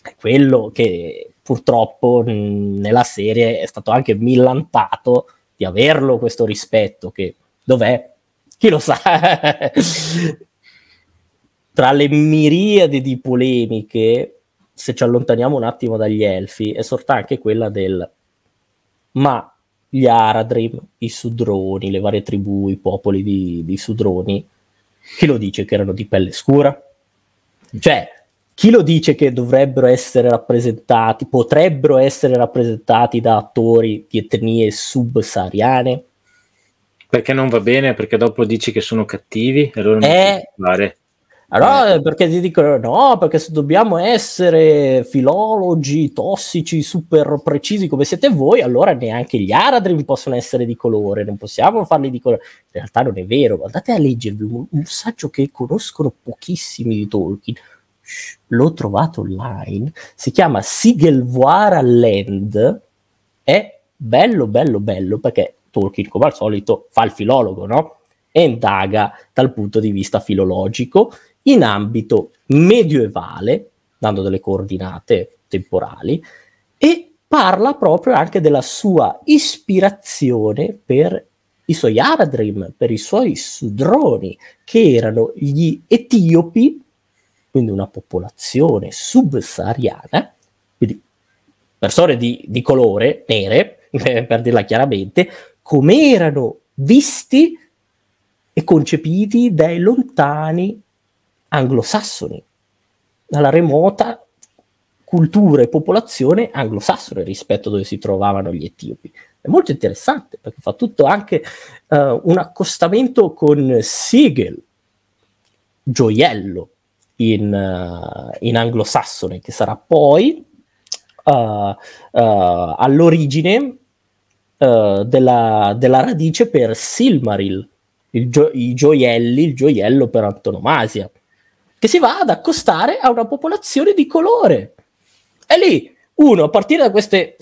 È quello che purtroppo mh, nella serie è stato anche millantato di averlo questo rispetto, che dov'è? chi lo sa? Tra le miriade di polemiche, se ci allontaniamo un attimo dagli elfi, è sorta anche quella del ma gli Aradrim, i Sudroni, le varie tribù, i popoli di, di Sudroni, chi lo dice che erano di pelle scura? Cioè, chi lo dice che dovrebbero essere rappresentati, potrebbero essere rappresentati da attori di etnie subsahariane? Perché non va bene? Perché dopo dici che sono cattivi e allora non eh, fare. Allora, eh. perché ti dicono no, perché se dobbiamo essere filologi, tossici, super precisi come siete voi, allora neanche gli aradrim possono essere di colore, non possiamo farli di colore. In realtà non è vero, andate a leggervi un, un saggio che conoscono pochissimi di Tolkien, l'ho trovato online, si chiama Sigelvoir Land, è bello, bello, bello, perché Tolkien, come al solito, fa il filologo, no? E indaga dal punto di vista filologico in ambito medioevale, dando delle coordinate temporali, e parla proprio anche della sua ispirazione per i suoi Aradrim, per i suoi Sudroni, che erano gli etiopi, quindi una popolazione subsahariana, quindi persone di, di colore, nere, <laughs> per dirla chiaramente, come erano visti e concepiti dai lontani anglosassoni, dalla remota cultura e popolazione anglosassone rispetto a dove si trovavano gli etiopi. È molto interessante perché fa tutto anche uh, un accostamento con Siegel, gioiello in, uh, in anglosassone, che sarà poi uh, all'origine eh, della, della, radice per Silmaril, gio- i gioielli, il gioiello per antonomasia, che si va ad accostare a una popolazione di colore. E lì, uno, a partire da queste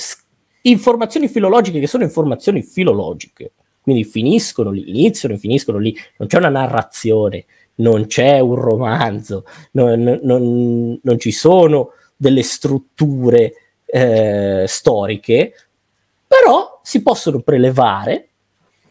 informazioni filologiche, che sono informazioni filologiche, quindi finiscono lì, iniziano e finiscono lì, non c'è una narrazione, non c'è un romanzo, non, non, non ci sono delle strutture eh, storiche, però si possono prelevare,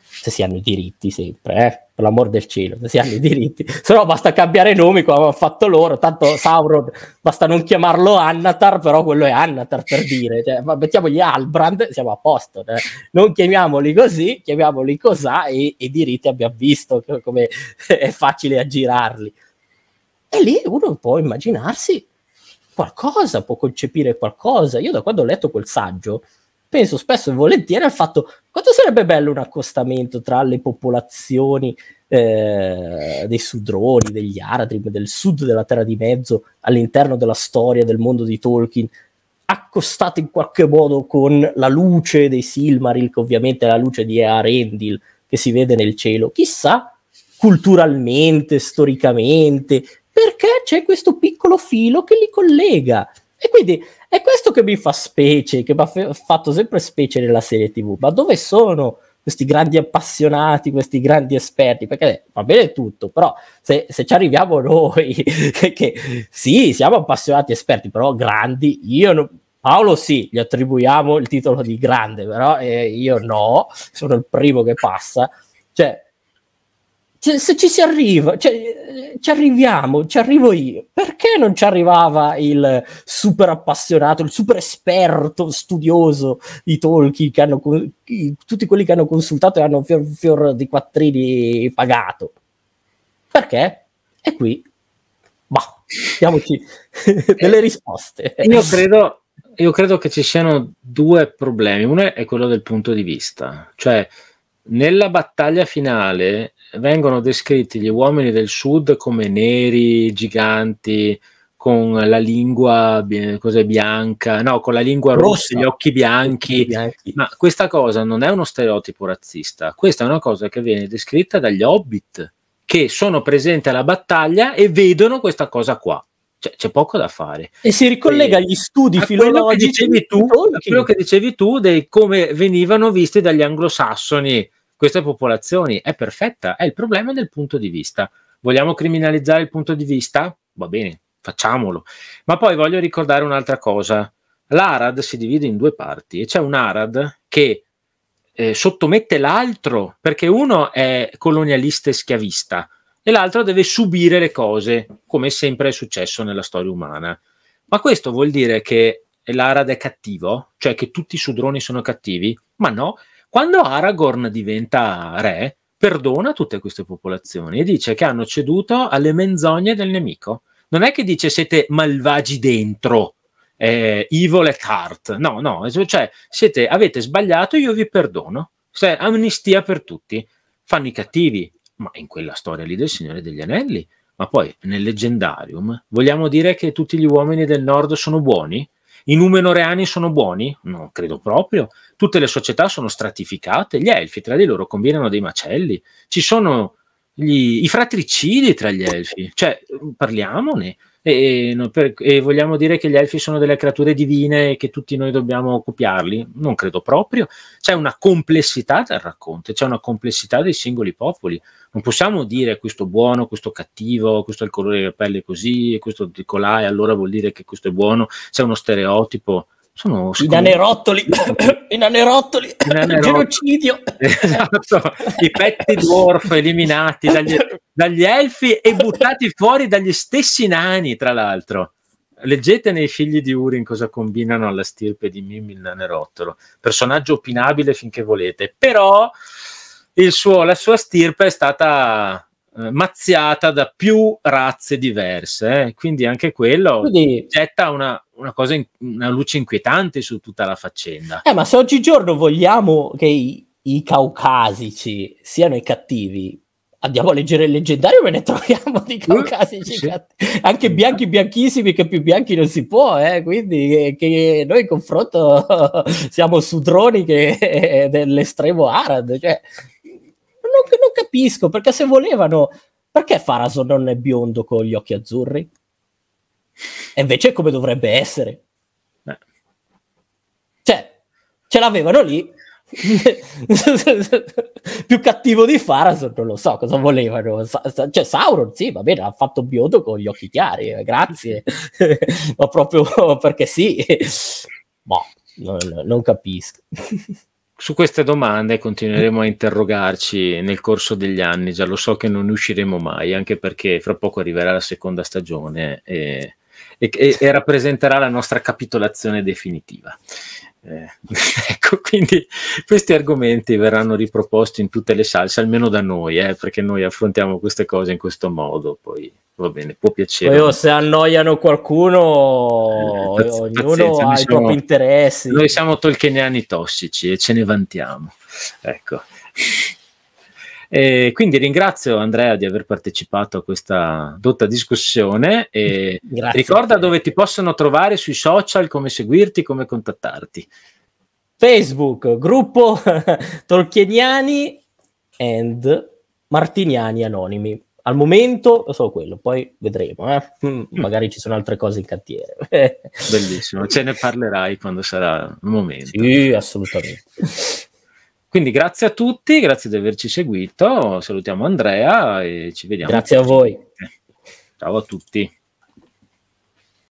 se si hanno i diritti sempre, eh, per l'amor del cielo, se si hanno i diritti, <laughs> se no basta cambiare nomi come hanno fatto loro, tanto Sauron basta non chiamarlo Annatar, però quello è Annatar per dire, cioè, mettiamogli Albrand, siamo a posto, eh. non chiamiamoli così, chiamiamoli cos'ha e i diritti abbiamo visto come <laughs> è facile aggirarli. E lì uno può immaginarsi qualcosa, può concepire qualcosa. Io da quando ho letto quel saggio, penso spesso e volentieri al fatto quanto sarebbe bello un accostamento tra le popolazioni eh, dei sudroni, degli aradrim, del sud della Terra di Mezzo all'interno della storia del mondo di Tolkien accostato in qualche modo con la luce dei Silmaril, che ovviamente è la luce di Earendil che si vede nel cielo. Chissà, culturalmente, storicamente, perché c'è questo piccolo filo che li collega. E quindi è questo che mi fa specie, che mi ha fatto sempre specie nella serie TV. Ma dove sono questi grandi appassionati, questi grandi esperti? Perché eh, va bene tutto, però se, se ci arriviamo noi, <laughs> che, che, sì, siamo appassionati esperti, però grandi, io non, Paolo sì, gli attribuiamo il titolo di grande, però eh, io no, sono il primo che passa. Cioè, cioè, se ci si arriva, cioè, ci arriviamo, ci arrivo io. Perché non ci arrivava il super appassionato, il super esperto, studioso di Tolkien, che hanno, tutti quelli che hanno consultato e hanno fior, fior di quattrini pagato? Perché? E qui, bah, diamoci <laughs> delle risposte. Io credo, io credo che ci siano due problemi. Uno è quello del punto di vista, cioè nella battaglia finale vengono descritti gli uomini del sud come neri, giganti, con la lingua cos'è, bianca, no, con la lingua rossa, rossa gli occhi bianchi. bianchi. Ma questa cosa non è uno stereotipo razzista, questa è una cosa che viene descritta dagli hobbit che sono presenti alla battaglia e vedono questa cosa qua. Cioè, c'è poco da fare. E si ricollega e agli studi filologici. Quello che dicevi tu, quello che dicevi tu di come venivano visti dagli anglosassoni queste popolazioni. È perfetta, è il problema del punto di vista. Vogliamo criminalizzare il punto di vista? Va bene, facciamolo. Ma poi voglio ricordare un'altra cosa. L'ARAD si divide in due parti e c'è un ARAD che eh, sottomette l'altro perché uno è colonialista e schiavista e l'altro deve subire le cose, come sempre è successo nella storia umana. Ma questo vuol dire che l'Arad è cattivo? Cioè che tutti i sudroni sono cattivi? Ma no, quando Aragorn diventa re, perdona tutte queste popolazioni e dice che hanno ceduto alle menzogne del nemico. Non è che dice siete malvagi dentro, eh, evil at heart. No, no, cioè siete, avete sbagliato, io vi perdono. Cioè, amnistia per tutti. Fanno i cattivi, ma in quella storia lì del Signore degli Anelli. Ma poi nel leggendarium vogliamo dire che tutti gli uomini del nord sono buoni? I numenoreani sono buoni? Non credo proprio. Tutte le società sono stratificate, gli elfi tra di loro combinano dei macelli, ci sono gli, i fratricidi tra gli elfi, cioè parliamone e, no, per, e, vogliamo dire che gli elfi sono delle creature divine e che tutti noi dobbiamo copiarli? Non credo proprio. C'è una complessità del racconto, c'è una complessità dei singoli popoli. Non possiamo dire questo buono, questo cattivo, questo ha il colore della pelle così, questo di colà e allora vuol dire che questo è buono. C'è uno stereotipo sono scom- <coughs> I nanerottoli, i nanerottoli, il genocidio. <laughs> Esatto. I petti dwarf eliminati dagli, dagli, elfi e buttati fuori dagli stessi nani, tra l'altro. Leggete nei figli di Urin cosa combinano alla stirpe di Mimmi il nanerottolo. Personaggio opinabile finché volete, però suo, la sua stirpe è stata eh, mazziata da più razze diverse, eh? quindi anche quello quindi... getta una, una, cosa in, una luce inquietante su tutta la faccenda. Eh, ma se oggigiorno vogliamo che i, i caucasici siano i cattivi, andiamo a leggere il leggendario e ne <laughs> troviamo di mm, caucasici uh, sì. anche bianchi bianchissimi che più bianchi non si può eh? quindi che, che noi in confronto <laughs> siamo sudroni che, <laughs> dell'estremo arad cioè, non, non capisco perché se volevano, perché Farason non è biondo con gli occhi azzurri? E invece è come dovrebbe essere. Eh. Cioè, ce l'avevano lì. <laughs> più cattivo di Farason non lo so cosa volevano cioè Sauron sì va bene ha fatto biondo con gli occhi chiari eh, grazie <laughs> ma proprio perché sì boh, non, non capisco <laughs> su queste domande continueremo a interrogarci nel corso degli anni, già lo so che non ne usciremo mai, anche perché fra poco arriverà la seconda stagione e, e, e, e rappresenterà la nostra capitolazione definitiva. Eh, <laughs> ecco, quindi questi argomenti verranno riproposti in tutte le salse, almeno da noi, eh, perché noi affrontiamo queste cose in questo modo. Poi va bene, può piacere. Poi, oh, se annoiano qualcuno, <laughs> eh, ognuno ha siamo, i propri diciamo, interessi. Noi siamo tolkieniani tossici e ce ne vantiamo. Ecco. <laughs> E quindi ringrazio Andrea di aver partecipato a questa dotta discussione e ricorda dove ti possono trovare sui social, come seguirti, come contattarti. Facebook, gruppo <laughs> Tolkieniani and Martiniani Anonimi al momento è solo quello, poi vedremo. Eh? Mm, mm. Magari ci sono altre cose in cantiere. <laughs> Bellissimo, ce ne parlerai quando sarà il momento. Sì, assolutamente. <laughs> Quindi grazie a tutti, grazie di averci seguito. Salutiamo Andrea e ci vediamo. Grazie a voi. Ciao a tutti.